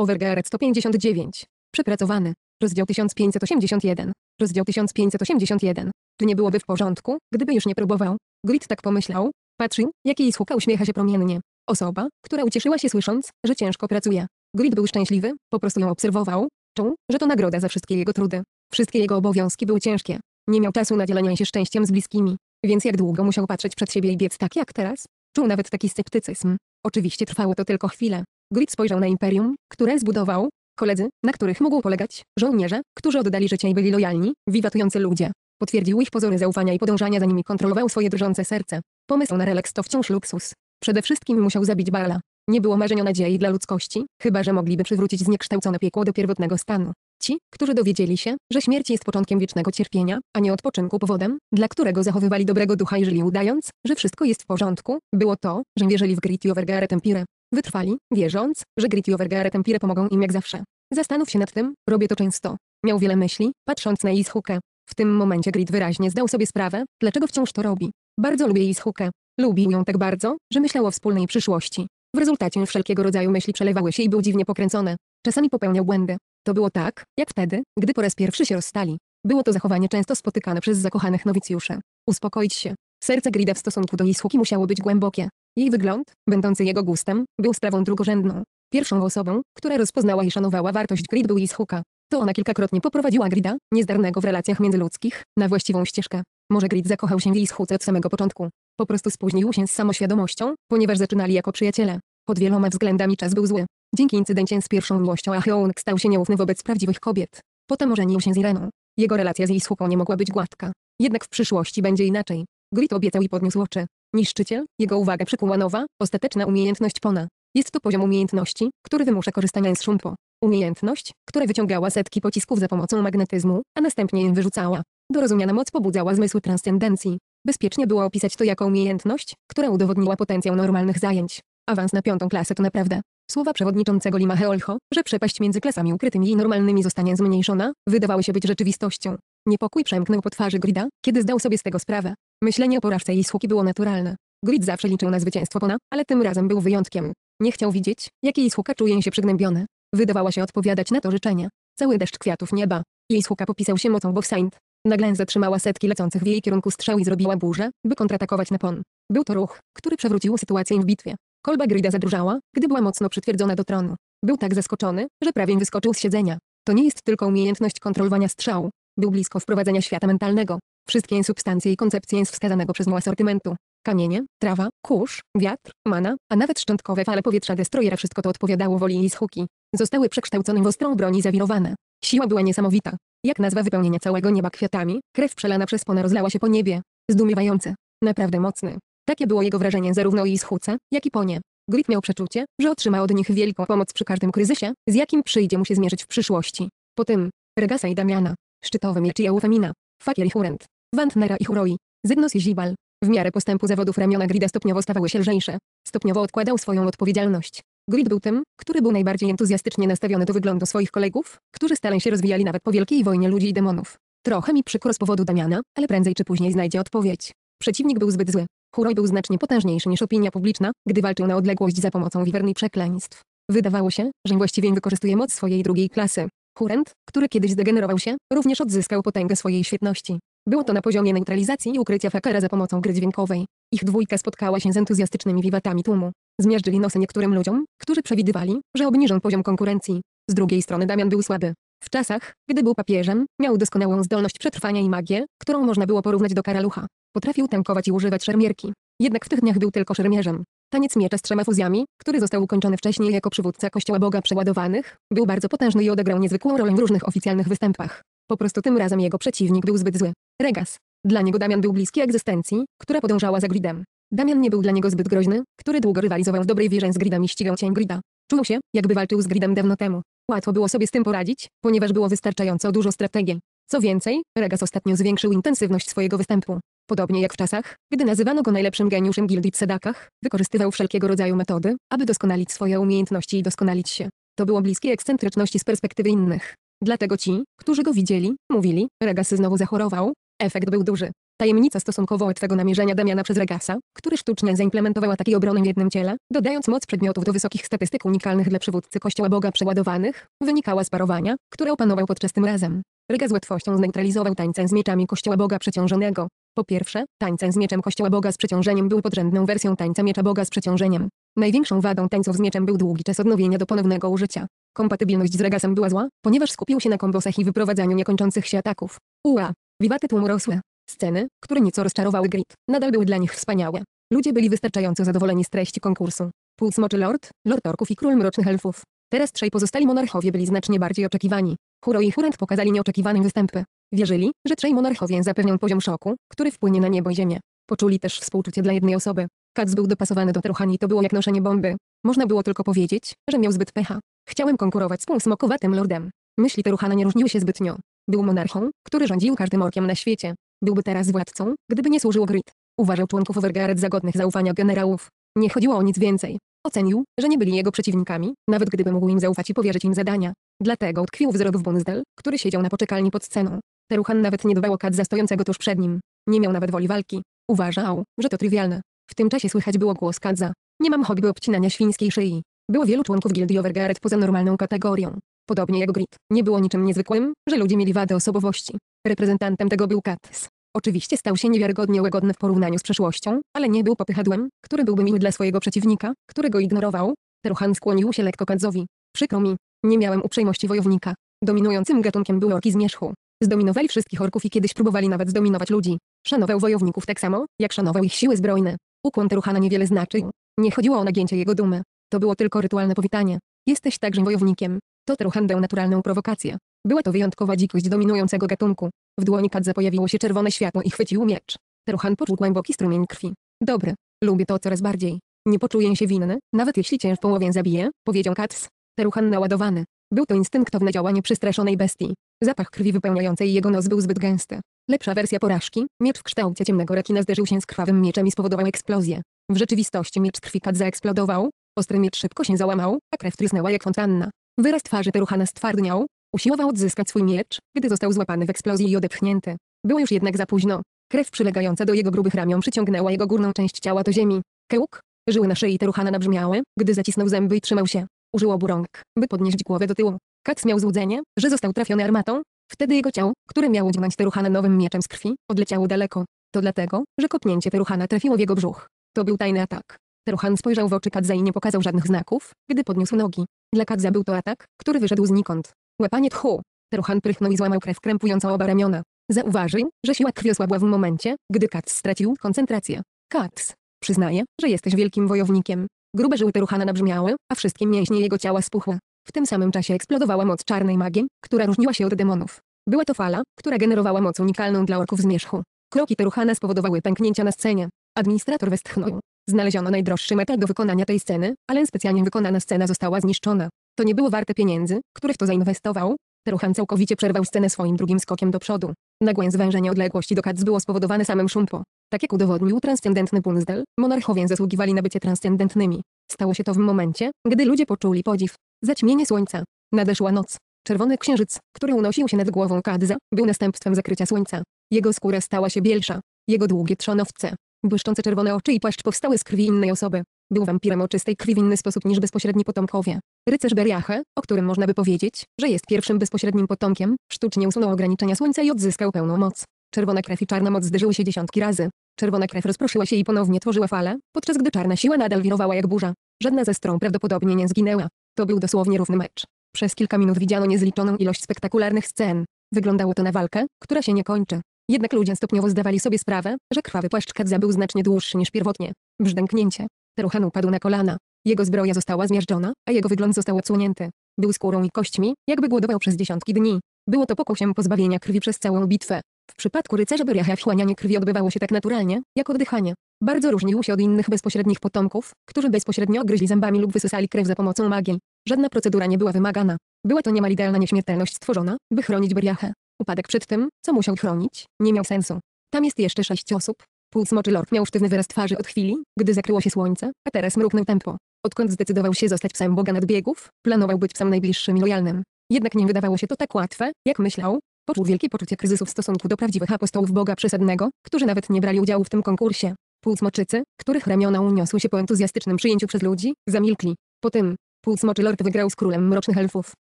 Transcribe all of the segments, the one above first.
Overgeared 159. Przepracowany. Rozdział 1581. Rozdział 1581. Czy nie byłoby w porządku, gdyby już nie próbował? Grit tak pomyślał. Patrzył, jak jej słucha uśmiecha się promiennie. Osoba, która ucieszyła się słysząc, że ciężko pracuje. Grit był szczęśliwy, po prostu ją obserwował. Czuł, że to nagroda za wszystkie jego trudy. Wszystkie jego obowiązki były ciężkie. Nie miał czasu na dzielenie się szczęściem z bliskimi. Więc jak długo musiał patrzeć przed siebie i biec tak jak teraz? Czuł nawet taki sceptycyzm. Oczywiście trwało to tylko chwilę. Grid spojrzał na imperium, które zbudował, koledzy, na których mogą polegać, żołnierze, którzy oddali życie i byli lojalni, wiwatujący ludzie. Potwierdził ich pozory zaufania i podążania za nimi kontrolował swoje drżące serce. Pomysł na relaks to wciąż luksus. Przede wszystkim musiał zabić Bala. Nie było marzenia, nadziei dla ludzkości, chyba że mogliby przywrócić zniekształcone piekło do pierwotnego stanu. Ci, którzy dowiedzieli się, że śmierć jest początkiem wiecznego cierpienia, a nie odpoczynku powodem, dla którego zachowywali dobrego ducha i żyli udając, że wszystko jest w porządku, było to, że wierzyli w Grit i Overgaret Empire. Wytrwali, wierząc, że grit i Overgare tempire pomogą im jak zawsze. Zastanów się nad tym, robię to często. Miał wiele myśli, patrząc na Ishukę. W tym momencie Grit wyraźnie zdał sobie sprawę, dlaczego wciąż to robi. Bardzo lubię Ishukę. Lubił ją tak bardzo, że myślał o wspólnej przyszłości. W rezultacie wszelkiego rodzaju myśli przelewały się i był dziwnie pokręcone. Czasami popełniał błędy. To było tak, jak wtedy, gdy po raz pierwszy się rozstali. Było to zachowanie często spotykane przez zakochanych nowicjusze. Uspokoić się. Serce Grida w stosunku do Ishuki musiało być głębokie. Jej wygląd, będący jego gustem, był sprawą drugorzędną. Pierwszą osobą, która rozpoznała i szanowała wartość Grid był Ishuka. To ona kilkakrotnie poprowadziła Grida, niezdarnego w relacjach międzyludzkich, na właściwą ścieżkę. Może Grid zakochał się w Ishuce od samego początku. Po prostu spóźnił się z samoświadomością, ponieważ zaczynali jako przyjaciele. Pod wieloma względami czas był zły. Dzięki incydencie z pierwszą miłością Acheong stał się nieufny wobec prawdziwych kobiet. Potem ożenił się z Ireną. Jego relacja z jej słuchą nie mogła być gładka. Jednak w przyszłości będzie inaczej. Grid obiecał i podniósł oczy. Niszczyciel, jego uwagę przykuła nowa, ostateczna umiejętność Pona. Jest to poziom umiejętności, który wymusza korzystania z szumpo. Umiejętność, która wyciągała setki pocisków za pomocą magnetyzmu, a następnie je wyrzucała. Dorozumiana moc pobudzała zmysły transcendencji. Bezpiecznie było opisać to jako umiejętność, która udowodniła potencjał normalnych zajęć. Awans na piątą klasę to naprawdę. Słowa przewodniczącego Lima Heolho, że przepaść między klasami ukrytymi i normalnymi zostanie zmniejszona, wydawały się być rzeczywistością. Niepokój przemknął po twarzy Grida, kiedy zdał sobie z tego sprawę. Myślenie o porażce i Ishuki było naturalne. Grid zawsze liczył na zwycięstwo Pona, ale tym razem był wyjątkiem. Nie chciał widzieć, jej słuka czuje się przygnębione. Wydawała się odpowiadać na to życzenia. Cały deszcz kwiatów nieba. Jej słuka popisał się mocą Bowsaint. Nagle zatrzymała setki lecących w jej kierunku strzał i zrobiła burzę, by kontratakować na pon. Był to ruch, który przewrócił sytuację w bitwie. Kolba Grida zadrżała, gdy była mocno przytwierdzona do tronu. Był tak zaskoczony, że prawie wyskoczył z siedzenia. To nie jest tylko umiejętność kontrolowania strzału. Był blisko wprowadzenia świata mentalnego. Wszystkie substancje i koncepcje z wskazanego przez mu asortymentu. Kamienie, trawa, kurz, wiatr, mana, a nawet szczątkowe fale powietrza destroyera wszystko to odpowiadało woli i schuki. Zostały przekształcone w ostrą broń i zawirowane. Siła była niesamowita. Jak nazwa wypełnienia całego nieba kwiatami, krew przelana przez pona rozlała się po niebie. Zdumiewające. Naprawdę mocny. Takie było jego wrażenie zarówno i schuce, jak i po nie. Grit miał przeczucie, że otrzyma od nich wielką pomoc przy każdym kryzysie, z jakim przyjdzie mu się zmierzyć w przyszłości. Po tym, Regasa i Damiana, szczytowy miecz i Eufemina, Fakier i Hurent, Wantnera i Huroi, Zygnos i Zibal. W miarę postępu zawodów ramiona Grida stopniowo stawały się lżejsze. Stopniowo odkładał swoją odpowiedzialność. Grid był tym, który był najbardziej entuzjastycznie nastawiony do wyglądu swoich kolegów, którzy stale się rozwijali nawet po wielkiej wojnie ludzi i demonów. Trochę mi przykro z powodu Damiana, ale prędzej czy później znajdzie odpowiedź. Przeciwnik był zbyt zły. Huroj był znacznie potężniejszy niż opinia publiczna, gdy walczył na odległość za pomocą wiwerni przekleństw. Wydawało się, że właściwie wykorzystuje moc swojej drugiej klasy. Kurent, który kiedyś zdegenerował się, również odzyskał potęgę swojej świetności. Było to na poziomie neutralizacji i ukrycia fakera za pomocą gry dźwiękowej. Ich dwójka spotkała się z entuzjastycznymi wiwatami tłumu. Zmiażdżyli nosy niektórym ludziom, którzy przewidywali, że obniżą poziom konkurencji. Z drugiej strony Damian był słaby. W czasach, gdy był papieżem, miał doskonałą zdolność przetrwania i magię, którą można było porównać do karalucha. Potrafił tankować i używać szermierki. Jednak w tych dniach był tylko szermierzem. Taniec miecza z trzema fuzjami, który został ukończony wcześniej jako przywódca Kościoła Boga Przeładowanych, był bardzo potężny i odegrał niezwykłą rolę w różnych oficjalnych występach. Po prostu tym razem jego przeciwnik był zbyt zły. Regas. Dla niego Damian był bliski egzystencji, która podążała za Gridem. Damian nie był dla niego zbyt groźny, który długo rywalizował w dobrej wierze z Gridem i ścigał cień Grida. Czuł się, jakby walczył z Gridem dawno temu. Łatwo było sobie z tym poradzić, ponieważ było wystarczająco dużo strategii. Co więcej, Regas ostatnio zwiększył intensywność swojego występu. Podobnie jak w czasach, gdy nazywano go najlepszym geniuszem gildii Sedakach, wykorzystywał wszelkiego rodzaju metody, aby doskonalić swoje umiejętności i doskonalić się. To było bliskie ekscentryczności z perspektywy innych. Dlatego ci, którzy go widzieli, mówili, Regasy znowu zachorował. Efekt był duży. Tajemnica stosunkowo łatwego namierzenia Damiana przez Regasa, który sztucznie zaimplementował ataki obrony w jednym ciele, dodając moc przedmiotów do wysokich statystyk unikalnych dla przywódcy Kościoła Boga przeładowanych, wynikała z parowania, które opanował podczas tym razem. Regas z łatwością zneutralizował tańce z mieczami Kościoła Boga przeciążonego. Po pierwsze, tańce z mieczem Kościoła Boga z przeciążeniem był podrzędną wersją tańca miecza Boga z przeciążeniem. Największą wadą tańców z mieczem był długi czas odnowienia do ponownego użycia. Kompatybilność z regasem była zła, ponieważ skupił się na kombosach i wyprowadzaniu niekończących się ataków. Ua! Wiwaty tłumu rosły. Sceny, które nieco rozczarowały Grid, nadal były dla nich wspaniałe. Ludzie byli wystarczająco zadowoleni z treści konkursu. Półcmoczy Lord, Lord Orków i Król Mrocznych Elfów. Teraz trzej pozostali monarchowie byli znacznie bardziej oczekiwani. Huro i Hurant pokazali nieoczekiwane występy. Wierzyli, że trzej monarchowie zapewnią poziom szoku, który wpłynie na niebo i ziemię. Poczuli też współczucie dla jednej osoby. Katz był dopasowany do Truchani to było jak noszenie bomby. Można było tylko powiedzieć, że miał zbyt pecha. Chciałem konkurować z półsmokowatym lordem. Myśli Teruchana nie różniły się zbytnio. Był monarchą, który rządził każdym orkiem na świecie. Byłby teraz władcą, gdyby nie służył grid. Uważał członków Overgaret za godnych zaufania generałów. Nie chodziło o nic więcej. Ocenił, że nie byli jego przeciwnikami, nawet gdyby mógł im zaufać i powierzyć im zadania. Dlatego utkwił wzrok w Bunsdel, który siedział na poczekalni pod sceną. Teruhan nawet nie dbał o kadza stojącego tuż przed nim. Nie miał nawet woli walki. Uważał, że to trywialne. W tym czasie słychać było głos kadza. Nie mam hobby obcinania świńskiej szyi. Było wielu członków gildii Overguard poza normalną kategorią. Podobnie jak Grit, nie było niczym niezwykłym, że ludzie mieli wadę osobowości. Reprezentantem tego był Katz. Oczywiście stał się niewiarygodnie łagodny w porównaniu z przeszłością, ale nie był popychadłem, który byłby miły dla swojego przeciwnika, którego ignorował. Teruhan skłonił się lekko Kadzowi. Przykro mi, nie miałem uprzejmości wojownika. Dominującym gatunkiem były orki zmierzchu. Zdominowali wszystkich orków i kiedyś próbowali nawet zdominować ludzi. Szanował wojowników tak samo, jak szanował ich siły zbrojne. Ukłon Teruchana niewiele znaczył. Nie chodziło o nagięcie jego dumy. To było tylko rytualne powitanie. Jesteś także wojownikiem. To Teruhan dał naturalną prowokację. Była to wyjątkowa dzikość dominującego gatunku. W dłoni Kadze pojawiło się czerwone światło i chwycił miecz. Teruhan poczuł głęboki strumień krwi. Dobry. Lubię to coraz bardziej. Nie poczuję się winny, nawet jeśli cię w połowie zabiję, powiedział Katz. Teruhan naładowany. Był to instynktowne działanie przestraszonej bestii. Zapach krwi wypełniającej jego nos był zbyt gęsty. Lepsza wersja porażki, miecz w kształcie ciemnego rekina zderzył się z krwawym mieczem i spowodował eksplozję. W rzeczywistości miecz krwikat zaeksplodował, ostry miecz szybko się załamał, a krew trysnęła jak fontanna. Wyraz twarzy Teruchana stwardniał, usiłował odzyskać swój miecz, gdy został złapany w eksplozji i odepchnięty. Było już jednak za późno. Krew przylegająca do jego grubych ramion przyciągnęła jego górną część ciała do ziemi. Kełk, żyły na szyi Teruchana nabrzmiały, gdy zacisnął zęby i trzymał się. Użył obu rąk, by podnieść głowę do tyłu. Katz miał złudzenie, że został trafiony armatą. Wtedy jego ciało, które miało dźgnąć Teruhana nowym mieczem z krwi, odleciało daleko. To dlatego, że kopnięcie Teruhana trafiło w jego brzuch. To był tajny atak. Teruhan spojrzał w oczy Kadza i nie pokazał żadnych znaków, gdy podniósł nogi. Dla Kadza był to atak, który wyszedł znikąd. Łapanie tchu. Teruhan prychnął i złamał krew krępującą oba ramiona. Zauważył, że siła krwi osłabła w momencie, gdy Katz stracił koncentrację. Katz, przyznaję, że jesteś wielkim wojownikiem. Grube żółte ruchana nabrzmiały, a wszystkie mięśnie jego ciała spuchły. W tym samym czasie eksplodowała moc czarnej magii, która różniła się od demonów. Była to fala, która generowała moc unikalną dla orków zmierzchu. Kroki Peruchana spowodowały pęknięcia na scenie. Administrator westchnął. Znaleziono najdroższy metal do wykonania tej sceny, ale specjalnie wykonana scena została zniszczona. To nie było warte pieniędzy, które w to zainwestował, Ruchan całkowicie przerwał scenę swoim drugim skokiem do przodu. Nagłe zwężenie odległości do Katz było spowodowane samym Szumpo. Tak jak udowodnił transcendentny Punzdel, monarchowie zasługiwali na bycie transcendentnymi. Stało się to w momencie, gdy ludzie poczuli podziw. Zaćmienie słońca. Nadeszła noc. Czerwony księżyc, który unosił się nad głową Kadza, był następstwem zakrycia słońca. Jego skóra stała się bielsza. Jego długie trzonowce, błyszczące czerwone oczy i płaszcz powstały z krwi innej osoby. Był wampirem o czystej krwi w inny sposób niż bezpośredni potomkowie. Rycerz Beriache, o którym można by powiedzieć, że jest pierwszym bezpośrednim potomkiem, sztucznie usunął ograniczenia słońca i odzyskał pełną moc. Czerwona krew i czarna moc zderzyły się dziesiątki razy. Czerwona krew rozproszyła się i ponownie tworzyła fale, podczas gdy czarna siła nadal wirowała jak burza. Żadna ze stron prawdopodobnie nie zginęła. To był dosłownie równy mecz. Przez kilka minut widziano niezliczoną ilość spektakularnych scen. Wyglądało to na walkę, która się nie kończy. Jednak ludzie stopniowo zdawali sobie sprawę, że krwawy płaszcz Kadza był znacznie dłuższy niż pierwotnie. Brzdęknięcie, Rohan upadł na kolana. Jego zbroja została zmiażdżona, a jego wygląd został odsłonięty. Był skórą i kośćmi, jakby głodował przez dziesiątki dni. Było to pokłosiem pozbawienia krwi przez całą bitwę. W przypadku rycerza Beriachia wchłanianie krwi odbywało się tak naturalnie, jak oddychanie. Bardzo różnił się od innych bezpośrednich potomków, którzy bezpośrednio gryźli zębami lub wysysali krew za pomocą magii. Żadna procedura nie była wymagana. Była to niemal idealna nieśmiertelność stworzona, by chronić Beriachę. Upadek przed tym, co musiał chronić, nie miał sensu. Tam jest jeszcze sześć osób, Półsmoczy lord miał sztywny wyraz twarzy od chwili, gdy zakryło się słońce, a teraz mruknął tempo. Odkąd zdecydował się zostać psem Boga nadbiegów, planował być psem najbliższym i lojalnym. Jednak nie wydawało się to tak łatwe, jak myślał. Poczuł wielkie poczucie kryzysu w stosunku do prawdziwych apostołów Boga przesadnego, którzy nawet nie brali udziału w tym konkursie. Półsmoczycy, których ramiona uniosły się po entuzjastycznym przyjęciu przez ludzi, zamilkli. Po tym, półsmoczy lord wygrał z królem mrocznych elfów.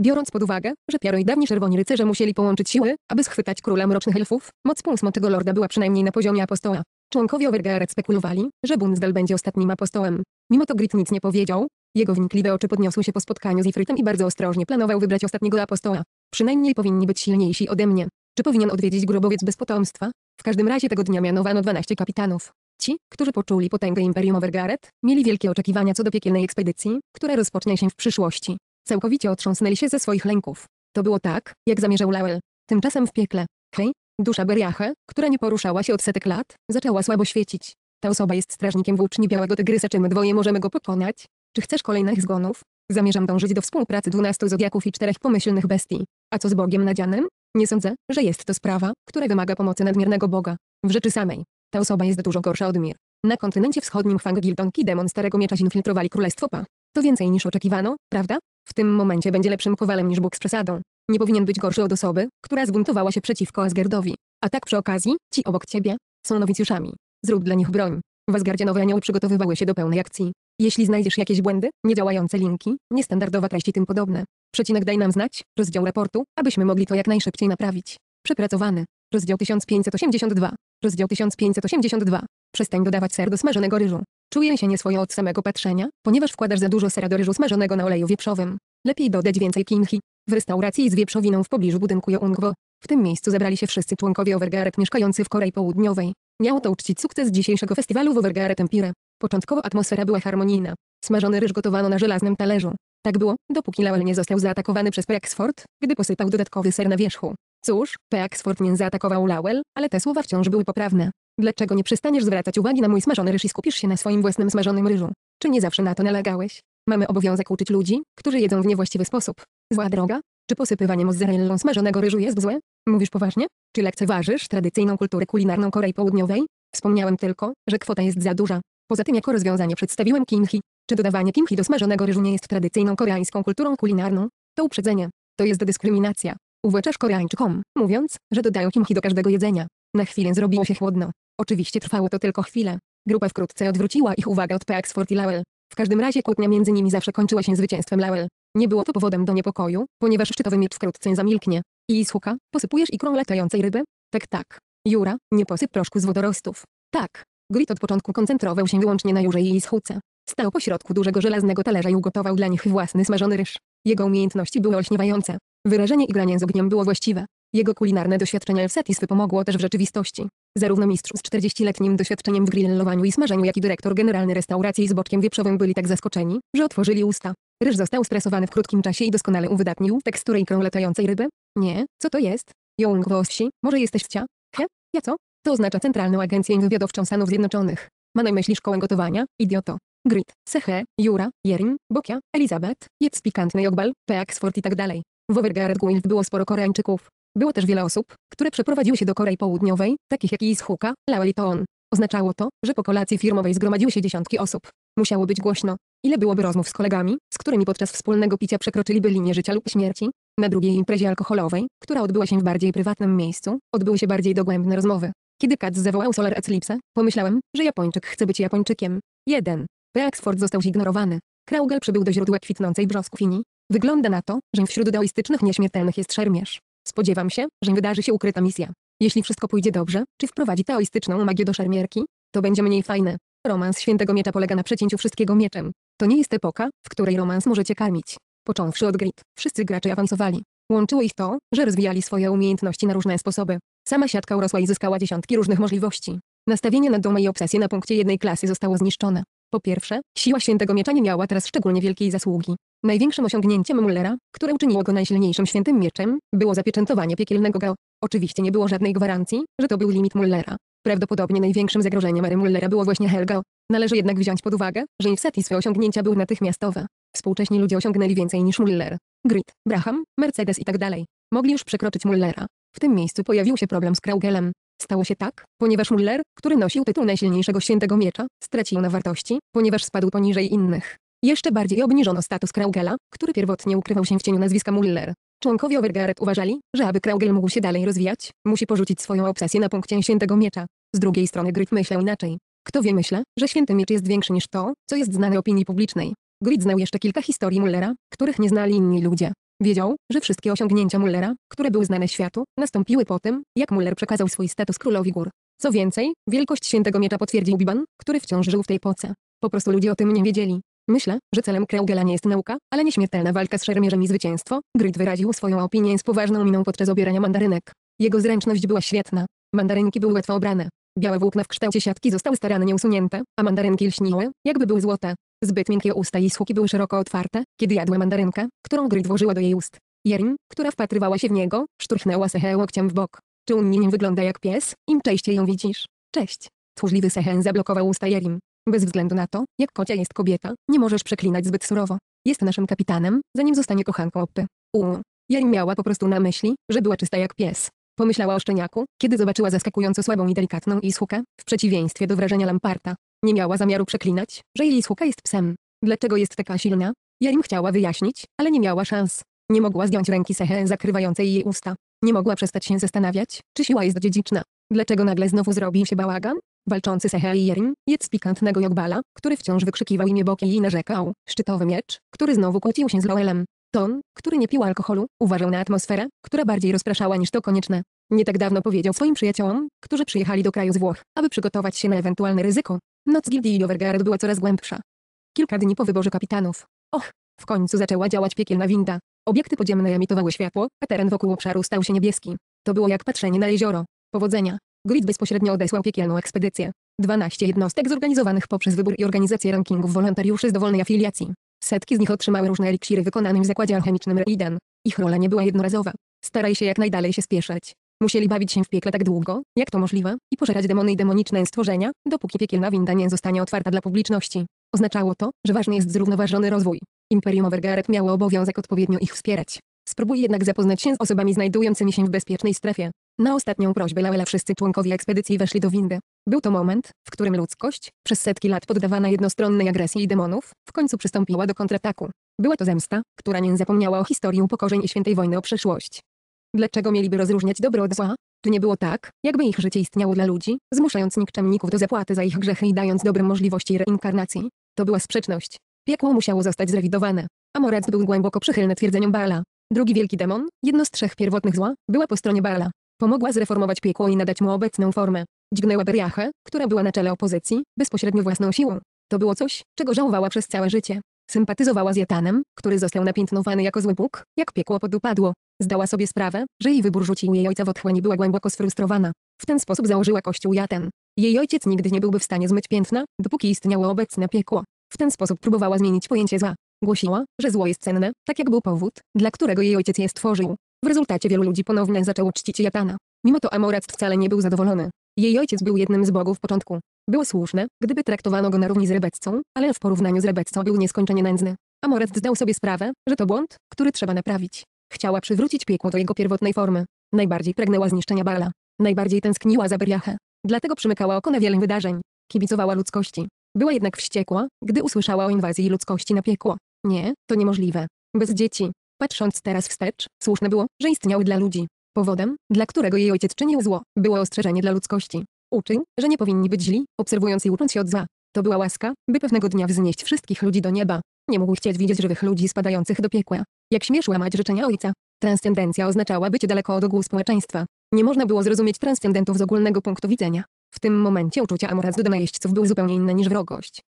Biorąc pod uwagę, że Piaro i dawni czerwoni rycerze musieli połączyć siły, aby schwytać króla mrocznych elfów, moc półsmoczego lorda była przynajmniej na poziomie apostoła. Członkowie Overgearet spekulowali, że Bunzdel będzie ostatnim apostołem. Mimo to Grit nic nie powiedział, jego wnikliwe oczy podniosły się po spotkaniu z Ifrytem i bardzo ostrożnie planował wybrać ostatniego apostoła. Przynajmniej powinni być silniejsi ode mnie. Czy powinien odwiedzić grobowiec bez potomstwa? W każdym razie tego dnia mianowano 12 kapitanów. Ci, którzy poczuli potęgę Imperium Overgaret, mieli wielkie oczekiwania co do piekielnej ekspedycji, która rozpocznie się w przyszłości. Całkowicie otrząsnęli się ze swoich lęków. To było tak, jak zamierzał Lowell. Tymczasem w piekle. Hej, Dusza Beriache, która nie poruszała się od setek lat, zaczęła słabo świecić. Ta osoba jest strażnikiem włóczni Białego Tygrysa, czy my dwoje możemy go pokonać? Czy chcesz kolejnych zgonów? Zamierzam dążyć do współpracy dwunastu zodiaków i czterech pomyślnych bestii. A co z Bogiem nadzianym? Nie sądzę, że jest to sprawa, która wymaga pomocy nadmiernego Boga. W rzeczy samej. Ta osoba jest dużo gorsza od Mir. Na kontynencie wschodnim Fang Gildonki demon Starego Miecza zinfiltrowali Królestwo Pa. To więcej niż oczekiwano, prawda? W tym momencie będzie lepszym kowalem niż Bóg z przesadą. Nie powinien być gorszy od osoby, która zbuntowała się przeciwko Asgardowi. A tak przy okazji, ci obok ciebie są nowicjuszami. Zrób dla nich broń. W Asgardzie nowe anioły przygotowywały się do pełnej akcji. Jeśli znajdziesz jakieś błędy, niedziałające linki, niestandardowa treści tym podobne, przecinek daj nam znać, rozdział raportu, abyśmy mogli to jak najszybciej naprawić. Przepracowany. Rozdział 1582. Rozdział 1582. Przestań dodawać ser do smażonego ryżu. Czuję się nieswojo od samego patrzenia, ponieważ wkładasz za dużo sera do ryżu smażonego na oleju wieprzowym. Lepiej dodać więcej kimchi w restauracji z wieprzowiną w pobliżu budynku Joongwo. W tym miejscu zebrali się wszyscy członkowie Overgaret mieszkający w Korei Południowej. Miało to uczcić sukces dzisiejszego festiwalu w Overgaret Empire. Początkowo atmosfera była harmonijna. Smażony ryż gotowano na żelaznym talerzu. Tak było, dopóki Lawel nie został zaatakowany przez Peaksford, gdy posypał dodatkowy ser na wierzchu. Cóż, Peaksford nie zaatakował Lawel, ale te słowa wciąż były poprawne. Dlaczego nie przestaniesz zwracać uwagi na mój smażony ryż i skupisz się na swoim własnym smażonym ryżu? Czy nie zawsze na to nalegałeś? Mamy obowiązek uczyć ludzi, którzy jedzą w niewłaściwy sposób. Zła droga? Czy posypywanie mozzarellą smażonego ryżu jest złe? Mówisz poważnie? Czy lekceważysz tradycyjną kulturę kulinarną Korei Południowej? Wspomniałem tylko, że kwota jest za duża. Poza tym jako rozwiązanie przedstawiłem kimchi. Czy dodawanie kimchi do smażonego ryżu nie jest tradycyjną koreańską kulturą kulinarną? To uprzedzenie. To jest dyskryminacja. Uwłaczasz Koreańczykom, mówiąc, że dodają kimchi do każdego jedzenia. Na chwilę zrobiło się chłodno. Oczywiście trwało to tylko chwilę. Grupa wkrótce odwróciła ich uwagę od Paxford i Lowell. W każdym razie kłótnia między nimi zawsze kończyła się zwycięstwem Lowell. Nie było to powodem do niepokoju, ponieważ szczytowy miecz wkrótce zamilknie. I słucha, posypujesz ikrą latającej ryby? Tak tak. Jura, nie posyp proszku z wodorostów. Tak. Grit od początku koncentrował się wyłącznie na Jurze i jej schódce. Stał pośrodku dużego żelaznego talerza i ugotował dla nich własny smażony ryż. Jego umiejętności były olśniewające. Wyrażenie i granie z ogniem było właściwe. Jego kulinarne doświadczenie w Setis wypomogło też w rzeczywistości. Zarówno mistrz z 40-letnim doświadczeniem w grillowaniu i smażeniu, jak i dyrektor generalny restauracji z boczkiem wieprzowym byli tak zaskoczeni, że otworzyli usta. Ryż został stresowany w krótkim czasie i doskonale uwydatnił teksturę ikrą latającej ryby? Nie, co to jest? Young Wosi, może jesteś cia? He? Ja co? To oznacza Centralną Agencję Wywiadowczą Stanów Zjednoczonych. Ma na myśli szkołę gotowania, idioto. Grit, Sehe, Jura, Jerin, Bokia, Elizabeth, Jets Pikantny Jogbal, Peaksford i tak dalej. W Overgaard Guild było sporo Koreańczyków. Było też wiele osób, które przeprowadziły się do Korei Południowej, takich jak Ishuka, Lawel i Toon. Oznaczało to, że po kolacji firmowej zgromadziły się dziesiątki osób. Musiało być głośno. Ile byłoby rozmów z kolegami, z którymi podczas wspólnego picia przekroczyliby linię życia lub śmierci? Na drugiej imprezie alkoholowej, która odbyła się w bardziej prywatnym miejscu, odbyły się bardziej dogłębne rozmowy. Kiedy Katz zawołał Solar Eclipse, pomyślałem, że Japończyk chce być Japończykiem. 1. P. Oxford został zignorowany. Kraugel przybył do źródła kwitnącej brzoskwini. Wygląda na to, że wśród daoistycznych nieśmiertelnych jest szermierz. Spodziewam się, że wydarzy się ukryta misja. Jeśli wszystko pójdzie dobrze, czy wprowadzi taoistyczną magię do szermierki? To będzie mniej fajne. Romans Świętego Miecza polega na przecięciu wszystkiego mieczem. To nie jest epoka, w której romans możecie karmić. Począwszy od grid, wszyscy gracze awansowali. Łączyło ich to, że rozwijali swoje umiejętności na różne sposoby. Sama siatka urosła i zyskała dziesiątki różnych możliwości. Nastawienie na dumę i obsesję na punkcie jednej klasy zostało zniszczone. Po pierwsze, siła świętego miecza nie miała teraz szczególnie wielkiej zasługi. Największym osiągnięciem Mullera, które uczyniło go najsilniejszym świętym mieczem, było zapieczętowanie piekielnego Go. Oczywiście nie było żadnej gwarancji, że to był limit Mullera. Prawdopodobnie największym zagrożeniem ery Mullera było właśnie Helga, Należy jednak wziąć pod uwagę, że Ifseti swoje osiągnięcia były natychmiastowe. Współcześni ludzie osiągnęli więcej niż Muller, Grit, Braham, Mercedes i tak dalej. Mogli już przekroczyć Mullera. W tym miejscu pojawił się problem z Kraugelem. Stało się tak, ponieważ Muller, który nosił tytuł najsilniejszego świętego miecza, stracił na wartości, ponieważ spadł poniżej innych. Jeszcze bardziej obniżono status Kraugela, który pierwotnie ukrywał się w cieniu nazwiska Muller. Członkowie Overgaret uważali, że aby Kraugel mógł się dalej rozwijać, musi porzucić swoją obsesję na punkcie świętego miecza. Z drugiej strony Grid myślał inaczej. Kto wie myślę, że święty miecz jest większy niż to, co jest znane opinii publicznej. Grid znał jeszcze kilka historii Mullera, których nie znali inni ludzie. Wiedział, że wszystkie osiągnięcia Mullera, które były znane światu, nastąpiły po tym, jak Muller przekazał swój status królowi gór. Co więcej, wielkość świętego miecza potwierdził Biban, który wciąż żył w tej poce. Po prostu ludzie o tym nie wiedzieli. Myślę, że celem Kreugela nie jest nauka, ale nieśmiertelna walka z szermierzem i zwycięstwo. Grid wyraził swoją opinię z poważną miną podczas obierania mandarynek. Jego zręczność była świetna. Mandarynki były łatwo obrane. Białe włókna w kształcie siatki zostały starannie usunięte, a mandarynki lśniły, jakby były złote. Zbyt miękkie usta jej słuki były szeroko otwarte, kiedy jadła mandarynkę, którą Grid włożyła do jej ust. Jerim, która wpatrywała się w niego, szturchnęła Sehę łokciem w bok. Czy nim wygląda jak pies, im częściej ją widzisz. Cześć. Tłużliwy Sehen zablokował usta Jerim. Bez względu na to, jak kocia jest kobieta, nie możesz przeklinać zbyt surowo. Jest naszym kapitanem, zanim zostanie kochanką Oppy. U. Jerim miała po prostu na myśli, że była czysta jak pies. Pomyślała o szczeniaku, kiedy zobaczyła zaskakująco słabą i delikatną Ishukę, w przeciwieństwie do wrażenia Lamparta. Nie miała zamiaru przeklinać, że jej Ishuka jest psem. Dlaczego jest taka silna? Ja im chciała wyjaśnić, ale nie miała szans. Nie mogła zdjąć ręki Sehe zakrywającej jej usta. Nie mogła przestać się zastanawiać, czy siła jest dziedziczna. Dlaczego nagle znowu zrobi się bałagan? Walczący Sehe i Jerim, jedz pikantnego Jogbala, który wciąż wykrzykiwał imię Boki i narzekał. Szczytowy miecz, który znowu kłócił się z Loelem. Ton, który nie pił alkoholu, uważał na atmosferę, która bardziej rozpraszała niż to konieczne. Nie tak dawno powiedział swoim przyjaciołom, którzy przyjechali do kraju z Włoch, aby przygotować się na ewentualne ryzyko. Noc gildii Overgard była coraz głębsza. Kilka dni po wyborze kapitanów. Och, w końcu zaczęła działać piekielna winda. Obiekty podziemne emitowały światło, a teren wokół obszaru stał się niebieski. To było jak patrzenie na jezioro. Powodzenia. Grid bezpośrednio odesłał piekielną ekspedycję. 12 jednostek zorganizowanych poprzez wybór i organizację rankingów wolontariuszy z dowolnej afiliacji. Setki z nich otrzymały różne eliksiry wykonanym w zakładzie alchemicznym Reiden. Ich rola nie była jednorazowa. Staraj się jak najdalej się spieszać. Musieli bawić się w piekle tak długo, jak to możliwe, i pożerać demony i demoniczne stworzenia, dopóki piekielna winda nie zostanie otwarta dla publiczności. Oznaczało to, że ważny jest zrównoważony rozwój. Imperium Overgaret miało obowiązek odpowiednio ich wspierać. Spróbuj jednak zapoznać się z osobami znajdującymi się w bezpiecznej strefie. Na ostatnią prośbę Lawela wszyscy członkowie ekspedycji weszli do windy. Był to moment, w którym ludzkość, przez setki lat poddawana jednostronnej agresji i demonów, w końcu przystąpiła do kontrataku. Była to zemsta, która nie zapomniała o historii upokorzeń i świętej wojny o przeszłość. Dlaczego mieliby rozróżniać dobro od zła? Czy nie było tak, jakby ich życie istniało dla ludzi, zmuszając nikczemników do zapłaty za ich grzechy i dając dobrym możliwości reinkarnacji? To była sprzeczność. Piekło musiało zostać zrewidowane. Amorac był głęboko przychylny twierdzeniom Bala. Drugi wielki demon, jedno z trzech pierwotnych zła, była po stronie Baala. Pomogła zreformować piekło i nadać mu obecną formę. Dźgnęła Beriachę, która była na czele opozycji, bezpośrednio własną siłą. To było coś, czego żałowała przez całe życie. Sympatyzowała z Jatanem, który został napiętnowany jako zły Bóg, jak piekło podupadło. Zdała sobie sprawę, że jej wybór rzucił jej ojca w otchłań i była głęboko sfrustrowana. W ten sposób założyła kościół Jaten. Jej ojciec nigdy nie byłby w stanie zmyć piętna, dopóki istniało obecne piekło. W ten sposób próbowała zmienić pojęcie zła. Głosiła, że zło jest cenne, tak jak był powód, dla którego jej ojciec je stworzył. W rezultacie wielu ludzi ponownie zaczęło czcić Jatana. Mimo to Amorac wcale nie był zadowolony. Jej ojciec był jednym z bogów początku. Było słuszne, gdyby traktowano go na równi z Rebeccą, ale w porównaniu z Rebeccą był nieskończenie nędzny. Amorac zdał sobie sprawę, że to błąd, który trzeba naprawić. Chciała przywrócić piekło do jego pierwotnej formy. Najbardziej pragnęła zniszczenia Bala. Najbardziej tęskniła za Beriachę. Dlatego przymykała oko na wiele wydarzeń. Kibicowała ludzkości. Była jednak wściekła, gdy usłyszała o inwazji ludzkości na piekło. Nie, to niemożliwe. Bez dzieci. Patrząc teraz wstecz, słuszne było, że istniały dla ludzi. Powodem, dla którego jej ojciec czynił zło, było ostrzeżenie dla ludzkości. Uczył, że nie powinni być źli, obserwując i ucząc się od zła. To była łaska, by pewnego dnia wznieść wszystkich ludzi do nieba. Nie mógł chcieć widzieć żywych ludzi spadających do piekła. Jak śmiesz łamać życzenia ojca. Transcendencja oznaczała być daleko od ogółu społeczeństwa. Nie można było zrozumieć transcendentów z ogólnego punktu widzenia. W tym momencie uczucia amora do najeźdźców były zupełnie inne niż wrogość.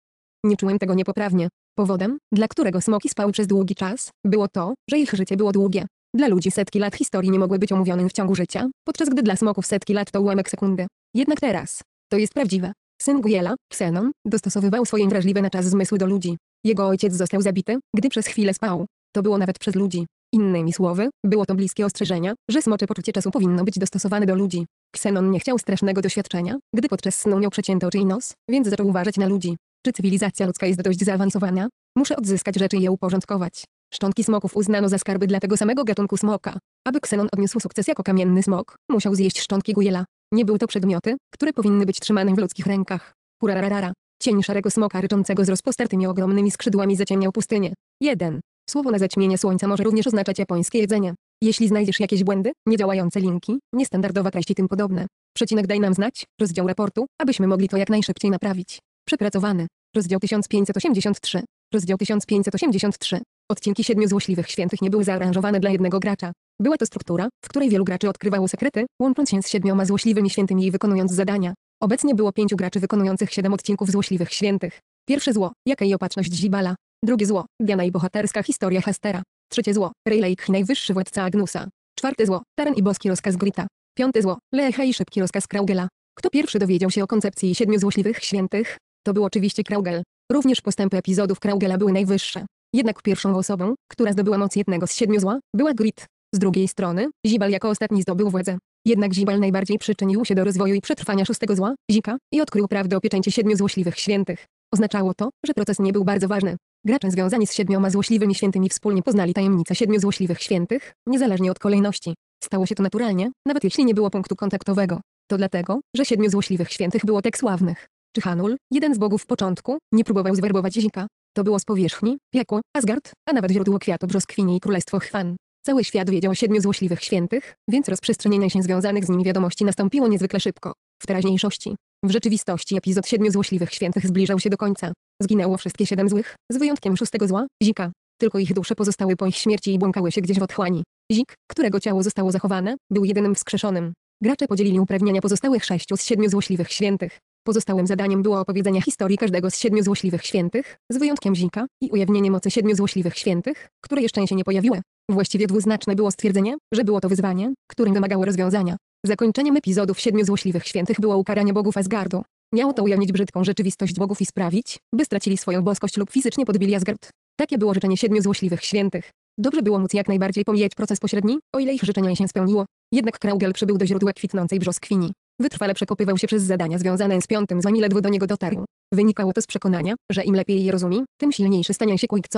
Nie czułem tego niepoprawnie. Powodem, dla którego smoki spały przez długi czas, było to, że ich życie było długie. Dla ludzi setki lat historii nie mogły być omówione w ciągu życia, podczas gdy dla smoków setki lat to ułamek sekundy. Jednak teraz, to jest prawdziwe. Syn Guiela, Xenon, dostosowywał swoje wrażliwe na czas zmysły do ludzi. Jego ojciec został zabity, gdy przez chwilę spał. To było nawet przez ludzi. Innymi słowy, było to bliskie ostrzeżenia, że smocze poczucie czasu powinno być dostosowane do ludzi. Xenon nie chciał strasznego doświadczenia, gdy podczas snu miał przecięte oczy i nos, więc zaczął uważać na ludzi. Czy cywilizacja ludzka jest dość zaawansowana? Muszę odzyskać rzeczy i je uporządkować. Szczątki smoków uznano za skarby dla tego samego gatunku smoka. Aby Ksenon odniósł sukces jako kamienny smok, musiał zjeść szczątki gujela. Nie były to przedmioty, które powinny być trzymane w ludzkich rękach. Purararara. Cień szarego smoka ryczącego z rozpostartymi ogromnymi skrzydłami zaciemniał pustynię. 1. Słowo na zaćmienie słońca może również oznaczać japońskie jedzenie. Jeśli znajdziesz jakieś błędy, niedziałające linki, niestandardowa treści tym podobne, przecinek daj nam znać, rozdział raportu, abyśmy mogli to jak najszybciej naprawić. Przepracowany. Rozdział 1583. Rozdział 1583. Odcinki siedmiu złośliwych świętych nie były zaaranżowane dla jednego gracza. Była to struktura, w której wielu graczy odkrywało sekrety, łącząc się z siedmioma złośliwymi świętymi i wykonując zadania. Obecnie było pięciu graczy wykonujących siedem odcinków złośliwych świętych. Pierwsze zło, jaka i opatrzność Zibala. Drugie zło, Diana i bohaterska historia Hastera. Trzecie zło, Rayleigh najwyższy władca Agnusa. Czwarte zło, Taren i boski rozkaz Grita. Piąte zło, Lecha i szybki rozkaz Kraugela. Kto pierwszy dowiedział się o koncepcji siedmiu złośliwych świętych? To był oczywiście Kraugel. Również postępy epizodów Kraugela były najwyższe. Jednak pierwszą osobą, która zdobyła moc jednego z siedmiu zła, była Grit. Z drugiej strony, Zibal jako ostatni zdobył władzę. Jednak Zibal najbardziej przyczynił się do rozwoju i przetrwania szóstego zła, Zika, i odkrył prawdę o pieczęcie siedmiu złośliwych świętych. Oznaczało to, że proces nie był bardzo ważny. Gracze związani z siedmioma złośliwymi świętymi wspólnie poznali tajemnicę siedmiu złośliwych świętych, niezależnie od kolejności. Stało się to naturalnie, nawet jeśli nie było punktu kontaktowego. To dlatego, że siedmiu złośliwych świętych było tak sławnych czy Hanul, jeden z bogów w początku, nie próbował zwerbować Zika. To było z powierzchni, piekło, Asgard, a nawet źródło kwiatu brzoskwinie i królestwo Chwan. Cały świat wiedział o siedmiu złośliwych świętych, więc rozprzestrzenienie się związanych z nimi wiadomości nastąpiło niezwykle szybko. W teraźniejszości. W rzeczywistości epizod siedmiu złośliwych świętych zbliżał się do końca. Zginęło wszystkie siedem złych, z wyjątkiem szóstego zła, Zika. Tylko ich dusze pozostały po ich śmierci i błąkały się gdzieś w otchłani. Zik, którego ciało zostało zachowane, był jedynym wskrzeszonym. Gracze podzielili uprawnienia pozostałych sześciu z siedmiu złośliwych świętych. Pozostałym zadaniem było opowiedzenie historii każdego z siedmiu złośliwych świętych, z wyjątkiem Zika, i ujawnienie mocy siedmiu złośliwych świętych, które jeszcze się nie pojawiły. Właściwie dwuznaczne było stwierdzenie, że było to wyzwanie, którym wymagało rozwiązania. Zakończeniem epizodów siedmiu złośliwych świętych było ukaranie bogów Asgardu. Miało to ujawnić brzydką rzeczywistość bogów i sprawić, by stracili swoją boskość lub fizycznie podbili Asgard. Takie było życzenie siedmiu złośliwych świętych. Dobrze było móc jak najbardziej pomijać proces pośredni, o ile ich życzenia się spełniło. Jednak Kraugel przybył do źródła kwitnącej brzoskwini. Wytrwale przekopywał się przez zadania związane z piątym zanim ledwo do niego dotarł. Wynikało to z przekonania, że im lepiej je rozumie, tym silniejszy stanie się Quick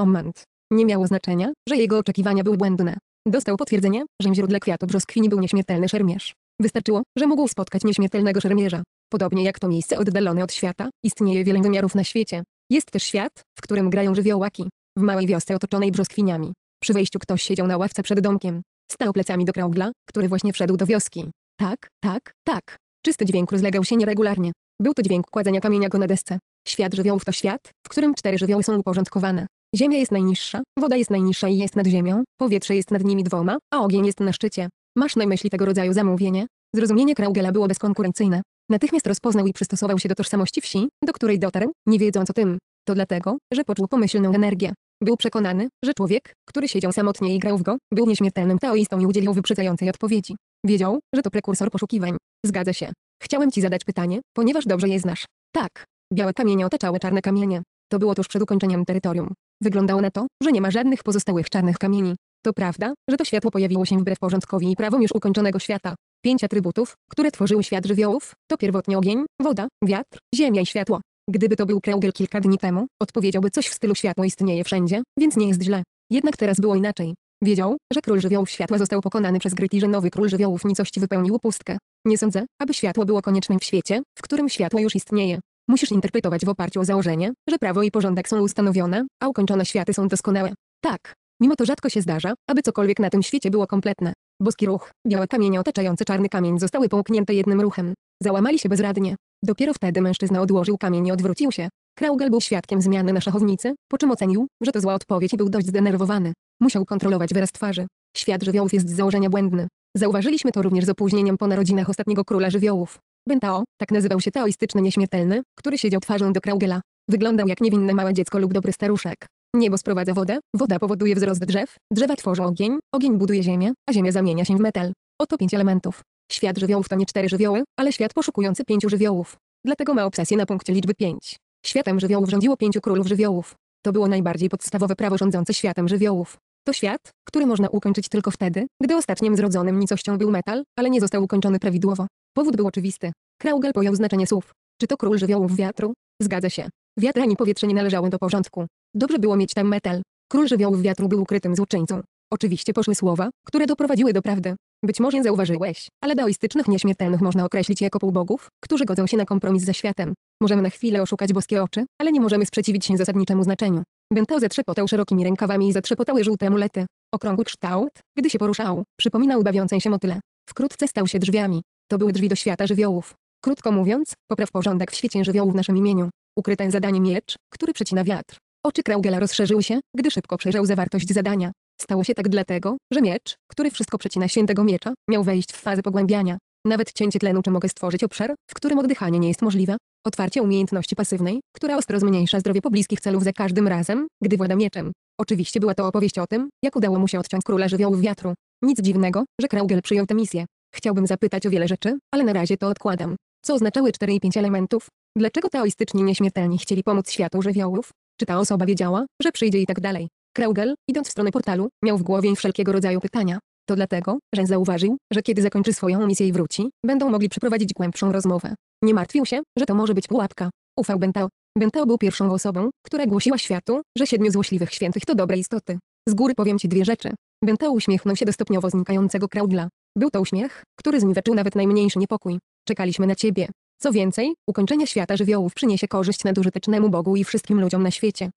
Nie miało znaczenia, że jego oczekiwania były błędne. Dostał potwierdzenie, że w źródle kwiatu brzoskwini był nieśmiertelny szermierz. Wystarczyło, że mógł spotkać nieśmiertelnego szermierza. Podobnie jak to miejsce oddalone od świata, istnieje wiele wymiarów na świecie. Jest też świat, w którym grają żywiołaki. W małej wiosce otoczonej brzoskwiniami. Przy wejściu ktoś siedział na ławce przed domkiem. Stał plecami do kraugla, który właśnie wszedł do wioski. Tak, tak, tak. Czysty dźwięk rozlegał się nieregularnie. Był to dźwięk kładzenia kamienia go na desce. Świat żywiołów to świat, w którym cztery żywioły są uporządkowane. Ziemia jest najniższa, woda jest najniższa i jest nad ziemią, powietrze jest nad nimi dwoma, a ogień jest na szczycie. Masz na myśli tego rodzaju zamówienie? Zrozumienie Kraugela było bezkonkurencyjne. Natychmiast rozpoznał i przystosował się do tożsamości wsi, do której dotarł, nie wiedząc o tym. To dlatego, że poczuł pomyślną energię. Był przekonany, że człowiek, który siedział samotnie i grał w go, był nieśmiertelnym taoistą i udzielił wyprzedzającej odpowiedzi. Wiedział, że to prekursor poszukiwań. Zgadza się. Chciałem ci zadać pytanie, ponieważ dobrze je znasz. Tak. Białe kamienie otaczały czarne kamienie. To było tuż przed ukończeniem terytorium. Wyglądało na to, że nie ma żadnych pozostałych czarnych kamieni. To prawda, że to światło pojawiło się wbrew porządkowi i prawom już ukończonego świata. Pięć atrybutów, które tworzyły świat żywiołów, to pierwotnie ogień, woda, wiatr, ziemia i światło. Gdyby to był Kreugiel kilka dni temu, odpowiedziałby coś w stylu światło istnieje wszędzie, więc nie jest źle. Jednak teraz było inaczej. Wiedział, że król żywiołów światła został pokonany przez gryt i że nowy król żywiołów nicości wypełnił pustkę. Nie sądzę, aby światło było koniecznym w świecie, w którym światło już istnieje. Musisz interpretować w oparciu o założenie, że prawo i porządek są ustanowione, a ukończone światy są doskonałe. Tak. Mimo to rzadko się zdarza, aby cokolwiek na tym świecie było kompletne. Boski ruch, białe kamienie otaczające czarny kamień zostały połknięte jednym ruchem. Załamali się bezradnie. Dopiero wtedy mężczyzna odłożył kamień i odwrócił się. Kraugel był świadkiem zmiany na szachownicy, po czym ocenił, że to zła odpowiedź i był dość zdenerwowany. Musiał kontrolować wyraz twarzy. Świat żywiołów jest z założenia błędny. Zauważyliśmy to również z opóźnieniem po narodzinach ostatniego króla żywiołów. Bentao, tak nazywał się teoistyczny nieśmiertelny, który siedział twarzą do Kraugela. Wyglądał jak niewinne małe dziecko lub dobry staruszek. Niebo sprowadza wodę, woda powoduje wzrost drzew, drzewa tworzą ogień, ogień buduje ziemię, a ziemia zamienia się w metal. Oto pięć elementów. Świat żywiołów to nie cztery żywioły, ale świat poszukujący pięciu żywiołów. Dlatego ma obsesję na punkcie liczby pięć. Światem żywiołów rządziło pięciu królów żywiołów. To było najbardziej podstawowe prawo rządzące światem żywiołów. To świat, który można ukończyć tylko wtedy, gdy ostatnim zrodzonym nicością był metal, ale nie został ukończony prawidłowo. Powód był oczywisty. Kraugel pojął znaczenie słów. Czy to król żywiołów wiatru? Zgadza się. Wiatr ani powietrze nie należały do porządku. Dobrze było mieć tam metal. Król żywiołów wiatru był ukrytym złoczyńcą. Oczywiście poszły słowa, które doprowadziły do prawdy. Być może zauważyłeś, ale daoistycznych nieśmiertelnych można określić jako półbogów, którzy godzą się na kompromis ze światem. Możemy na chwilę oszukać boskie oczy, ale nie możemy sprzeciwić się zasadniczemu znaczeniu. Bentał zatrzepotał szerokimi rękawami i zatrzepotały żółte amulety. Okrągły kształt, gdy się poruszał, przypominał bawiące się motyle. Wkrótce stał się drzwiami. To były drzwi do świata żywiołów. Krótko mówiąc, popraw porządek w świecie żywiołów w naszym imieniu. Ukryte zadanie miecz, który przecina wiatr. Oczy Kraugela rozszerzyły się, gdy szybko przejrzał zawartość zadania. Stało się tak dlatego, że miecz, który wszystko przecina świętego miecza, miał wejść w fazę pogłębiania. Nawet cięcie tlenu czy mogę stworzyć obszar, w którym oddychanie nie jest możliwe. Otwarcie umiejętności pasywnej, która ostro zmniejsza zdrowie pobliskich celów za każdym razem, gdy włada mieczem. Oczywiście była to opowieść o tym, jak udało mu się odciąć króla żywiołów wiatru. Nic dziwnego, że Kraugel przyjął tę misję. Chciałbym zapytać o wiele rzeczy, ale na razie to odkładam. Co oznaczały 4 i 5 elementów? Dlaczego taoistyczni nieśmiertelni chcieli pomóc światu żywiołów? Czy ta osoba wiedziała, że przyjdzie i tak dalej? Kreugel, idąc w stronę portalu, miał w głowie wszelkiego rodzaju pytania. To dlatego, że zauważył, że kiedy zakończy swoją misję i wróci, będą mogli przeprowadzić głębszą rozmowę. Nie martwił się, że to może być pułapka. Ufał Bentao. Bentao był pierwszą osobą, która głosiła światu, że siedmiu złośliwych świętych to dobre istoty. Z góry powiem ci dwie rzeczy. Bentao uśmiechnął się do stopniowo znikającego Kreugla. Był to uśmiech, który zniweczył nawet najmniejszy niepokój. Czekaliśmy na ciebie. Co więcej, ukończenie świata żywiołów przyniesie korzyść nadużytecznemu Bogu i wszystkim ludziom na świecie.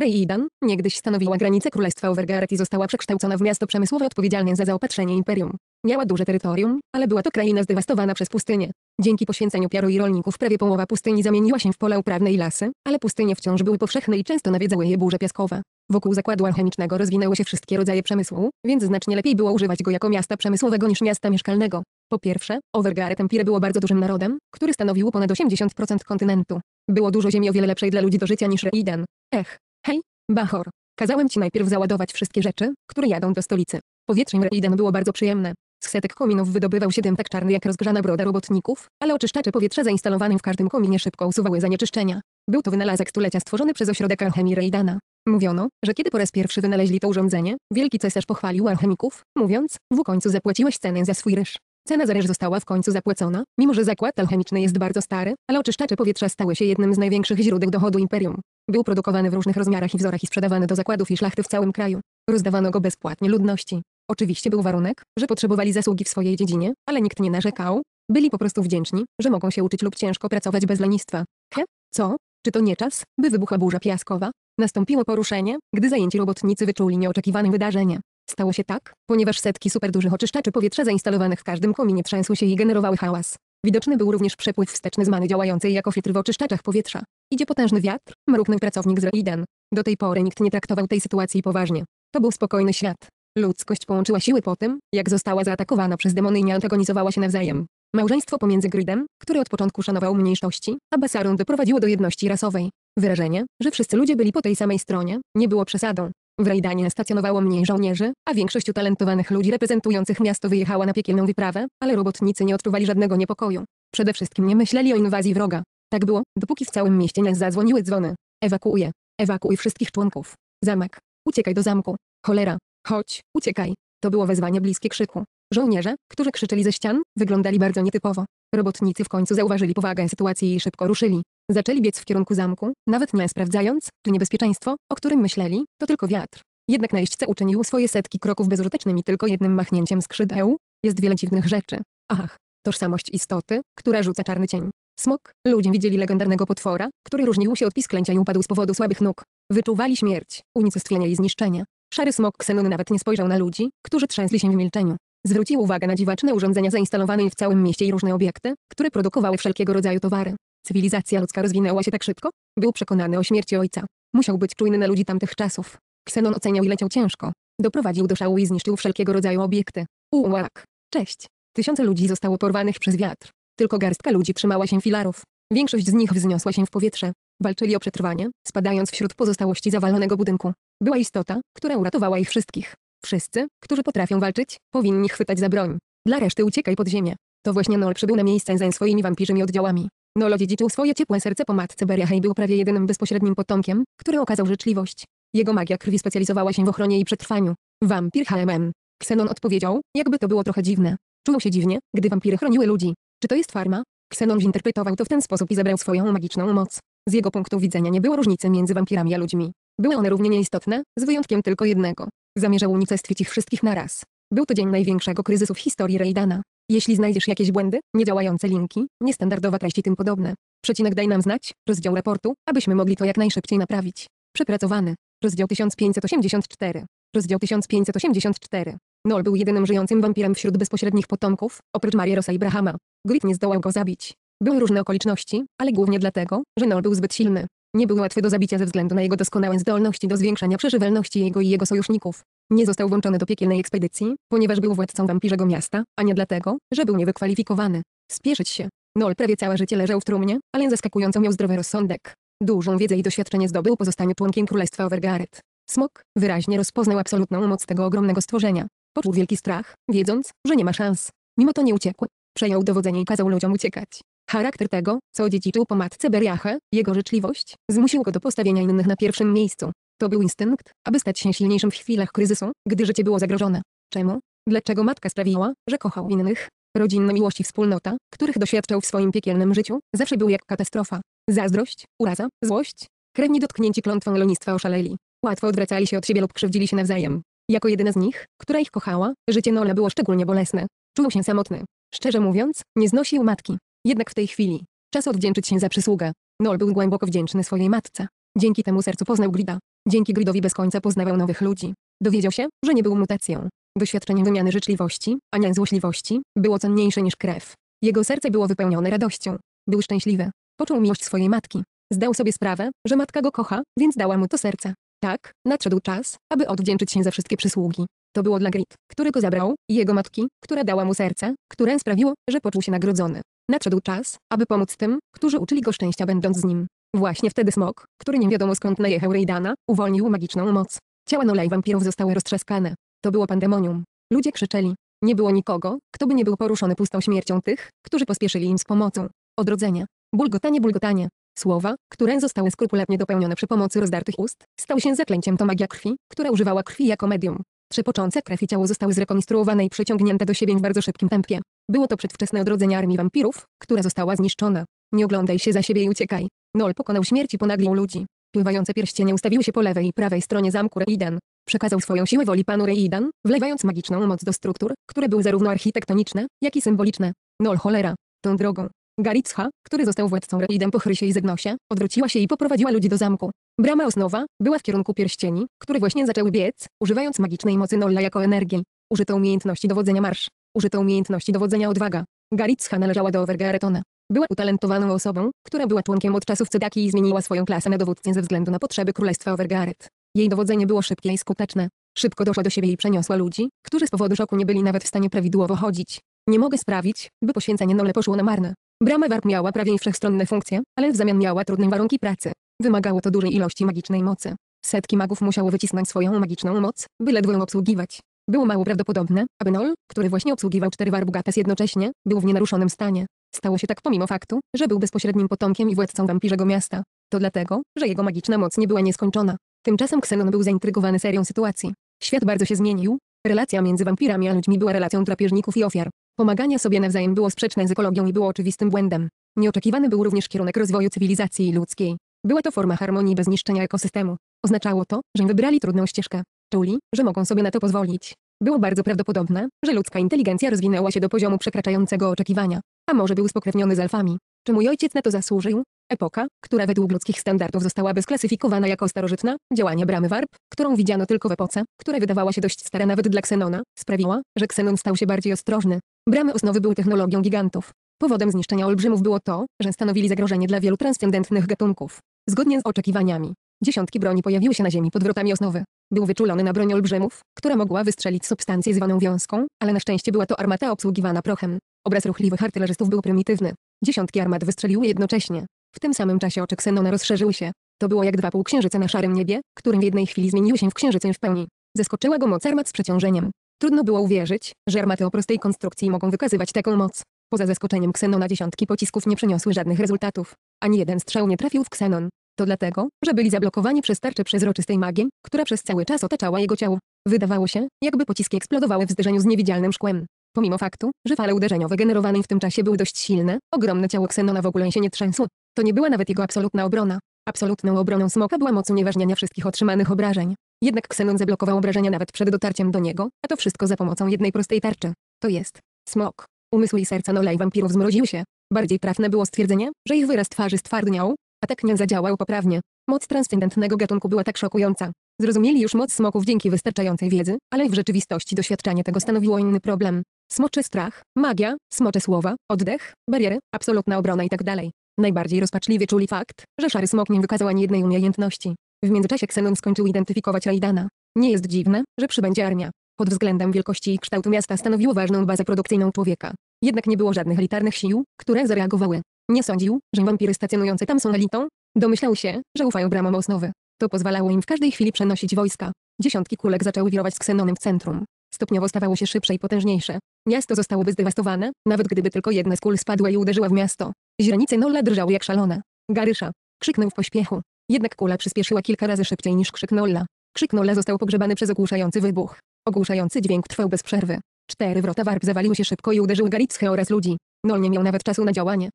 Reidan, niegdyś stanowiła granicę Królestwa Overgaret i została przekształcona w miasto przemysłowe odpowiedzialne za zaopatrzenie imperium. Miała duże terytorium, ale była to kraina zdewastowana przez pustynię. Dzięki poświęceniu piaru i rolników prawie połowa pustyni zamieniła się w pola uprawne i lasy, ale pustynie wciąż były powszechne i często nawiedzały je burze piaskowe. Wokół zakładu alchemicznego rozwinęły się wszystkie rodzaje przemysłu, więc znacznie lepiej było używać go jako miasta przemysłowego niż miasta mieszkalnego. Po pierwsze, Overgaard Empire było bardzo dużym narodem, który stanowił ponad 80% kontynentu. Było dużo ziemi o wiele lepszej dla ludzi do życia niż Reiden. Ech, Hej, Bahor. Kazałem ci najpierw załadować wszystkie rzeczy, które jadą do stolicy. Powietrze reidem było bardzo przyjemne. Z setek kominów wydobywał się dym tak czarny jak rozgrzana broda robotników, ale oczyszczacze powietrza zainstalowane w każdym kominie szybko usuwały zanieczyszczenia. Był to wynalazek stulecia stworzony przez ośrodek alchemii Reidana. Mówiono, że kiedy po raz pierwszy wynaleźli to urządzenie, wielki cesarz pochwalił alchemików, mówiąc, w końcu zapłaciłeś cenę za swój ryż. Cena za ryż została w końcu zapłacona, mimo że zakład alchemiczny jest bardzo stary, ale oczyszczacze powietrza stały się jednym z największych źródeł dochodu imperium. Był produkowany w różnych rozmiarach i wzorach i sprzedawany do zakładów i szlachty w całym kraju. Rozdawano go bezpłatnie ludności. Oczywiście był warunek, że potrzebowali zasługi w swojej dziedzinie, ale nikt nie narzekał. Byli po prostu wdzięczni, że mogą się uczyć lub ciężko pracować bez lenistwa. He? Co? Czy to nie czas, by wybuchła burza piaskowa? Nastąpiło poruszenie, gdy zajęci robotnicy wyczuli nieoczekiwane wydarzenie. Stało się tak, ponieważ setki superdużych oczyszczaczy powietrza zainstalowanych w każdym kominie trzęsły się i generowały hałas. Widoczny był również przepływ wsteczny zmany działającej jako filtr w oczyszczaczach powietrza. Idzie potężny wiatr, mruknął pracownik z Reiden. Do tej pory nikt nie traktował tej sytuacji poważnie. To był spokojny świat. Ludzkość połączyła siły po tym, jak została zaatakowana przez demony i nie antagonizowała się nawzajem. Małżeństwo pomiędzy Gridem, który od początku szanował mniejszości, a Basarą doprowadziło do jedności rasowej. Wyrażenie, że wszyscy ludzie byli po tej samej stronie, nie było przesadą. W rejdanie stacjonowało mniej żołnierzy, a większość utalentowanych ludzi reprezentujących miasto wyjechała na piekielną wyprawę, ale robotnicy nie odczuwali żadnego niepokoju. Przede wszystkim nie myśleli o inwazji wroga. Tak było, dopóki w całym mieście nie zadzwoniły dzwony. Ewakuuję. Ewakuuj wszystkich członków. Zamek. Uciekaj do zamku. Cholera. Chodź, uciekaj. To było wezwanie bliskie krzyku. Żołnierze, którzy krzyczeli ze ścian, wyglądali bardzo nietypowo. Robotnicy w końcu zauważyli powagę sytuacji i szybko ruszyli. Zaczęli biec w kierunku zamku, nawet nie sprawdzając, czy niebezpieczeństwo, o którym myśleli, to tylko wiatr. Jednak najeźdźca uczynił swoje setki kroków bezużytecznymi tylko jednym machnięciem skrzydeł. Jest wiele dziwnych rzeczy. Ach, tożsamość istoty, która rzuca czarny cień. Smok, ludzie widzieli legendarnego potwora, który różnił się od pisklęcia i upadł z powodu słabych nóg. Wyczuwali śmierć, unicestwienie i zniszczenia. Szary smok Ksenon nawet nie spojrzał na ludzi, którzy trzęsli się w milczeniu. Zwrócił uwagę na dziwaczne urządzenia zainstalowane w całym mieście i różne obiekty, które produkowały wszelkiego rodzaju towary. Cywilizacja ludzka rozwinęła się tak szybko? Był przekonany o śmierci ojca. Musiał być czujny na ludzi tamtych czasów. Ksenon oceniał i leciał ciężko. Doprowadził do szału i zniszczył wszelkiego rodzaju obiekty. Ułak. Cześć. Tysiące ludzi zostało porwanych przez wiatr. Tylko garstka ludzi trzymała się filarów. Większość z nich wzniosła się w powietrze. Walczyli o przetrwanie, spadając wśród pozostałości zawalonego budynku. Była istota, która uratowała ich wszystkich. Wszyscy, którzy potrafią walczyć, powinni chwytać za broń. Dla reszty uciekaj pod ziemię. To właśnie Noel przybył na miejsce ze swoimi wampirzymi oddziałami. Nol odziedziczył swoje ciepłe serce po matce i był prawie jedynym bezpośrednim potomkiem, który okazał życzliwość. Jego magia krwi specjalizowała się w ochronie i przetrwaniu. Wampir HMM. Ksenon odpowiedział, jakby to było trochę dziwne. Czuł się dziwnie, gdy wampiry chroniły ludzi. Czy to jest farma? Ksenon zinterpretował to w ten sposób i zebrał swoją magiczną moc. Z jego punktu widzenia nie było różnicy między wampirami a ludźmi. Były one równie nieistotne, z wyjątkiem tylko jednego. Zamierzał unicestwić ich wszystkich naraz. Był to dzień największego kryzysu w historii Rejdana. Jeśli znajdziesz jakieś błędy, niedziałające linki, niestandardowe treści tym podobne, przecinek daj nam znać, rozdział raportu, abyśmy mogli to jak najszybciej naprawić. Przepracowany. Rozdział 1584. Rozdział 1584. Noel był jedynym żyjącym wampirem wśród bezpośrednich potomków, oprócz i Brahama. Grit nie zdołał go zabić. Były różne okoliczności, ale głównie dlatego, że Noel był zbyt silny. Nie był łatwy do zabicia ze względu na jego doskonałe zdolności do zwiększania przeżywalności jego i jego sojuszników. Nie został włączony do piekielnej ekspedycji, ponieważ był władcą wampirzego miasta, a nie dlatego, że był niewykwalifikowany. Spieszyć się. Nol prawie całe życie leżał w trumnie, ale zaskakująco miał zdrowy rozsądek. Dużą wiedzę i doświadczenie zdobył po zostaniu członkiem Królestwa Overgaret. Smok wyraźnie rozpoznał absolutną moc tego ogromnego stworzenia. Poczuł wielki strach, wiedząc, że nie ma szans. Mimo to nie uciekł. Przejął dowodzenie i kazał ludziom uciekać. Charakter tego, co odziedziczył po matce Beriache, jego życzliwość, zmusił go do postawienia innych na pierwszym miejscu. To był instynkt, aby stać się silniejszym w chwilach kryzysu, gdy życie było zagrożone. Czemu? Dlaczego matka sprawiła, że kochał innych? Rodzinna miłość i wspólnota, których doświadczał w swoim piekielnym życiu, zawsze był jak katastrofa. Zazdrość, uraza, złość. Krewni dotknięci klątwą lenistwa oszaleli. Łatwo odwracali się od siebie lub krzywdzili się nawzajem. Jako jedyna z nich, która ich kochała, życie Nola było szczególnie bolesne. Czuł się samotny. Szczerze mówiąc, nie znosił matki. Jednak w tej chwili, czas odwdzięczyć się za przysługę. Nol był głęboko wdzięczny swojej matce. Dzięki temu sercu poznał Grida. Dzięki Gridowi bez końca poznawał nowych ludzi. Dowiedział się, że nie był mutacją. Doświadczenie wymiany życzliwości, a nie złośliwości, było cenniejsze niż krew. Jego serce było wypełnione radością. Był szczęśliwy. Poczuł miłość swojej matki. Zdał sobie sprawę, że matka go kocha, więc dała mu to serce. Tak, nadszedł czas, aby odwdzięczyć się za wszystkie przysługi. To było dla Grid, który go zabrał, i jego matki, która dała mu serce, które sprawiło, że poczuł się nagrodzony. Nadszedł czas, aby pomóc tym, którzy uczyli go szczęścia będąc z nim. Właśnie wtedy smok, który nie wiadomo skąd najechał Rejdana, uwolnił magiczną moc. Ciała Nola i wampirów zostały roztrzaskane. To było pandemonium. Ludzie krzyczeli. Nie było nikogo, kto by nie był poruszony pustą śmiercią tych, którzy pospieszyli im z pomocą. Odrodzenie. Bulgotanie, bulgotanie. Słowa, które zostały skrupulatnie dopełnione przy pomocy rozdartych ust, stały się zaklęciem to magia krwi, która używała krwi jako medium. Trzepoczące krew i ciało zostały zrekonstruowane i przyciągnięte do siebie w bardzo szybkim tempie. Było to przedwczesne odrodzenie armii wampirów, która została zniszczona. Nie oglądaj się za siebie i uciekaj. Nol pokonał śmierć i ponaglił ludzi. Pływające pierścienie ustawiły się po lewej i prawej stronie zamku Reidan. Przekazał swoją siłę woli panu Reidan, wlewając magiczną moc do struktur, które były zarówno architektoniczne, jak i symboliczne. Nol cholera. Tą drogą. Garitzha, który został władcą Reidem po Chrysie i Zegnosie, odwróciła się i poprowadziła ludzi do zamku. Brama osnowa była w kierunku pierścieni, które właśnie zaczęły biec, używając magicznej mocy Nolla jako energii. Użyto umiejętności dowodzenia marsz. Użyto umiejętności dowodzenia odwaga. Garitzha należała do Overgaretona. Była utalentowaną osobą, która była członkiem od czasów Cedaki i zmieniła swoją klasę na dowódcę ze względu na potrzeby królestwa Overgaret. Jej dowodzenie było szybkie i skuteczne. Szybko doszła do siebie i przeniosła ludzi, którzy z powodu szoku nie byli nawet w stanie prawidłowo chodzić. Nie mogę sprawić, by poświęcenie Nole poszło na marne. Brama Warp miała prawie wszechstronne funkcje, ale w zamian miała trudne warunki pracy. Wymagało to dużej ilości magicznej mocy. Setki magów musiało wycisnąć swoją magiczną moc, by ledwo ją obsługiwać. Było mało prawdopodobne, aby Nol, który właśnie obsługiwał cztery Warbugates jednocześnie, był w nienaruszonym stanie. Stało się tak pomimo faktu, że był bezpośrednim potomkiem i władcą wampirzego miasta. To dlatego, że jego magiczna moc nie była nieskończona. Tymczasem Ksenon był zaintrygowany serią sytuacji. Świat bardzo się zmienił, relacja między wampirami a ludźmi była relacją drapieżników i ofiar. Pomaganie sobie nawzajem było sprzeczne z ekologią i było oczywistym błędem. Nieoczekiwany był również kierunek rozwoju cywilizacji ludzkiej. Była to forma harmonii bez niszczenia ekosystemu. Oznaczało to, że wybrali trudną ścieżkę. Czuli, że mogą sobie na to pozwolić. Było bardzo prawdopodobne, że ludzka inteligencja rozwinęła się do poziomu przekraczającego oczekiwania, a może był spokrewniony z elfami. Czy mój ojciec na to zasłużył? Epoka, która według ludzkich standardów zostałaby sklasyfikowana jako starożytna, działanie bramy warp, którą widziano tylko w epoce, która wydawała się dość stara nawet dla Ksenona, sprawiła, że Ksenon stał się bardziej ostrożny. Bramy osnowy były technologią gigantów. Powodem zniszczenia olbrzymów było to, że stanowili zagrożenie dla wielu transcendentnych gatunków. Zgodnie z oczekiwaniami, Dziesiątki broni pojawiły się na ziemi pod wrotami osnowy. Był wyczulony na broń olbrzymów, która mogła wystrzelić substancję zwaną wiązką, ale na szczęście była to armata obsługiwana prochem. Obraz ruchliwych artylerzystów był prymitywny. Dziesiątki armat wystrzeliły jednocześnie. W tym samym czasie oczy Ksenona rozszerzyły się. To było jak dwa półksiężyce na szarym niebie, którym w jednej chwili zmieniły się w księżycę w pełni. Zeskoczyła go moc armat z przeciążeniem. Trudno było uwierzyć, że armaty o prostej konstrukcji mogą wykazywać taką moc. Poza zaskoczeniem Ksenona dziesiątki pocisków nie przyniosły żadnych rezultatów. Ani jeden strzał nie trafił w Ksenon. To dlatego, że byli zablokowani przez tarczę przezroczystej magiem, która przez cały czas otaczała jego ciało. Wydawało się, jakby pociski eksplodowały w zderzeniu z niewidzialnym szkłem. Pomimo faktu, że fale uderzeniowe generowane w tym czasie były dość silne, ogromne ciało Ksenona w ogóle się nie trzęsło. To nie była nawet jego absolutna obrona. Absolutną obroną smoka była moc unieważniania wszystkich otrzymanych obrażeń. Jednak Ksenon zablokował obrażenia nawet przed dotarciem do niego, a to wszystko za pomocą jednej prostej tarczy. To jest smok. Umysł i serca Nola i wampirów zmroziły się. Bardziej trafne było stwierdzenie, że ich wyraz twarzy stwardniał, Atak nie zadziałał poprawnie. Moc transcendentnego gatunku była tak szokująca. Zrozumieli już moc smoków dzięki wystarczającej wiedzy, ale w rzeczywistości doświadczanie tego stanowiło inny problem. Smoczy strach, magia, smocze słowa, oddech, bariery, absolutna obrona itd. Tak Najbardziej rozpaczliwie czuli fakt, że szary smok nie wykazał ani jednej umiejętności. W międzyczasie Xenon skończył identyfikować Raidana. Nie jest dziwne, że przybędzie armia. Pod względem wielkości i kształtu miasta stanowiło ważną bazę produkcyjną człowieka. Jednak nie było żadnych elitarnych sił, które zareagowały. Nie sądził, że wampiry stacjonujące tam są elitą. Domyślał się, że ufają bramom osnowy. To pozwalało im w każdej chwili przenosić wojska. Dziesiątki kulek zaczęły wirować z ksenonem w centrum. Stopniowo stawało się szybsze i potężniejsze. Miasto zostałoby zdewastowane, nawet gdyby tylko jedna z kul spadła i uderzyła w miasto. Źrenice Nolla drżały jak szalona. Garysza! Krzyknął w pośpiechu. Jednak kula przyspieszyła kilka razy szybciej niż krzyk Nolla. Krzyk Nolla został pogrzebany przez ogłuszający wybuch. Ogłuszający dźwięk trwał bez przerwy. Cztery wrota warp zawaliły się szybko i uderzyły Garicę oraz ludzi. Nol nie miał nawet czasu na działanie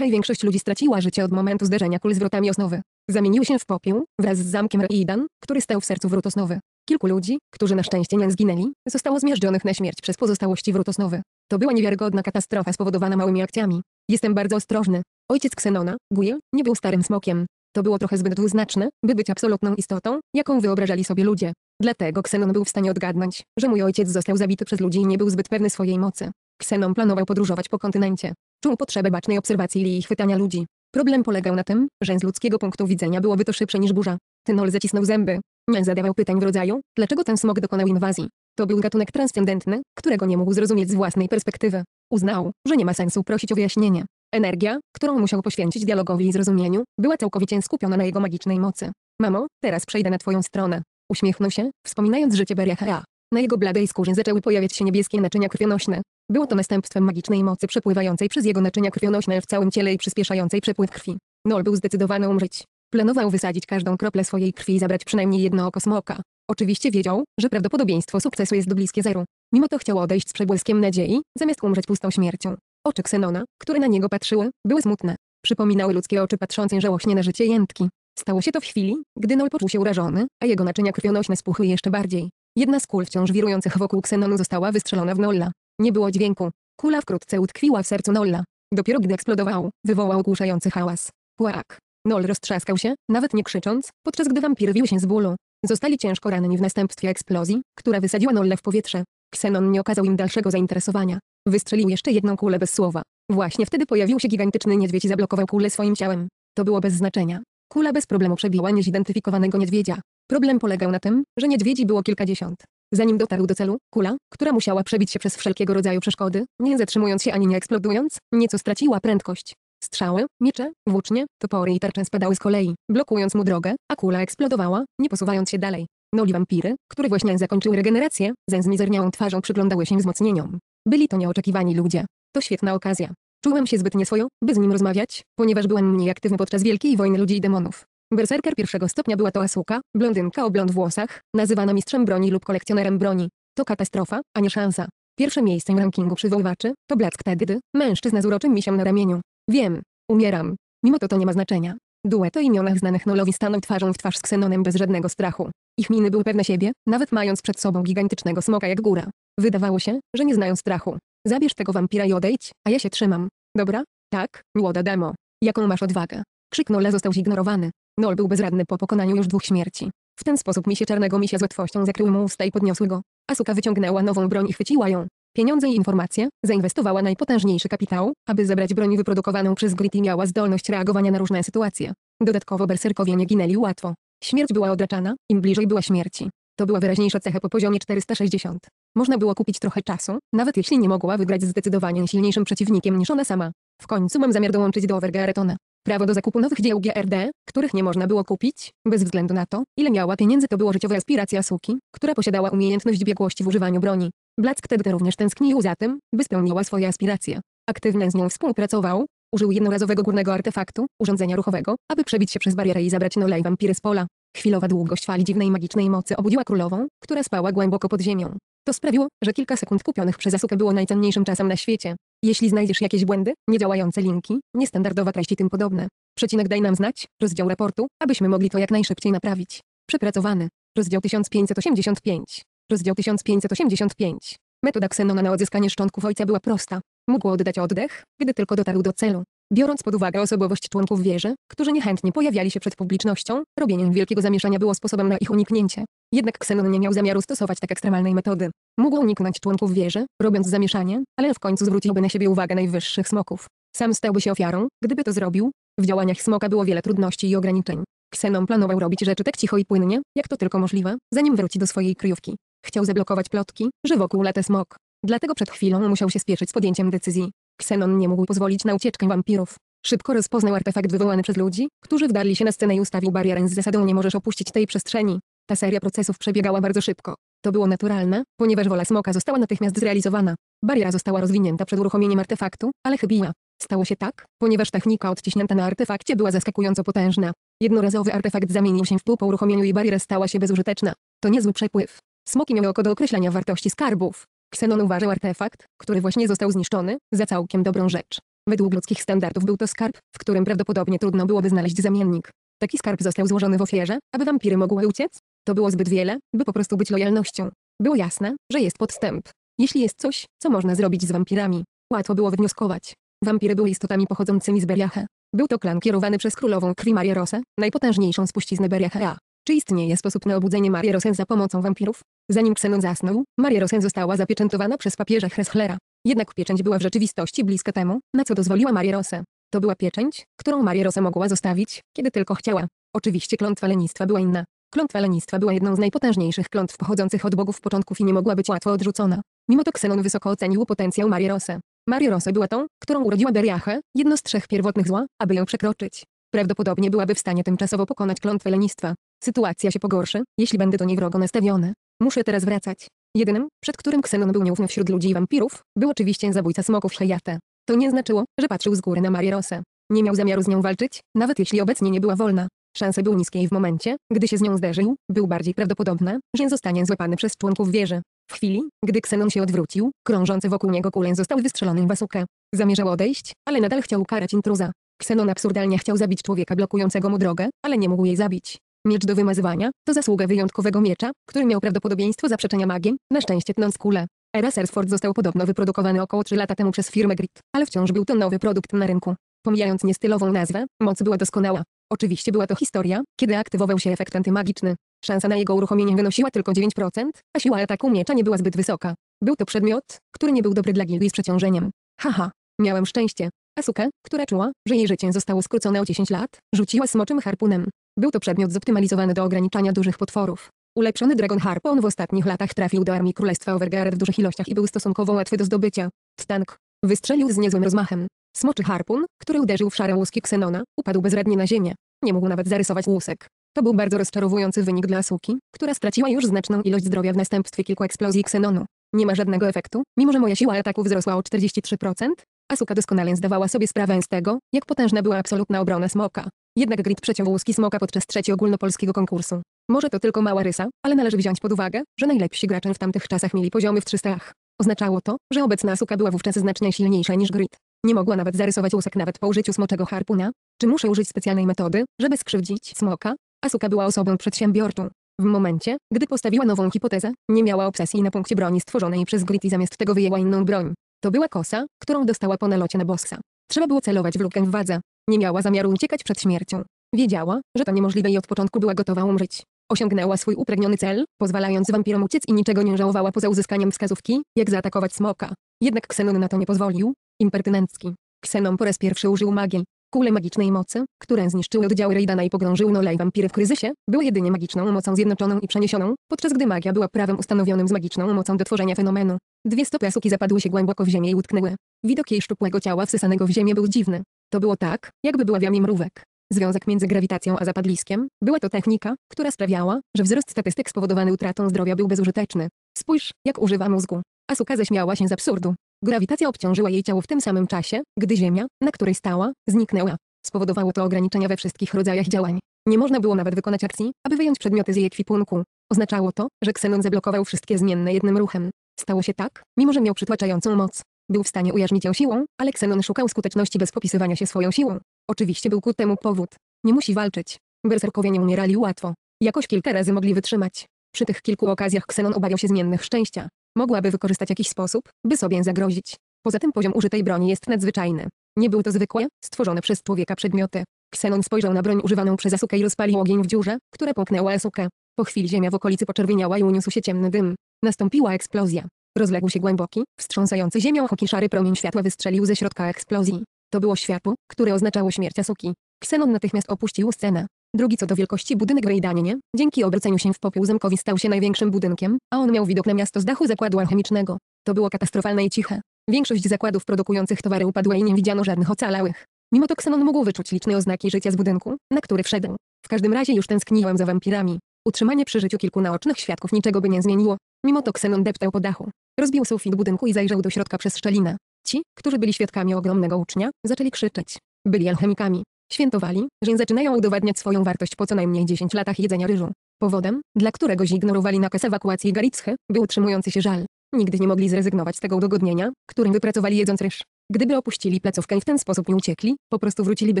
i większość ludzi straciła życie od momentu zderzenia kul z wrotami osnowy. Zamieniły się w popiół, wraz z zamkiem Reidan, który stał w sercu wrót osnowy. Kilku ludzi, którzy na szczęście nie zginęli, zostało zmiażdżonych na śmierć przez pozostałości wrót osnowy. To była niewiarygodna katastrofa spowodowana małymi akcjami. Jestem bardzo ostrożny. Ojciec Ksenona, Guil, nie był starym smokiem. To było trochę zbyt dwuznaczne, by być absolutną istotą, jaką wyobrażali sobie ludzie. Dlatego Ksenon był w stanie odgadnąć, że mój ojciec został zabity przez ludzi i nie był zbyt pewny swojej mocy. Ksenon planował podróżować po kontynencie. Czuł potrzebę bacznej obserwacji i chwytania ludzi. Problem polegał na tym, że z ludzkiego punktu widzenia byłoby to szybsze niż burza. Tynol zacisnął zęby. Nie zadawał pytań w rodzaju, dlaczego ten smog dokonał inwazji. To był gatunek transcendentny, którego nie mógł zrozumieć z własnej perspektywy. Uznał, że nie ma sensu prosić o wyjaśnienie. Energia, którą musiał poświęcić dialogowi i zrozumieniu, była całkowicie skupiona na jego magicznej mocy. Mamo, teraz przejdę na twoją stronę. Uśmiechnął się, wspominając życie Beriacha. Na jego bladej skórze zaczęły pojawiać się niebieskie naczynia krwionośne. Było to następstwem magicznej mocy przepływającej przez jego naczynia krwionośne w całym ciele i przyspieszającej przepływ krwi. Nol był zdecydowany umrzeć. Planował wysadzić każdą kroplę swojej krwi i zabrać przynajmniej jedno oko smoka. Oczywiście wiedział, że prawdopodobieństwo sukcesu jest do bliskie zeru. Mimo to chciał odejść z przebłyskiem nadziei, zamiast umrzeć pustą śmiercią. Oczy Ksenona, które na niego patrzyły, były smutne. Przypominały ludzkie oczy patrzące żałośnie na życie jętki. Stało się to w chwili, gdy Nol poczuł się urażony, a jego naczynia krwionośne spuchły jeszcze bardziej. Jedna z kul wciąż wirujących wokół Xenonu została wystrzelona w Nolla. Nie było dźwięku. Kula wkrótce utkwiła w sercu Nolla. Dopiero gdy eksplodował, wywołał ogłuszający hałas. Płak. Nol roztrzaskał się, nawet nie krzycząc, podczas gdy wampir wił się z bólu. Zostali ciężko ranni w następstwie eksplozji, która wysadziła Nolle w powietrze. Ksenon nie okazał im dalszego zainteresowania. Wystrzelił jeszcze jedną kulę bez słowa. Właśnie wtedy pojawił się gigantyczny niedźwiedź i zablokował kulę swoim ciałem. To było bez znaczenia. Kula bez problemu przebiła niezidentyfikowanego niedźwiedzia. Problem polegał na tym, że niedźwiedzi było kilkadziesiąt. Zanim dotarł do celu, kula, która musiała przebić się przez wszelkiego rodzaju przeszkody, nie zatrzymując się ani nie eksplodując, nieco straciła prędkość. Strzały, miecze, włócznie, topory i tarcze spadały z kolei, blokując mu drogę, a kula eksplodowała, nie posuwając się dalej. Noli wampiry, które właśnie zakończyły regenerację, ze zmizerniałą twarzą przyglądały się wzmocnieniom. Byli to nieoczekiwani ludzie. To świetna okazja. Czułem się zbyt nieswojo, by z nim rozmawiać, ponieważ byłem mniej aktywny podczas Wielkiej Wojny Ludzi i Demonów. Berserker pierwszego stopnia była to Asuka, blondynka o blond włosach, nazywana mistrzem broni lub kolekcjonerem broni. To katastrofa, a nie szansa. Pierwsze miejsce w rankingu przywoływaczy to Black Teddy, mężczyzna z uroczym misiem na ramieniu. Wiem, umieram. Mimo to to nie ma znaczenia. Duet o imionach znanych Nolowi stanął twarzą w twarz z Xenonem bez żadnego strachu. Ich miny były pewne siebie, nawet mając przed sobą gigantycznego smoka jak góra. Wydawało się, że nie znają strachu. Zabierz tego wampira i odejdź, a ja się trzymam. Dobra? Tak, młoda demo. Jaką masz odwagę? Krzyknął, ale został zignorowany. Noel był bezradny po pokonaniu już dwóch śmierci. W ten sposób misie czarnego misia z łatwością zakryły mu usta i podniosły go. Asuka wyciągnęła nową broń i chwyciła ją. Pieniądze i informacje, zainwestowała najpotężniejszy kapitał, aby zebrać broń wyprodukowaną przez Grit i miała zdolność reagowania na różne sytuacje. Dodatkowo berserkowie nie ginęli łatwo. Śmierć była odraczana, im bliżej była śmierci. To była wyraźniejsza cecha po poziomie 460. Można było kupić trochę czasu, nawet jeśli nie mogła wygrać zdecydowanie silniejszym przeciwnikiem niż ona sama. W końcu mam zamiar dołączyć do Overgaretona. Prawo do zakupu nowych dzieł GRD, których nie można było kupić, bez względu na to, ile miała pieniędzy to było życiowa aspiracja Suki, która posiadała umiejętność biegłości w używaniu broni. Black wtedy również tęsknił za tym, by spełniła swoje aspiracje. Aktywnie z nią współpracował, użył jednorazowego górnego artefaktu, urządzenia ruchowego, aby przebić się przez barierę i zabrać Nolej wampiry z pola. Chwilowa długość fali dziwnej magicznej mocy obudziła królową, która spała głęboko pod ziemią. To sprawiło, że kilka sekund kupionych przez Asukę było najcenniejszym czasem na świecie. Jeśli znajdziesz jakieś błędy, niedziałające linki, niestandardowa treść i tym podobne, przecinek daj nam znać, rozdział raportu, abyśmy mogli to jak najszybciej naprawić. Przepracowany. Rozdział 1585. Rozdział 1585. Metoda Ksenona na odzyskanie szczątków ojca była prosta. Mógł oddać oddech, gdy tylko dotarł do celu. Biorąc pod uwagę osobowość członków wieży, którzy niechętnie pojawiali się przed publicznością, robienie wielkiego zamieszania było sposobem na ich uniknięcie. Jednak Ksenon nie miał zamiaru stosować tak ekstremalnej metody. Mógł uniknąć członków wieży, robiąc zamieszanie, ale w końcu zwróciłby na siebie uwagę najwyższych smoków. Sam stałby się ofiarą, gdyby to zrobił. W działaniach smoka było wiele trudności i ograniczeń. Ksenon planował robić rzeczy tak cicho i płynnie, jak to tylko możliwe, zanim wróci do swojej kryjówki. Chciał zablokować plotki, że wokół lata smok. Dlatego przed chwilą musiał się spieszyć z podjęciem decyzji. Ksenon nie mógł pozwolić na ucieczkę wampirów. Szybko rozpoznał artefakt wywołany przez ludzi, którzy wdarli się na scenę i ustawił barierę z zasadą nie możesz opuścić tej przestrzeni. Ta seria procesów przebiegała bardzo szybko. To było naturalne, ponieważ wola smoka została natychmiast zrealizowana. Bariera została rozwinięta przed uruchomieniem artefaktu, ale chybiła. Stało się tak, ponieważ technika odciśnięta na artefakcie była zaskakująco potężna. Jednorazowy artefakt zamienił się w pół po uruchomieniu i bariera stała się bezużyteczna. To niezły przepływ. Smoki miały oko do określania wartości skarbów. Xenon uważał artefakt, który właśnie został zniszczony, za całkiem dobrą rzecz. Według ludzkich standardów był to skarb, w którym prawdopodobnie trudno byłoby znaleźć zamiennik. Taki skarb został złożony w ofierze, aby wampiry mogły uciec? To było zbyt wiele, by po prostu być lojalnością. Było jasne, że jest podstęp. Jeśli jest coś, co można zrobić z wampirami, łatwo było wywnioskować. Wampiry były istotami pochodzącymi z Beriahe. Był to klan kierowany przez królową krwi Rose, Rosę, najpotężniejszą spuściznę Beriacha. Czy istnieje sposób na obudzenie Marii Rosen za pomocą wampirów? Zanim Ksenon zasnął, Maria Rosen została zapieczętowana przez papieża Hreschlera. Jednak pieczęć była w rzeczywistości bliska temu, na co dozwoliła Maria Rose. To była pieczęć, którą Maria Rose mogła zostawić, kiedy tylko chciała. Oczywiście klątwa lenistwa była inna. Klątwa lenistwa była jedną z najpotężniejszych klątw pochodzących od bogów początków i nie mogła być łatwo odrzucona. Mimo to Ksenon wysoko ocenił potencjał Marii Rose. Maria Rose była tą, którą urodziła Beriachę, jedno z trzech pierwotnych zła, aby ją przekroczyć. Prawdopodobnie byłaby w stanie tymczasowo pokonać klątwę lenistwa. Sytuacja się pogorszy, jeśli będę do niej wrogo nastawiony. Muszę teraz wracać. Jedynym, przed którym Ksenon był nieufny wśród ludzi i wampirów, był oczywiście zabójca smoków Szejate. To nie znaczyło, że patrzył z góry na Marię Rosę. Nie miał zamiaru z nią walczyć, nawet jeśli obecnie nie była wolna. Szanse były niskie i w momencie, gdy się z nią zderzył, był bardziej prawdopodobne, że zostanie złapany przez członków wieży. W chwili, gdy Ksenon się odwrócił, krążący wokół niego kulę został wystrzelony w basukę. Zamierzał odejść, ale nadal chciał ukarać intruza. Ksenon absurdalnie chciał zabić człowieka blokującego mu drogę, ale nie mógł jej zabić. Miecz do wymazywania, to zasługa wyjątkowego miecza, który miał prawdopodobieństwo zaprzeczenia magii. na szczęście tnąc kulę. Erasersford został podobno wyprodukowany około 3 lata temu przez firmę Grit, ale wciąż był to nowy produkt na rynku. Pomijając niestylową nazwę, moc była doskonała. Oczywiście była to historia, kiedy aktywował się efekt antymagiczny. Szansa na jego uruchomienie wynosiła tylko 9%, a siła ataku miecza nie była zbyt wysoka. Był to przedmiot, który nie był dobry dla gildii z przeciążeniem. Haha, miałem szczęście. Asuka, która czuła, że jej życie zostało skrócone o 10 lat, rzuciła smoczym harpunem. Był to przedmiot zoptymalizowany do ograniczania dużych potworów. Ulepszony Dragon Harpon w ostatnich latach trafił do armii Królestwa Overguard w dużych ilościach i był stosunkowo łatwy do zdobycia. Stank. Wystrzelił z niezłym rozmachem. Smoczy harpon, który uderzył w szare łuski Ksenona, upadł bezradnie na ziemię. Nie mógł nawet zarysować łusek. To był bardzo rozczarowujący wynik dla Suki, która straciła już znaczną ilość zdrowia w następstwie kilku eksplozji Ksenonu. Nie ma żadnego efektu, mimo że moja siła ataku wzrosła o 43%, Asuka doskonale zdawała sobie sprawę z tego, jak potężna była absolutna obrona smoka. Jednak Grit przeciął łuski smoka podczas trzeciego ogólnopolskiego konkursu. Może to tylko mała rysa, ale należy wziąć pod uwagę, że najlepsi gracze w tamtych czasach mieli poziomy w 300. Oznaczało to, że obecna Asuka była wówczas znacznie silniejsza niż Grit. Nie mogła nawet zarysować łusek nawet po użyciu smoczego harpuna. Czy muszę użyć specjalnej metody, żeby skrzywdzić smoka? Asuka była osobą przedsiębiorczą. W momencie, gdy postawiła nową hipotezę, nie miała obsesji na punkcie broni stworzonej przez Grit i zamiast tego wyjęła inną broń. To była kosa, którą dostała po nalocie na bossa. Trzeba było celować w lukę w wadze. Nie miała zamiaru uciekać przed śmiercią. Wiedziała, że to niemożliwe i od początku była gotowa umrzeć. Osiągnęła swój upragniony cel, pozwalając wampirom uciec i niczego nie żałowała poza uzyskaniem wskazówki, jak zaatakować smoka. Jednak Ksenon na to nie pozwolił. Impertynencki. Ksenon po raz pierwszy użył magii. Kule magicznej mocy, które zniszczyły oddziały Raidana i pogrążyły Nola i wampiry w kryzysie, były jedynie magiczną mocą zjednoczoną i przeniesioną, podczas gdy magia była prawem ustanowionym z magiczną mocą do tworzenia fenomenu. Dwie stopy Asuki zapadły się głęboko w ziemię i utknęły. Widok jej szczupłego ciała wsysanego w ziemię był dziwny. To było tak, jakby była wiami mrówek. Związek między grawitacją a zapadliskiem, była to technika, która sprawiała, że wzrost statystyk spowodowany utratą zdrowia był bezużyteczny. Spójrz, jak używa mózgu. Asuka ześmiała się z absurdu. Grawitacja obciążyła jej ciało w tym samym czasie, gdy Ziemia, na której stała, zniknęła. Spowodowało to ograniczenia we wszystkich rodzajach działań. Nie można było nawet wykonać akcji, aby wyjąć przedmioty z jej ekwipunku. Oznaczało to, że Xenon zablokował wszystkie zmienne jednym ruchem. Stało się tak, mimo że miał przytłaczającą moc. Był w stanie ujarzmić ją siłą, ale Xenon szukał skuteczności bez popisywania się swoją siłą. Oczywiście był ku temu powód. Nie musi walczyć. Berserkowie nie umierali łatwo. Jakoś kilka razy mogli wytrzymać. Przy tych kilku okazjach Xenon obawiał się zmiennych szczęścia. Mogłaby wykorzystać jakiś sposób, by sobie zagrozić. Poza tym poziom użytej broni jest nadzwyczajny. Nie były to zwykłe, stworzone przez człowieka przedmioty. Ksenon spojrzał na broń używaną przez Asukę i rozpalił ogień w dziurze, które połknęła Asukę. Po chwili ziemia w okolicy poczerwieniała i uniósł się ciemny dym. Nastąpiła eksplozja. Rozległ się głęboki, wstrząsający ziemią oki szary promień światła wystrzelił ze środka eksplozji. To było światło, które oznaczało śmierć Asuki. Ksenon natychmiast opuścił scenę. Drugi co do wielkości budynek Wejdanienie, dzięki obróceniu się w popiół zamkowi stał się największym budynkiem, a on miał widok na miasto z dachu zakładu alchemicznego. To było katastrofalne i ciche. Większość zakładów produkujących towary upadła i nie widziano żadnych ocalałych. Mimo to Xenon mógł wyczuć liczne oznaki życia z budynku, na który wszedł. W każdym razie już tęskniłem za wampirami. Utrzymanie przy życiu kilku naocznych świadków niczego by nie zmieniło. Mimo to Xenon deptał po dachu. Rozbił sufit budynku i zajrzał do środka przez szczelinę. Ci, którzy byli świadkami ogromnego ucznia, zaczęli krzyczeć. Byli alchemikami. Świętowali, że zaczynają udowadniać swoją wartość po co najmniej 10 latach jedzenia ryżu. Powodem, dla którego zignorowali nakaz ewakuacji Galitzche, był utrzymujący się żal. Nigdy nie mogli zrezygnować z tego udogodnienia, którym wypracowali jedząc ryż. Gdyby opuścili placówkę i w ten sposób nie uciekli, po prostu wróciliby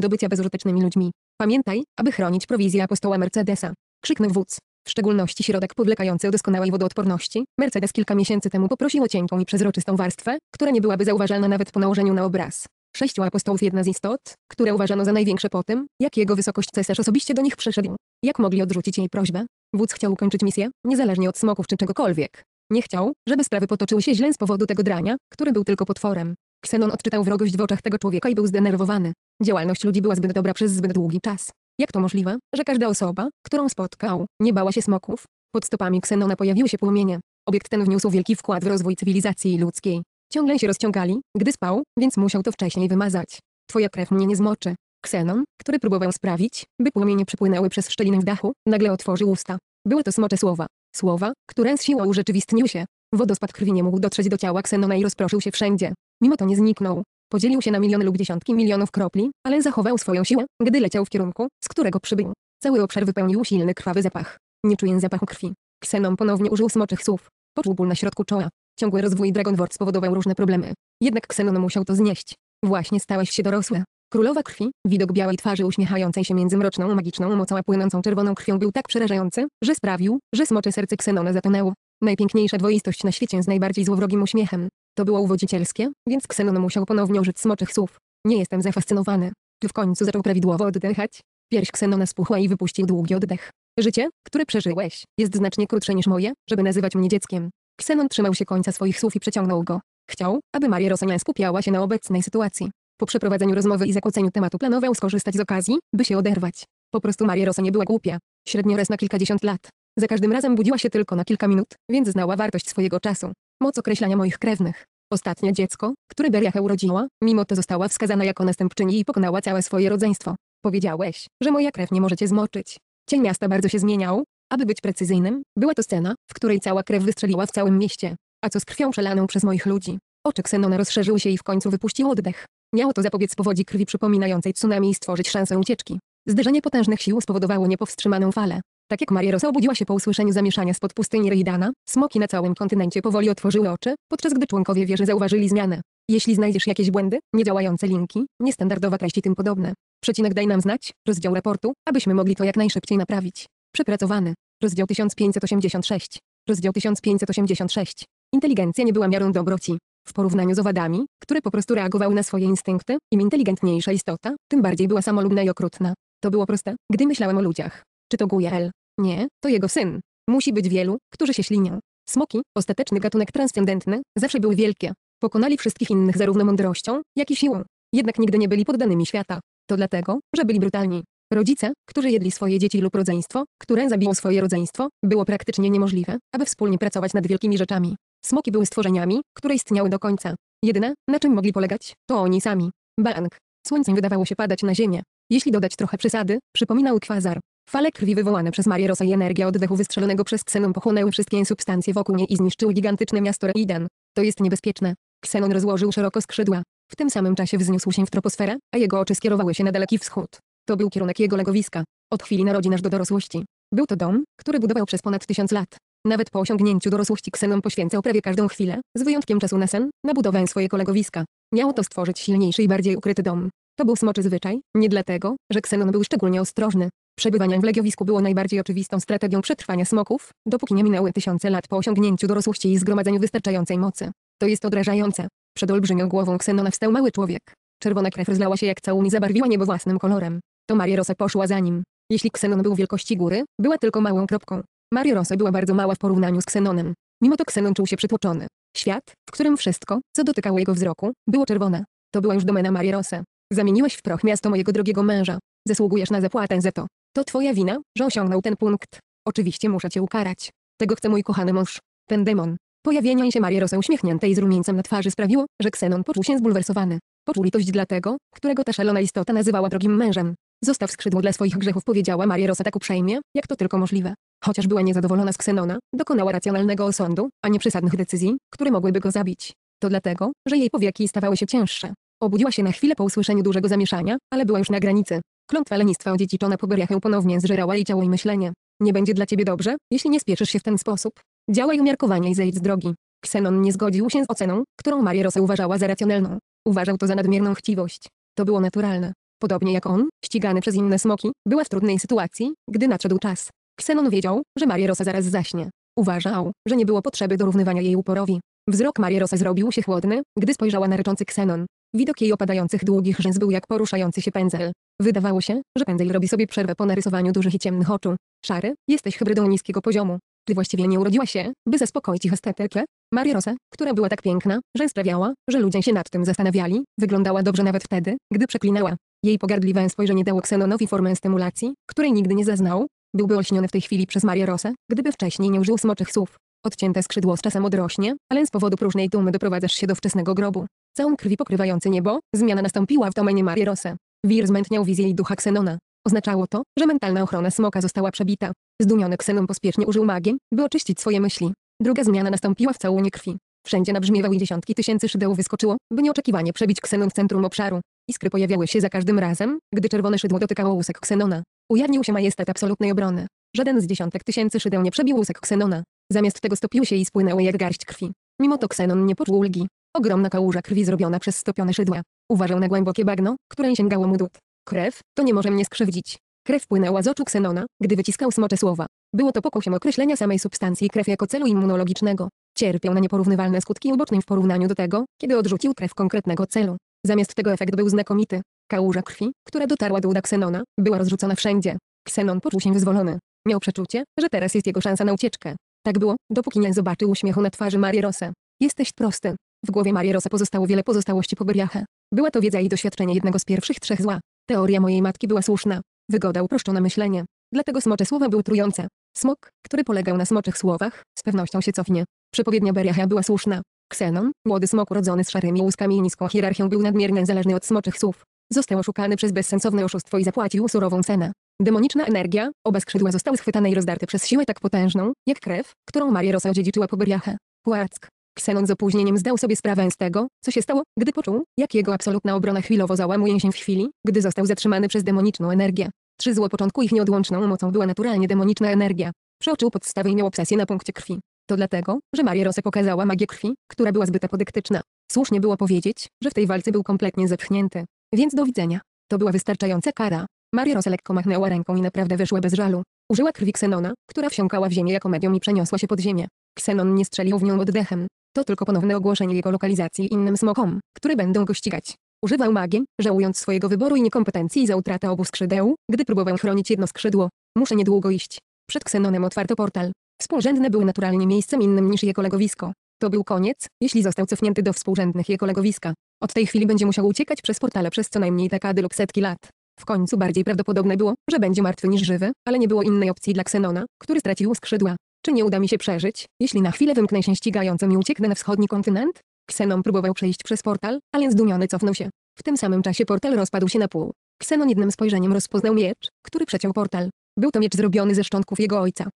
do bycia bezużytecznymi ludźmi. Pamiętaj, aby chronić prowizję apostoła Mercedesa. Krzyknął wódz. W szczególności środek powlekający o doskonałej wodoodporności, Mercedes kilka miesięcy temu poprosił o cienką i przezroczystą warstwę, która nie byłaby zauważalna nawet po nałożeniu na obraz. Sześciu apostołów jedna z istot, które uważano za największe po tym, jak jego wysokość cesarz osobiście do nich przyszedł. Jak mogli odrzucić jej prośbę? Wódz chciał ukończyć misję, niezależnie od smoków czy czegokolwiek. Nie chciał, żeby sprawy potoczyły się źle z powodu tego drania, który był tylko potworem. Ksenon odczytał wrogość w oczach tego człowieka i był zdenerwowany. Działalność ludzi była zbyt dobra przez zbyt długi czas. Jak to możliwe, że każda osoba, którą spotkał, nie bała się smoków? Pod stopami Ksenona pojawiły się płomienie. Obiekt ten wniósł wielki wkład w rozwój cywilizacji ludzkiej. Ciągle się rozciągali, gdy spał, więc musiał to wcześniej wymazać. Twoja krew mnie nie zmoczy. Ksenon, który próbował sprawić, by płomienie przepłynęły przez szczelinę w dachu, nagle otworzył usta. Były to smocze słowa. Słowa, które z siłą urzeczywistnił się. Wodospad krwi nie mógł dotrzeć do ciała Ksenona i rozproszył się wszędzie. Mimo to nie zniknął. Podzielił się na miliony lub dziesiątki milionów kropli, ale zachował swoją siłę, gdy leciał w kierunku, z którego przybył. Cały obszar wypełnił silny krwawy zapach. Nie czuję zapachu krwi. Ksenon ponownie użył smoczych słów. Poczuł ból na środku czoła. Ciągły rozwój Dragon Ward spowodował różne problemy. Jednak Xenon musiał to znieść. Właśnie stałeś się dorosła. Królowa krwi, widok białej twarzy uśmiechającej się między mroczną magiczną mocą a płynącą czerwoną krwią był tak przerażający, że sprawił, że smocze serce Ksenona zatonęło. Najpiękniejsza dwoistość na świecie z najbardziej złowrogim uśmiechem. To było uwodzicielskie, więc Ksenon musiał ponownie użyć smoczych słów. Nie jestem zafascynowany. Tu w końcu zaczął prawidłowo oddychać. Pierś Ksenona spuchła i wypuścił długi oddech. Życie, które przeżyłeś, jest znacznie krótsze niż moje, żeby nazywać mnie dzieckiem. Ksenon trzymał się końca swoich słów i przeciągnął go. Chciał, aby Maria Rosania skupiała się na obecnej sytuacji. Po przeprowadzeniu rozmowy i zakłóceniu tematu planował skorzystać z okazji, by się oderwać. Po prostu Maria Rosa nie była głupia. Średnio raz na kilkadziesiąt lat. Za każdym razem budziła się tylko na kilka minut, więc znała wartość swojego czasu. Moc określania moich krewnych. Ostatnie dziecko, które Beriacha urodziła, mimo to została wskazana jako następczyni i pokonała całe swoje rodzeństwo. Powiedziałeś, że moja krew nie możecie zmoczyć. Cień miasta bardzo się zmieniał, aby być precyzyjnym, była to scena, w której cała krew wystrzeliła w całym mieście. A co z krwią przelaną przez moich ludzi? Oczy Ksenona rozszerzyły się i w końcu wypuścił oddech. Miało to zapobiec powodzi krwi przypominającej tsunami i stworzyć szansę ucieczki. Zderzenie potężnych sił spowodowało niepowstrzymaną falę. Tak jak Marierosa obudziła się po usłyszeniu zamieszania spod pustyni Rejdana, smoki na całym kontynencie powoli otworzyły oczy, podczas gdy członkowie wieży zauważyli zmianę. Jeśli znajdziesz jakieś błędy, niedziałające linki, niestandardowa treść tym podobne, przecinek daj nam znać, rozdział raportu, abyśmy mogli to jak najszybciej naprawić. Przepracowany. Rozdział 1586. Rozdział 1586. Inteligencja nie była miarą dobroci. W porównaniu z owadami, które po prostu reagowały na swoje instynkty, im inteligentniejsza istota, tym bardziej była samolubna i okrutna. To było proste, gdy myślałem o ludziach. Czy to Gujael? Nie, to jego syn. Musi być wielu, którzy się ślinią. Smoki, ostateczny gatunek transcendentny, zawsze były wielkie. Pokonali wszystkich innych zarówno mądrością, jak i siłą. Jednak nigdy nie byli poddanymi świata. To dlatego, że byli brutalni. Rodzice, którzy jedli swoje dzieci lub rodzeństwo, które zabiło swoje rodzeństwo, było praktycznie niemożliwe, aby wspólnie pracować nad wielkimi rzeczami. Smoki były stworzeniami, które istniały do końca. Jedyne, na czym mogli polegać, to oni sami. Bank. Słońce wydawało się padać na ziemię. Jeśli dodać trochę przesady, przypominał kwazar. Fale krwi wywołane przez Marię Rosa i energia oddechu wystrzelonego przez ksenon pochłonęły wszystkie substancje wokół niej i zniszczyły gigantyczne miasto Reiden. To jest niebezpieczne. Ksenon rozłożył szeroko skrzydła. W tym samym czasie wzniósł się w troposferę, a jego oczy skierowały się na daleki wschód. To był kierunek jego legowiska. Od chwili narodzin aż do dorosłości. Był to dom, który budował przez ponad tysiąc lat. Nawet po osiągnięciu dorosłości Ksenon poświęcał prawie każdą chwilę, z wyjątkiem czasu na sen, na budowę swojego legowiska. Miało to stworzyć silniejszy i bardziej ukryty dom. To był smoczy zwyczaj, nie dlatego, że Ksenon był szczególnie ostrożny. Przebywanie w legiowisku było najbardziej oczywistą strategią przetrwania smoków, dopóki nie minęły tysiące lat po osiągnięciu dorosłości i zgromadzeniu wystarczającej mocy. To jest odrażające. Przed olbrzymią głową Ksenona wstał mały człowiek. Czerwona krew rozlała się jak i zabarwiła niebo własnym kolorem to Maria Rosa poszła za nim. Jeśli Ksenon był wielkości góry, była tylko małą kropką. Maria Rosa była bardzo mała w porównaniu z Ksenonem. Mimo to Ksenon czuł się przytłoczony. Świat, w którym wszystko, co dotykało jego wzroku, było czerwone. To była już domena Maria Rosa. Zamieniłeś w proch miasto mojego drogiego męża. Zasługujesz na zapłatę za to. To twoja wina, że osiągnął ten punkt. Oczywiście muszę cię ukarać. Tego chce mój kochany mąż. Ten demon. Pojawienie się Marii Rosa uśmiechniętej z rumieńcem na twarzy sprawiło, że Ksenon poczuł się zbulwersowany. Poczuł litość dla tego, którego ta szalona istota nazywała drogim mężem. Zostaw skrzydło dla swoich grzechów powiedziała Maria Rosa tak uprzejmie, jak to tylko możliwe. Chociaż była niezadowolona z Ksenona, dokonała racjonalnego osądu, a nie przesadnych decyzji, które mogłyby go zabić. To dlatego, że jej powieki stawały się cięższe. Obudziła się na chwilę po usłyszeniu dużego zamieszania, ale była już na granicy. Klątwa lenistwa odziedziczona po Beriachę ponownie zżerała jej ciało i myślenie. Nie będzie dla ciebie dobrze, jeśli nie spieszysz się w ten sposób. Działaj umiarkowanie i zejdź z drogi. Ksenon nie zgodził się z oceną, którą Maria Rosa uważała za racjonalną. Uważał to za nadmierną chciwość. To było naturalne. Podobnie jak on, ścigany przez inne smoki, była w trudnej sytuacji, gdy nadszedł czas. Ksenon wiedział, że Marierosa zaraz zaśnie. Uważał, że nie było potrzeby dorównywania jej uporowi. Wzrok Marierosa zrobił się chłodny, gdy spojrzała na ryczący Ksenon. Widok jej opadających długich rzęs był jak poruszający się pędzel. Wydawało się, że pędzel robi sobie przerwę po narysowaniu dużych i ciemnych oczu. Szary, jesteś hybrydą niskiego poziomu. Ty właściwie nie urodziła się, by zaspokoić ich estetykę. Maria Rosa, która była tak piękna, że sprawiała, że ludzie się nad tym zastanawiali, wyglądała dobrze nawet wtedy, gdy przeklinała. Jej pogardliwe spojrzenie dało Xenonowi formę stymulacji, której nigdy nie zaznał. Byłby olśniony w tej chwili przez Marię Rosę, gdyby wcześniej nie użył smoczych słów. Odcięte skrzydło z czasem odrośnie, ale z powodu próżnej tłumy doprowadzasz się do wczesnego grobu. Całą krwi pokrywający niebo, zmiana nastąpiła w domenie Marii Rosę. Wir zmętniał wizję i ducha Xenona. Oznaczało to, że mentalna ochrona smoka została przebita. Zdumiony Xenon pospiesznie użył magii, by oczyścić swoje myśli. Druga zmiana nastąpiła w całunie krwi. Wszędzie nabrzmiewały dziesiątki tysięcy szydeł wyskoczyło, by nieoczekiwanie przebić Xenon w centrum obszaru. Iskry pojawiały się za każdym razem, gdy czerwone szydło dotykało łusek Ksenona. Ujawnił się majestat absolutnej obrony. Żaden z dziesiątek tysięcy szydeł nie przebił łusek Ksenona. Zamiast tego stopił się i spłynęły jak garść krwi. Mimo to Ksenon nie poczuł ulgi. Ogromna kałuża krwi zrobiona przez stopione szydła. Uważał na głębokie bagno, które sięgało mu dód. Krew, to nie może mnie skrzywdzić. Krew płynęła z oczu Ksenona, gdy wyciskał smocze słowa. Było to pokusiem określenia samej substancji krew jako celu immunologicznego. Cierpiał na nieporównywalne skutki uboczne w porównaniu do tego, kiedy odrzucił krew konkretnego celu. Zamiast tego efekt był znakomity. Kałuża krwi, która dotarła do uda Ksenona, była rozrzucona wszędzie. Ksenon poczuł się wyzwolony. Miał przeczucie, że teraz jest jego szansa na ucieczkę. Tak było, dopóki nie zobaczył uśmiechu na twarzy Marii Rosę. Jesteś prosty. W głowie Marii Rosa pozostało wiele pozostałości po Beriache. Była to wiedza i doświadczenie jednego z pierwszych trzech zła. Teoria mojej matki była słuszna. Wygoda uproszczona myślenie. Dlatego smocze słowa były trujące. Smok, który polegał na smoczych słowach, z pewnością się cofnie. Przepowiednia Beriacha była słuszna. Ksenon, młody smok urodzony z szarymi łuskami i niską hierarchią był nadmiernie zależny od smoczych słów. Został oszukany przez bezsensowne oszustwo i zapłacił surową cenę. Demoniczna energia, oba skrzydła zostały schwytane i rozdarte przez siłę tak potężną, jak krew, którą Maria Rosa odziedziczyła po Beriache. Płack. Ksenon z opóźnieniem zdał sobie sprawę z tego, co się stało, gdy poczuł, jak jego absolutna obrona chwilowo załamuje się w chwili, gdy został zatrzymany przez demoniczną energię. Trzy zło początku ich nieodłączną mocą była naturalnie demoniczna energia. Przeoczył podstawę i miał obsesję na punkcie krwi. To dlatego, że Marię Rosek okazała magię krwi, która była zbyt apodyktyczna. Słusznie było powiedzieć, że w tej walce był kompletnie zepchnięty. Więc do widzenia. To była wystarczająca kara. Maria Rosa lekko machnęła ręką i naprawdę wyszła bez żalu. Użyła krwi Xenona, która wsiąkała w ziemię jako medium i przeniosła się pod ziemię. Ksenon nie strzelił w nią oddechem. To tylko ponowne ogłoszenie jego lokalizacji innym smokom, które będą go ścigać. Używał magii, żałując swojego wyboru i niekompetencji za utratę obu skrzydeł, gdy próbował chronić jedno skrzydło. Muszę niedługo iść. Przed Ksenonem otwarto portal. Współrzędne były naturalnie miejscem innym niż je kolegowisko. To był koniec, jeśli został cofnięty do współrzędnych je kolegowiska. Od tej chwili będzie musiał uciekać przez portale przez co najmniej dekady lub setki lat. W końcu bardziej prawdopodobne było, że będzie martwy niż żywy, ale nie było innej opcji dla Ksenona, który stracił skrzydła. Czy nie uda mi się przeżyć, jeśli na chwilę wymknę się ścigającym i ucieknę na wschodni kontynent? Ksenon próbował przejść przez portal, ale zdumiony cofnął się. W tym samym czasie portal rozpadł się na pół. Ksenon jednym spojrzeniem rozpoznał miecz, który przeciął portal. Był to miecz zrobiony ze szczątków jego ojca.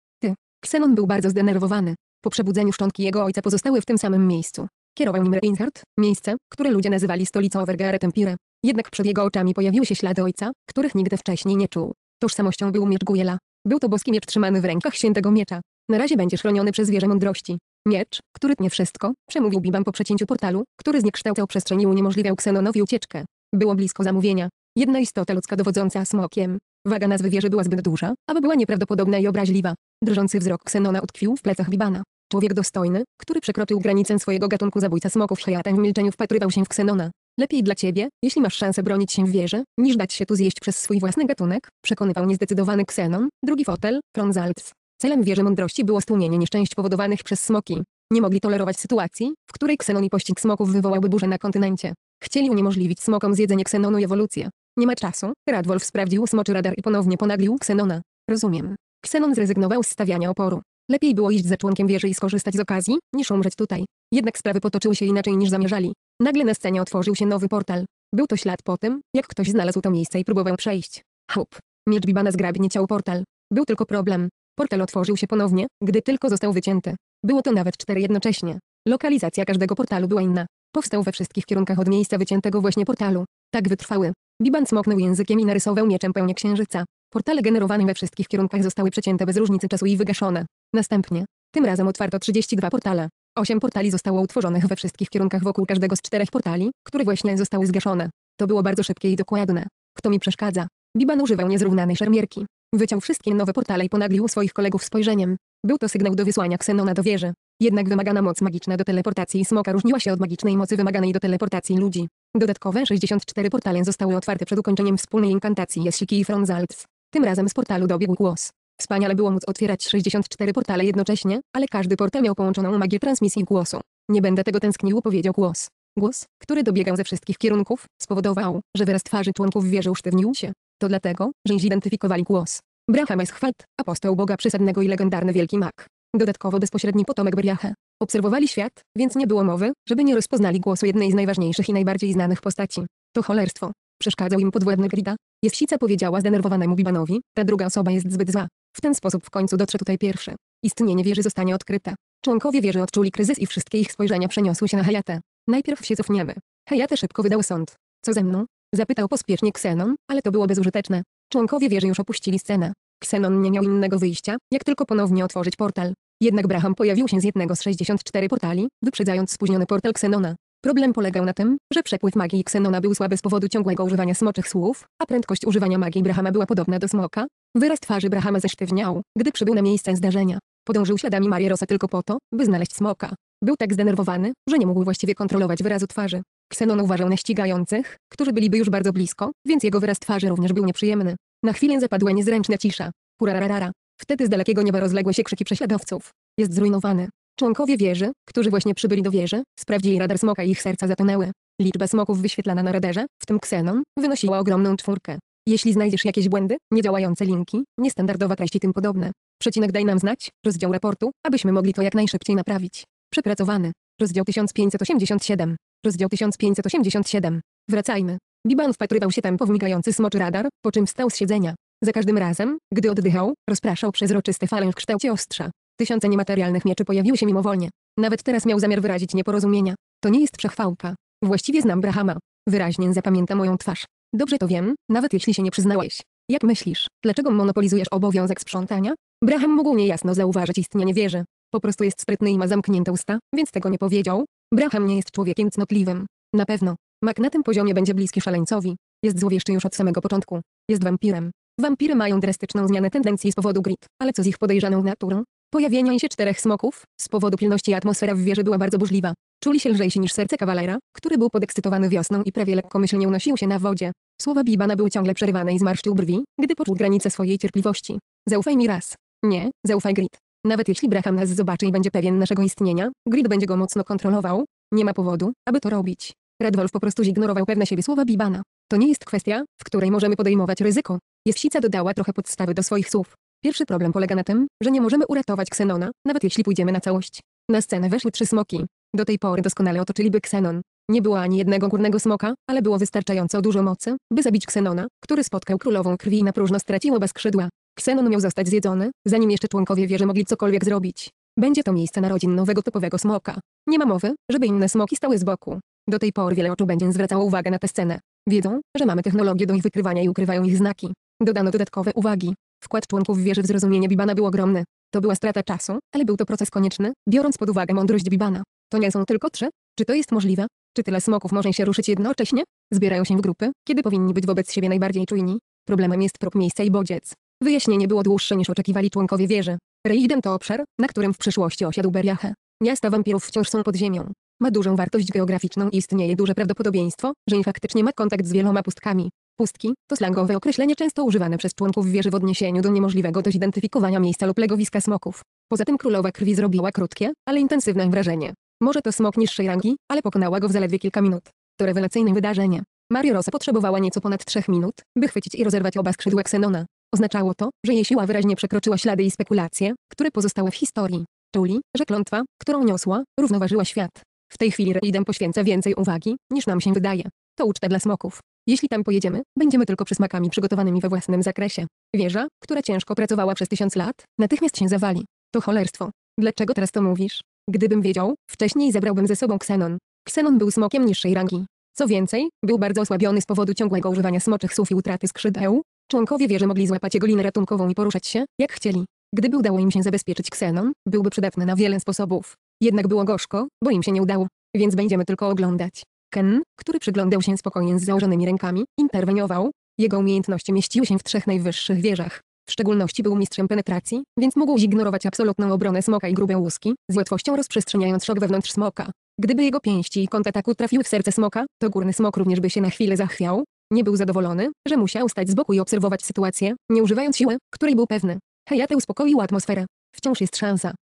Ksenon był bardzo zdenerwowany. Po przebudzeniu szczątki jego ojca pozostały w tym samym miejscu. Kierował nim Reinhardt, miejsce, które ludzie nazywali stolicą Tempire. Jednak przed jego oczami pojawiły się ślady ojca, których nigdy wcześniej nie czuł. Tożsamością był miecz Gujela. Był to boski miecz trzymany w rękach świętego miecza. Na razie będziesz chroniony przez zwierzę mądrości. Miecz, który tnie wszystko, przemówił Bibam po przecięciu portalu, który zniekształcał przestrzeń i uniemożliwiał Ksenonowi ucieczkę. Było blisko zamówienia. Jedna istota ludzka dowodząca smokiem, Waga nazwy wieży była zbyt duża, aby była nieprawdopodobna i obraźliwa. Drżący wzrok Ksenona utkwił w plecach Bibana. Człowiek dostojny, który przekroczył granicę swojego gatunku zabójca smoków Hyatem w milczeniu wpatrywał się w Ksenona. Lepiej dla ciebie, jeśli masz szansę bronić się w wieży, niż dać się tu zjeść przez swój własny gatunek, przekonywał niezdecydowany Ksenon, drugi fotel, Fronzalps. Celem wieży mądrości było stłumienie nieszczęść powodowanych przez smoki. Nie mogli tolerować sytuacji, w której ksenon i pościg smoków wywołałby burzę na kontynencie. Chcieli uniemożliwić smokom zjedzenie Xenonu i ewolucję. Nie ma czasu. Radwolf sprawdził smoczy radar i ponownie ponaglił Ksenona. Rozumiem. Ksenon zrezygnował z stawiania oporu. Lepiej było iść za członkiem wieży i skorzystać z okazji, niż umrzeć tutaj. Jednak sprawy potoczyły się inaczej niż zamierzali. Nagle na scenie otworzył się nowy portal. Był to ślad po tym, jak ktoś znalazł to miejsce i próbował przejść. Hop. Miecz Bibana zgrabnie ciał portal. Był tylko problem. Portal otworzył się ponownie, gdy tylko został wycięty. Było to nawet cztery jednocześnie. Lokalizacja każdego portalu była inna. Powstał we wszystkich kierunkach od miejsca wyciętego właśnie portalu. Tak wytrwały. Biban smoknął językiem i narysował mieczem pełnię księżyca. Portale generowane we wszystkich kierunkach zostały przecięte bez różnicy czasu i wygaszone. Następnie, tym razem otwarto 32 portale. Osiem portali zostało utworzonych we wszystkich kierunkach wokół każdego z czterech portali, które właśnie zostały zgaszone. To było bardzo szybkie i dokładne. Kto mi przeszkadza? Biban używał niezrównanej szermierki. Wyciął wszystkie nowe portale i ponaglił swoich kolegów spojrzeniem. Był to sygnał do wysłania Ksenona do wieży. Jednak wymagana moc magiczna do teleportacji smoka różniła się od magicznej mocy wymaganej do teleportacji ludzi. Dodatkowe 64 portale zostały otwarte przed ukończeniem wspólnej inkantacji Jasiki i Fronzalts. Tym razem z portalu dobiegł głos. Wspaniale było móc otwierać 64 portale jednocześnie, ale każdy portal miał połączoną magię transmisji głosu. Nie będę tego tęsknił, powiedział głos. Głos, który dobiegał ze wszystkich kierunków, spowodował, że wyraz twarzy członków wieży usztywnił się. To dlatego, że zidentyfikowali głos. Braham jest apostoł Boga przysadnego i legendarny wielki mag. Dodatkowo bezpośredni potomek Briache, Obserwowali świat, więc nie było mowy, żeby nie rozpoznali głosu jednej z najważniejszych i najbardziej znanych postaci. To cholerstwo. Przeszkadzał im podwładny Grida. Jesica powiedziała zdenerwowanemu Bibanowi, ta druga osoba jest zbyt zła. W ten sposób w końcu dotrze tutaj pierwszy. Istnienie wieży zostanie odkryte. Członkowie wieży odczuli kryzys i wszystkie ich spojrzenia przeniosły się na Hayate. Najpierw się cofniemy. Hayate szybko wydał sąd. Co ze mną? Zapytał pospiesznie Ksenon, ale to było bezużyteczne. Członkowie wieży już opuścili scenę. Xenon nie miał innego wyjścia, jak tylko ponownie otworzyć portal. Jednak Braham pojawił się z jednego z 64 portali, wyprzedzając spóźniony portal Xenona. Problem polegał na tym, że przepływ magii Xenona był słaby z powodu ciągłego używania smoczych słów, a prędkość używania magii Brahama była podobna do smoka. Wyraz twarzy Brahama zesztywniał, gdy przybył na miejsce zdarzenia. Podążył śladami Marierosa tylko po to, by znaleźć smoka. Był tak zdenerwowany, że nie mógł właściwie kontrolować wyrazu twarzy. Ksenon uważał na ścigających, którzy byliby już bardzo blisko, więc jego wyraz twarzy również był nieprzyjemny. Na chwilę zapadła niezręczna cisza. Purararara. Wtedy z dalekiego nieba rozległy się krzyki prześladowców. Jest zrujnowany. Członkowie wieży, którzy właśnie przybyli do wieży, sprawdzili radar smoka i ich serca zatonęły. Liczba smoków wyświetlana na radarze, w tym ksenon, wynosiła ogromną czwórkę. Jeśli znajdziesz jakieś błędy, niedziałające linki, niestandardowa treść i tym podobne, przecinek daj nam znać, rozdział raportu, abyśmy mogli to jak najszybciej naprawić. Przepracowany. Rozdział 1587. Rozdział 1587. Wracajmy. Biban wpatrywał się tam po smoczy radar, po czym wstał z siedzenia. Za każdym razem, gdy oddychał, rozpraszał przezroczyste fale w kształcie ostrza. Tysiące niematerialnych mieczy pojawiły się mimowolnie. Nawet teraz miał zamiar wyrazić nieporozumienia. To nie jest przechwałka. Właściwie znam Brahama. Wyraźnie zapamięta moją twarz. Dobrze to wiem, nawet jeśli się nie przyznałeś. Jak myślisz, dlaczego monopolizujesz obowiązek sprzątania? Braham mógł niejasno zauważyć istnienie wieży. Po prostu jest sprytny i ma zamknięte usta, więc tego nie powiedział. Braham nie jest człowiekiem cnotliwym. Na pewno. Mac na tym poziomie będzie bliski szaleńcowi. Jest złowieszczy już od samego początku. Jest wampirem. Wampiry mają drastyczną zmianę tendencji z powodu grit, ale co z ich podejrzaną naturą? Pojawienia się czterech smoków, z powodu pilności atmosfera w wieży była bardzo burzliwa. Czuli się lżejsi niż serce kawalera, który był podekscytowany wiosną i prawie lekkomyślnie unosił się na wodzie. Słowa Bibana były ciągle przerywane i zmarszczył brwi, gdy poczuł granicę swojej cierpliwości. Zaufaj mi raz. Nie, zaufaj Grid. Nawet jeśli Braham nas zobaczy i będzie pewien naszego istnienia, Grid będzie go mocno kontrolował. Nie ma powodu, aby to robić. Redwolf po prostu zignorował pewne siebie słowa Bibana. To nie jest kwestia, w której możemy podejmować ryzyko. Jesica dodała trochę podstawy do swoich słów. Pierwszy problem polega na tym, że nie możemy uratować Ksenona, nawet jeśli pójdziemy na całość. Na scenę weszły trzy smoki. Do tej pory doskonale otoczyliby Ksenon. Nie było ani jednego górnego smoka, ale było wystarczająco dużo mocy, by zabić Ksenona, który spotkał królową krwi i na próżno stracił oba skrzydła. Ksenon miał zostać zjedzony, zanim jeszcze członkowie wieży mogli cokolwiek zrobić. Będzie to miejsce narodzin nowego typowego smoka. Nie ma mowy, żeby inne smoki stały z boku. Do tej pory wiele oczu będzie zwracało uwagę na tę scenę. Wiedzą, że mamy technologię do ich wykrywania i ukrywają ich znaki. Dodano dodatkowe uwagi. Wkład członków wieży w zrozumienie Bibana był ogromny. To była strata czasu, ale był to proces konieczny, biorąc pod uwagę mądrość Bibana. To nie są tylko trzy. Czy to jest możliwe? Czy tyle smoków może się ruszyć jednocześnie? Zbierają się w grupy, kiedy powinni być wobec siebie najbardziej czujni. Problemem jest prób miejsca i bodziec. Wyjaśnienie było dłuższe niż oczekiwali członkowie wieży. Reiden to obszar, na którym w przyszłości osiadł Beriache. Miasta wampirów wciąż są pod ziemią. Ma dużą wartość geograficzną i istnieje duże prawdopodobieństwo, że faktycznie ma kontakt z wieloma pustkami. Pustki to slangowe określenie często używane przez członków wieży w odniesieniu do niemożliwego do zidentyfikowania miejsca lub legowiska smoków. Poza tym królowa krwi zrobiła krótkie, ale intensywne wrażenie. Może to smok niższej rangi, ale pokonała go w zaledwie kilka minut. To rewelacyjne wydarzenie. Mario Rosa potrzebowała nieco ponad trzech minut, by chwycić i rozerwać oba skrzydła Xenona. Oznaczało to, że jej siła wyraźnie przekroczyła ślady i spekulacje, które pozostały w historii. Czuli, że klątwa, którą niosła, równoważyła świat. W tej chwili reidem poświęca więcej uwagi, niż nam się wydaje. To uczta dla smoków. Jeśli tam pojedziemy, będziemy tylko przysmakami przygotowanymi we własnym zakresie. Wieża, która ciężko pracowała przez tysiąc lat, natychmiast się zawali. To cholerstwo. Dlaczego teraz to mówisz? Gdybym wiedział, wcześniej zabrałbym ze sobą ksenon. Ksenon był smokiem niższej rangi. Co więcej, był bardzo osłabiony z powodu ciągłego używania smoczych słów i utraty skrzydeł. Członkowie wieży mogli złapać jego linę ratunkową i poruszać się, jak chcieli. Gdyby udało im się zabezpieczyć ksenon, byłby przydatny na wiele sposobów. Jednak było gorzko, bo im się nie udało, więc będziemy tylko oglądać. Ken, który przyglądał się spokojnie z założonymi rękami, interweniował. Jego umiejętności mieściły się w trzech najwyższych wieżach. W szczególności był mistrzem penetracji, więc mógł zignorować absolutną obronę smoka i grube łuski, z łatwością rozprzestrzeniając szok wewnątrz smoka. Gdyby jego pięści i kąt ataku trafiły w serce smoka, to górny smok również by się na chwilę zachwiał. Nie był zadowolony, że musiał stać z boku i obserwować sytuację, nie używając siły, której był pewny. Hayate uspokoił atmosferę. Wciąż jest szansa.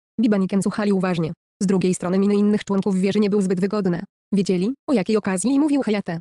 Ken słuchali uważnie. Z drugiej strony miny innych członków wieży nie były zbyt wygodne. Wiedzieli, o jakiej okazji mówił Hayate.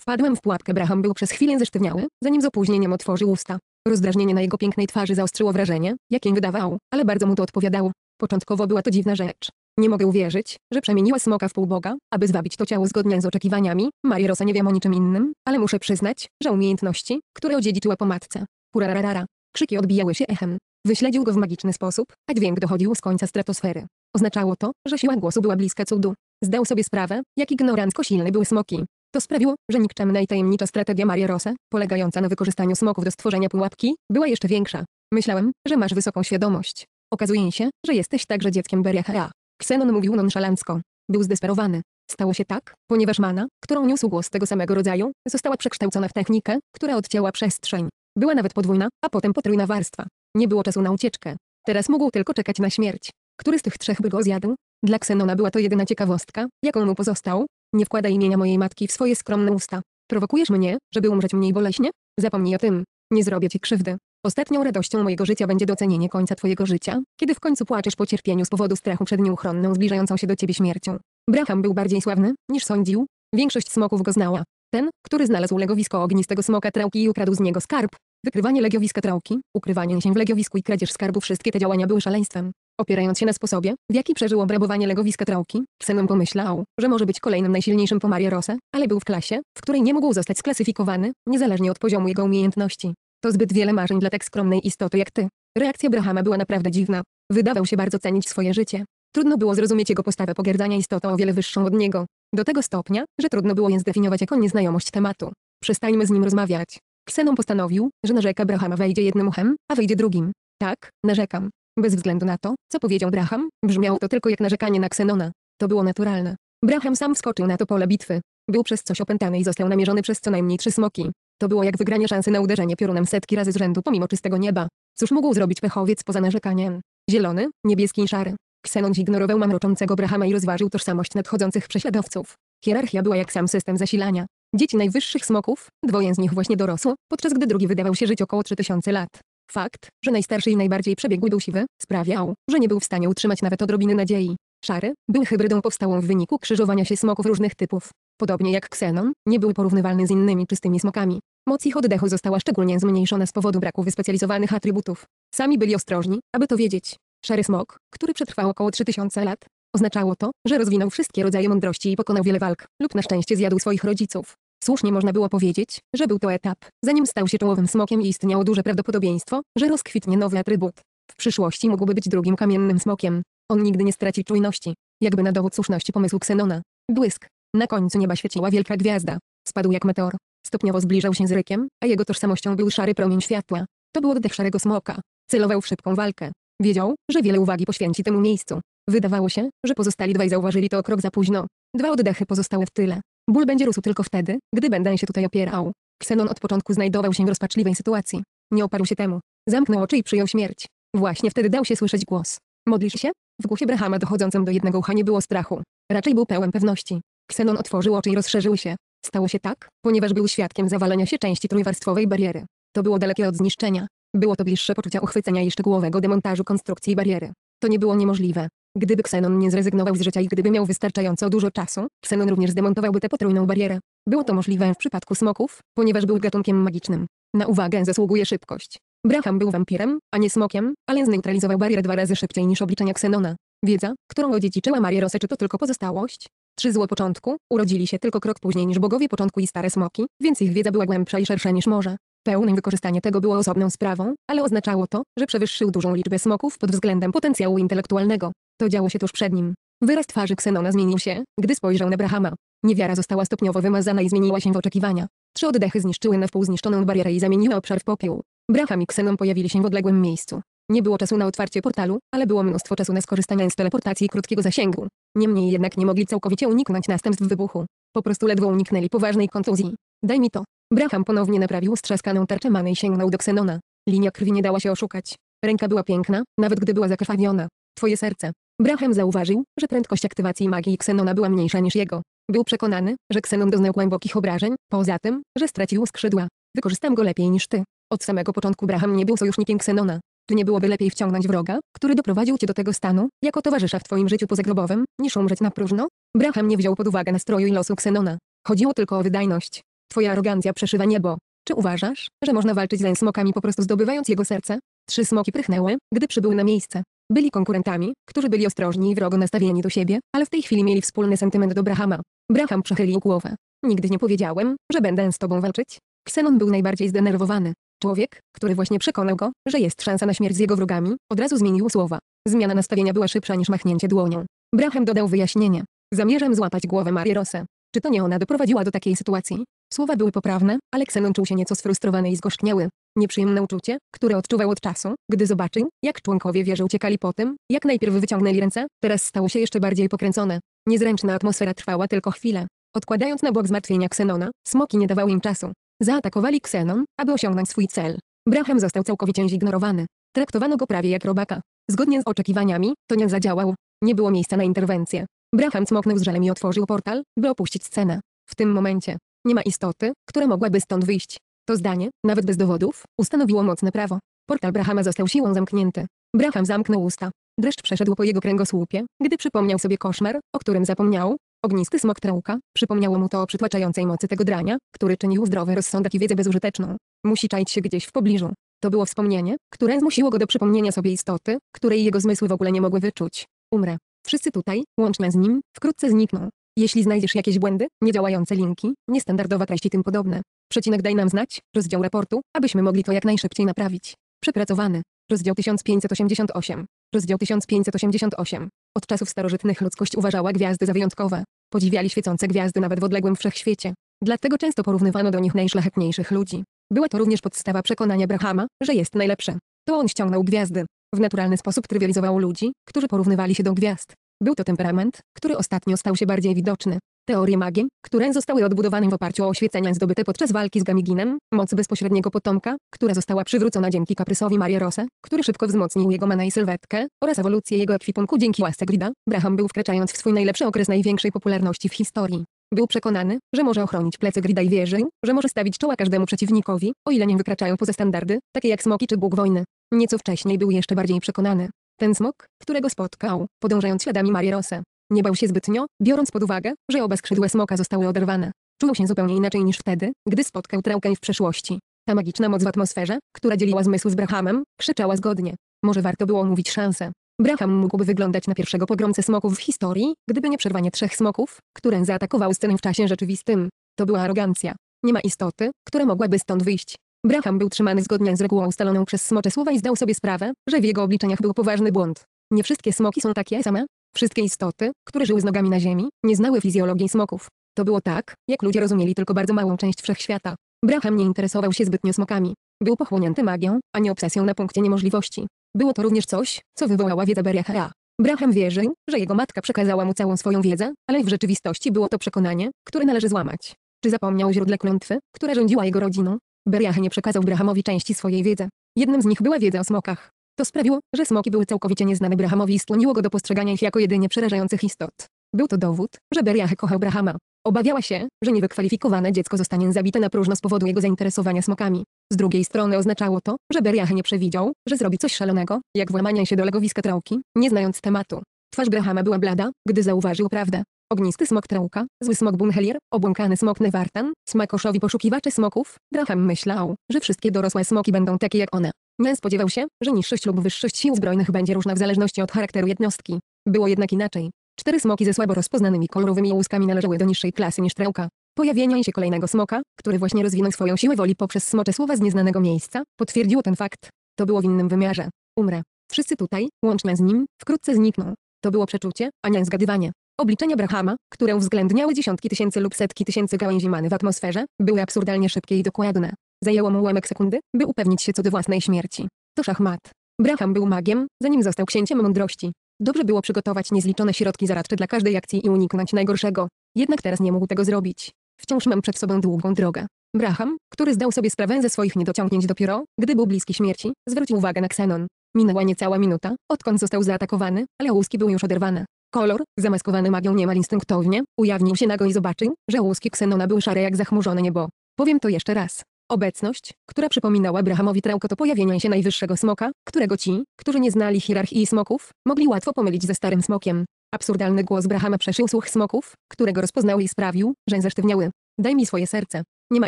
Wpadłem w pułapkę Braham był przez chwilę zesztywniały, zanim z opóźnieniem otworzył usta. Rozdrażnienie na jego pięknej twarzy zaostrzyło wrażenie, jakie wydawał, ale bardzo mu to odpowiadało. Początkowo była to dziwna rzecz. Nie mogę uwierzyć, że przemieniła smoka w półboga, aby zwabić to ciało zgodnie z oczekiwaniami. Rosa nie wiem o niczym innym, ale muszę przyznać, że umiejętności, które odziedziczyła po matce. Kurararara. Krzyki odbijały się echem. Wyśledził go w magiczny sposób, a dźwięk dochodził z końca stratosfery. Oznaczało to, że siła głosu była bliska cudu. Zdał sobie sprawę, jak ignorancko silne były smoki. To sprawiło, że nikczemna i tajemnicza strategia Maria Rosa, polegająca na wykorzystaniu smoków do stworzenia pułapki, była jeszcze większa. Myślałem, że masz wysoką świadomość. Okazuje się, że jesteś także dzieckiem Beriachea. Ksenon mówił nonszalancko. Był zdesperowany. Stało się tak, ponieważ mana, którą niósł głos tego samego rodzaju, została przekształcona w technikę, która odcięła przestrzeń. Była nawet podwójna, a potem potrójna warstwa. Nie było czasu na ucieczkę. Teraz mógł tylko czekać na śmierć. Który z tych trzech by go zjadł? Dla Ksenona była to jedyna ciekawostka, jaką mu pozostał. Nie wkłada imienia mojej matki w swoje skromne usta. Prowokujesz mnie, żeby umrzeć mniej boleśnie? Zapomnij o tym. Nie zrobię ci krzywdy. Ostatnią radością mojego życia będzie docenienie końca twojego życia, kiedy w końcu płaczesz po cierpieniu z powodu strachu przed nieuchronną zbliżającą się do ciebie śmiercią. Braham był bardziej sławny, niż sądził. Większość smoków go znała. Ten, który znalazł legowisko ognistego smoka trałki i ukradł z niego skarb, Wykrywanie legiowiska trałki, ukrywanie się w legiowisku i kradzież skarbu wszystkie te działania były szaleństwem. Opierając się na sposobie, w jaki przeżył obrabowanie legowiska trałki, Ksenon pomyślał, że może być kolejnym najsilniejszym po Mario Rosa, ale był w klasie, w której nie mógł zostać sklasyfikowany, niezależnie od poziomu jego umiejętności. To zbyt wiele marzeń dla tak skromnej istoty jak ty. Reakcja Brahama była naprawdę dziwna. Wydawał się bardzo cenić swoje życie. Trudno było zrozumieć jego postawę pogardzania istotą o wiele wyższą od niego. Do tego stopnia, że trudno było je zdefiniować jako nieznajomość tematu. Przestańmy z nim rozmawiać. Ksenon postanowił, że na rzekę Brahama wejdzie jednym uchem, a wyjdzie drugim. Tak, narzekam. Bez względu na to, co powiedział Braham, brzmiało to tylko jak narzekanie na Ksenona. To było naturalne. Braham sam wskoczył na to pole bitwy. Był przez coś opętany i został namierzony przez co najmniej trzy smoki. To było jak wygranie szansy na uderzenie piorunem setki razy z rzędu pomimo czystego nieba. Cóż mógł zrobić pechowiec poza narzekaniem? Zielony, niebieski i szary. Ksenon zignorował mamroczącego Brahama i rozważył tożsamość nadchodzących prześladowców. Hierarchia była jak sam system zasilania. Dzieci najwyższych smoków, dwoje z nich właśnie dorosło, podczas gdy drugi wydawał się żyć około 3000 lat. Fakt, że najstarszy i najbardziej przebiegły był siwy, sprawiał, że nie był w stanie utrzymać nawet odrobiny nadziei. Szary był hybrydą powstałą w wyniku krzyżowania się smoków różnych typów. Podobnie jak ksenon, nie był porównywalny z innymi czystymi smokami. Moc ich oddechu została szczególnie zmniejszona z powodu braku wyspecjalizowanych atrybutów. Sami byli ostrożni, aby to wiedzieć. Szary smok, który przetrwał około 3000 lat, oznaczało to, że rozwinął wszystkie rodzaje mądrości i pokonał wiele walk, lub na szczęście zjadł swoich rodziców. Słusznie można było powiedzieć, że był to etap, zanim stał się czołowym smokiem i istniało duże prawdopodobieństwo, że rozkwitnie nowy atrybut. W przyszłości mógłby być drugim kamiennym smokiem. On nigdy nie straci czujności. Jakby na dowód słuszności pomysłu Xenona. Błysk. Na końcu nieba świeciła wielka gwiazda. Spadł jak meteor. Stopniowo zbliżał się z rykiem, a jego tożsamością był szary promień światła. To był oddech szarego smoka. Celował w szybką walkę. Wiedział, że wiele uwagi poświęci temu miejscu. Wydawało się, że pozostali dwaj zauważyli to o krok za późno. Dwa oddechy pozostały w tyle. Ból będzie rósł tylko wtedy, gdy będę się tutaj opierał. Ksenon od początku znajdował się w rozpaczliwej sytuacji. Nie oparł się temu. Zamknął oczy i przyjął śmierć. Właśnie wtedy dał się słyszeć głos. Modlisz się? W głosie Brahama dochodzącym do jednego ucha nie było strachu. Raczej był pełen pewności. Ksenon otworzył oczy i rozszerzył się. Stało się tak, ponieważ był świadkiem zawalenia się części trójwarstwowej bariery. To było dalekie od zniszczenia. Było to bliższe poczucia uchwycenia i szczegółowego demontażu konstrukcji bariery. To nie było niemożliwe. Gdyby Xenon nie zrezygnował z życia i gdyby miał wystarczająco dużo czasu, Xenon również zdemontowałby tę potrójną barierę. Było to możliwe w przypadku smoków, ponieważ był gatunkiem magicznym. Na uwagę zasługuje szybkość. Braham był wampirem, a nie smokiem, ale zneutralizował barierę dwa razy szybciej niż obliczenia Xenona. Wiedza, którą odziedziczyła Maria Rose, czy to tylko pozostałość? Trzy zło początku, urodzili się tylko krok później niż bogowie początku i stare smoki, więc ich wiedza była głębsza i szersza niż morze. Pełne wykorzystanie tego było osobną sprawą, ale oznaczało to, że przewyższył dużą liczbę smoków pod względem potencjału intelektualnego. To działo się tuż przed nim. Wyraz twarzy Ksenona zmienił się, gdy spojrzał na Brahama. Niewiara została stopniowo wymazana i zmieniła się w oczekiwania. Trzy oddechy zniszczyły na wpół zniszczoną barierę i zamieniły obszar w popiół. Braham i Ksenon pojawili się w odległym miejscu. Nie było czasu na otwarcie portalu, ale było mnóstwo czasu na skorzystanie z teleportacji i krótkiego zasięgu. Niemniej jednak nie mogli całkowicie uniknąć następstw wybuchu. Po prostu ledwo uniknęli poważnej kontuzji. Daj mi to. Braham ponownie naprawił strzaskaną tarczę mamy i sięgnął do Ksenona. Linia krwi nie dała się oszukać. Ręka była piękna, nawet gdy była zakrwawiona. Twoje serce. Brachem zauważył, że prędkość aktywacji magii Xenona była mniejsza niż jego. Był przekonany, że Xenon doznał głębokich obrażeń, poza tym, że stracił skrzydła. Wykorzystam go lepiej niż ty. Od samego początku Braham nie był sojusznikiem Xenona. Czy nie byłoby lepiej wciągnąć wroga, który doprowadził cię do tego stanu, jako towarzysza w twoim życiu pozagrobowym, niż umrzeć na próżno? Braham nie wziął pod uwagę nastroju i losu Xenona. Chodziło tylko o wydajność. Twoja arogancja przeszywa niebo. Czy uważasz, że można walczyć z smokami po prostu zdobywając jego serce? Trzy smoki prychnęły, gdy przybyły na miejsce. Byli konkurentami, którzy byli ostrożni i wrogo nastawieni do siebie, ale w tej chwili mieli wspólny sentyment do Brahama. Braham przechylił głowę. Nigdy nie powiedziałem, że będę z tobą walczyć. Ksenon był najbardziej zdenerwowany. Człowiek, który właśnie przekonał go, że jest szansa na śmierć z jego wrogami, od razu zmienił słowa. Zmiana nastawienia była szybsza niż machnięcie dłonią. Braham dodał wyjaśnienie. Zamierzam złapać głowę Marii Rose. Czy to nie ona doprowadziła do takiej sytuacji? Słowa były poprawne, ale Ksenon czuł się nieco sfrustrowany i zgorzkniały. Nieprzyjemne uczucie, które odczuwał od czasu, gdy zobaczył, jak członkowie wieży uciekali po tym, jak najpierw wyciągnęli ręce, teraz stało się jeszcze bardziej pokręcone. Niezręczna atmosfera trwała tylko chwilę. Odkładając na bok zmartwienia Ksenona, smoki nie dawały im czasu. Zaatakowali Ksenon, aby osiągnąć swój cel. Braham został całkowicie zignorowany. Traktowano go prawie jak robaka. Zgodnie z oczekiwaniami, to nie zadziałało. Nie było miejsca na interwencję. Braham smoknął z żelem i otworzył portal, by opuścić scenę. W tym momencie nie ma istoty, która mogłaby stąd wyjść. To zdanie, nawet bez dowodów, ustanowiło mocne prawo. Portal Brahama został siłą zamknięty. Braham zamknął usta. Dreszcz przeszedł po jego kręgosłupie, gdy przypomniał sobie koszmar, o którym zapomniał. Ognisty smok trałka, przypomniało mu to o przytłaczającej mocy tego drania, który czynił zdrowy rozsądek i wiedzę bezużyteczną. Musi czaić się gdzieś w pobliżu. To było wspomnienie, które zmusiło go do przypomnienia sobie istoty, której jego zmysły w ogóle nie mogły wyczuć. Umrę. Wszyscy tutaj, łącznie z nim, wkrótce znikną. Jeśli znajdziesz jakieś błędy, niedziałające linki, niestandardowe treści tym podobne, przecinek daj nam znać, rozdział raportu, abyśmy mogli to jak najszybciej naprawić. Przepracowany. Rozdział 1588. Rozdział 1588. Od czasów starożytnych ludzkość uważała gwiazdy za wyjątkowe. Podziwiali świecące gwiazdy nawet w odległym wszechświecie. Dlatego często porównywano do nich najszlachetniejszych ludzi. Była to również podstawa przekonania Brahama, że jest najlepsze. To on ściągnął gwiazdy. W naturalny sposób trywializował ludzi, którzy porównywali się do gwiazd. Był to temperament, który ostatnio stał się bardziej widoczny. Teorie magii, które zostały odbudowane w oparciu o oświecenia zdobyte podczas walki z Gamiginem, moc bezpośredniego potomka, która została przywrócona dzięki kaprysowi Maria Rose, który szybko wzmocnił jego manę i sylwetkę, oraz ewolucję jego ekwipunku dzięki łasce Grida, Braham był wkraczając w swój najlepszy okres największej popularności w historii. Był przekonany, że może ochronić plecy Grida i wierzył, że może stawić czoła każdemu przeciwnikowi, o ile nie wykraczają poza standardy, takie jak smoki czy Bóg wojny. Nieco wcześniej był jeszcze bardziej przekonany, ten smok, którego spotkał, podążając śladami Marii Marierosa, nie bał się zbytnio, biorąc pod uwagę, że oba skrzydła smoka zostały oderwane. Czuł się zupełnie inaczej niż wtedy, gdy spotkał trałkę w przeszłości. Ta magiczna moc w atmosferze, która dzieliła zmysł z Brahamem, krzyczała zgodnie. Może warto było mówić szansę. Braham mógłby wyglądać na pierwszego pogromcę smoków w historii, gdyby nie przerwanie trzech smoków, które zaatakowały scenę w czasie rzeczywistym. To była arogancja. Nie ma istoty, która mogłaby stąd wyjść. Braham był trzymany zgodnie z regułą ustaloną przez smocze słowa i zdał sobie sprawę, że w jego obliczeniach był poważny błąd. Nie wszystkie smoki są takie same. Wszystkie istoty, które żyły z nogami na ziemi, nie znały fizjologii smoków. To było tak, jak ludzie rozumieli tylko bardzo małą część wszechświata. Braham nie interesował się zbytnio smokami. Był pochłonięty magią, a nie obsesją na punkcie niemożliwości. Było to również coś, co wywołała wiedza Beriachea. Braham wierzył, że jego matka przekazała mu całą swoją wiedzę, ale w rzeczywistości było to przekonanie, które należy złamać. Czy zapomniał o źródle klątwy, która rządziła jego rodziną? Beriah nie przekazał Brahamowi części swojej wiedzy. Jednym z nich była wiedza o smokach. To sprawiło, że smoki były całkowicie nieznane Brahamowi i skłoniło go do postrzegania ich jako jedynie przerażających istot. Był to dowód, że Beriah kochał Brahama. Obawiała się, że niewykwalifikowane dziecko zostanie zabite na próżno z powodu jego zainteresowania smokami. Z drugiej strony oznaczało to, że Beriah nie przewidział, że zrobi coś szalonego, jak włamanie się do legowiska trałki, nie znając tematu. Twarz Brahma była blada, gdy zauważył prawdę ognisty smok trąka, zły smok bunhelier, obłąkany smok newartan, smakoszowi poszukiwacze smoków, Graham myślał, że wszystkie dorosłe smoki będą takie jak one. Nie spodziewał się, że niższość lub wyższość sił zbrojnych będzie różna w zależności od charakteru jednostki. Było jednak inaczej. Cztery smoki ze słabo rozpoznanymi kolorowymi łuskami należały do niższej klasy niż trełka. Pojawienie się kolejnego smoka, który właśnie rozwinął swoją siłę woli poprzez smocze słowa z nieznanego miejsca, potwierdziło ten fakt. To było w innym wymiarze. Umrę. Wszyscy tutaj, łącznie z nim, wkrótce znikną. To było przeczucie, a nie zgadywanie. Obliczenia Brahama, które uwzględniały dziesiątki tysięcy lub setki tysięcy gałęzi many w atmosferze, były absurdalnie szybkie i dokładne. Zajęło mu ułamek sekundy, by upewnić się co do własnej śmierci. To szachmat. Braham był magiem, zanim został księciem mądrości. Dobrze było przygotować niezliczone środki zaradcze dla każdej akcji i uniknąć najgorszego. Jednak teraz nie mógł tego zrobić. Wciąż mam przed sobą długą drogę. Braham, który zdał sobie sprawę ze swoich niedociągnięć dopiero, gdy był bliski śmierci, zwrócił uwagę na Xenon. Minęła niecała minuta, odkąd został zaatakowany, ale łuski były już oderwane. Kolor, zamaskowany magią niemal instynktownie, ujawnił się nago i zobaczył, że łuski ksenona były szare jak zachmurzone niebo. Powiem to jeszcze raz. Obecność, która przypominała Brahamowi to pojawienia się najwyższego smoka, którego ci, którzy nie znali hierarchii smoków, mogli łatwo pomylić ze starym smokiem. Absurdalny głos Brahama przeszył słuch smoków, którego rozpoznał i sprawił, że zesztywniały. Daj mi swoje serce. Nie ma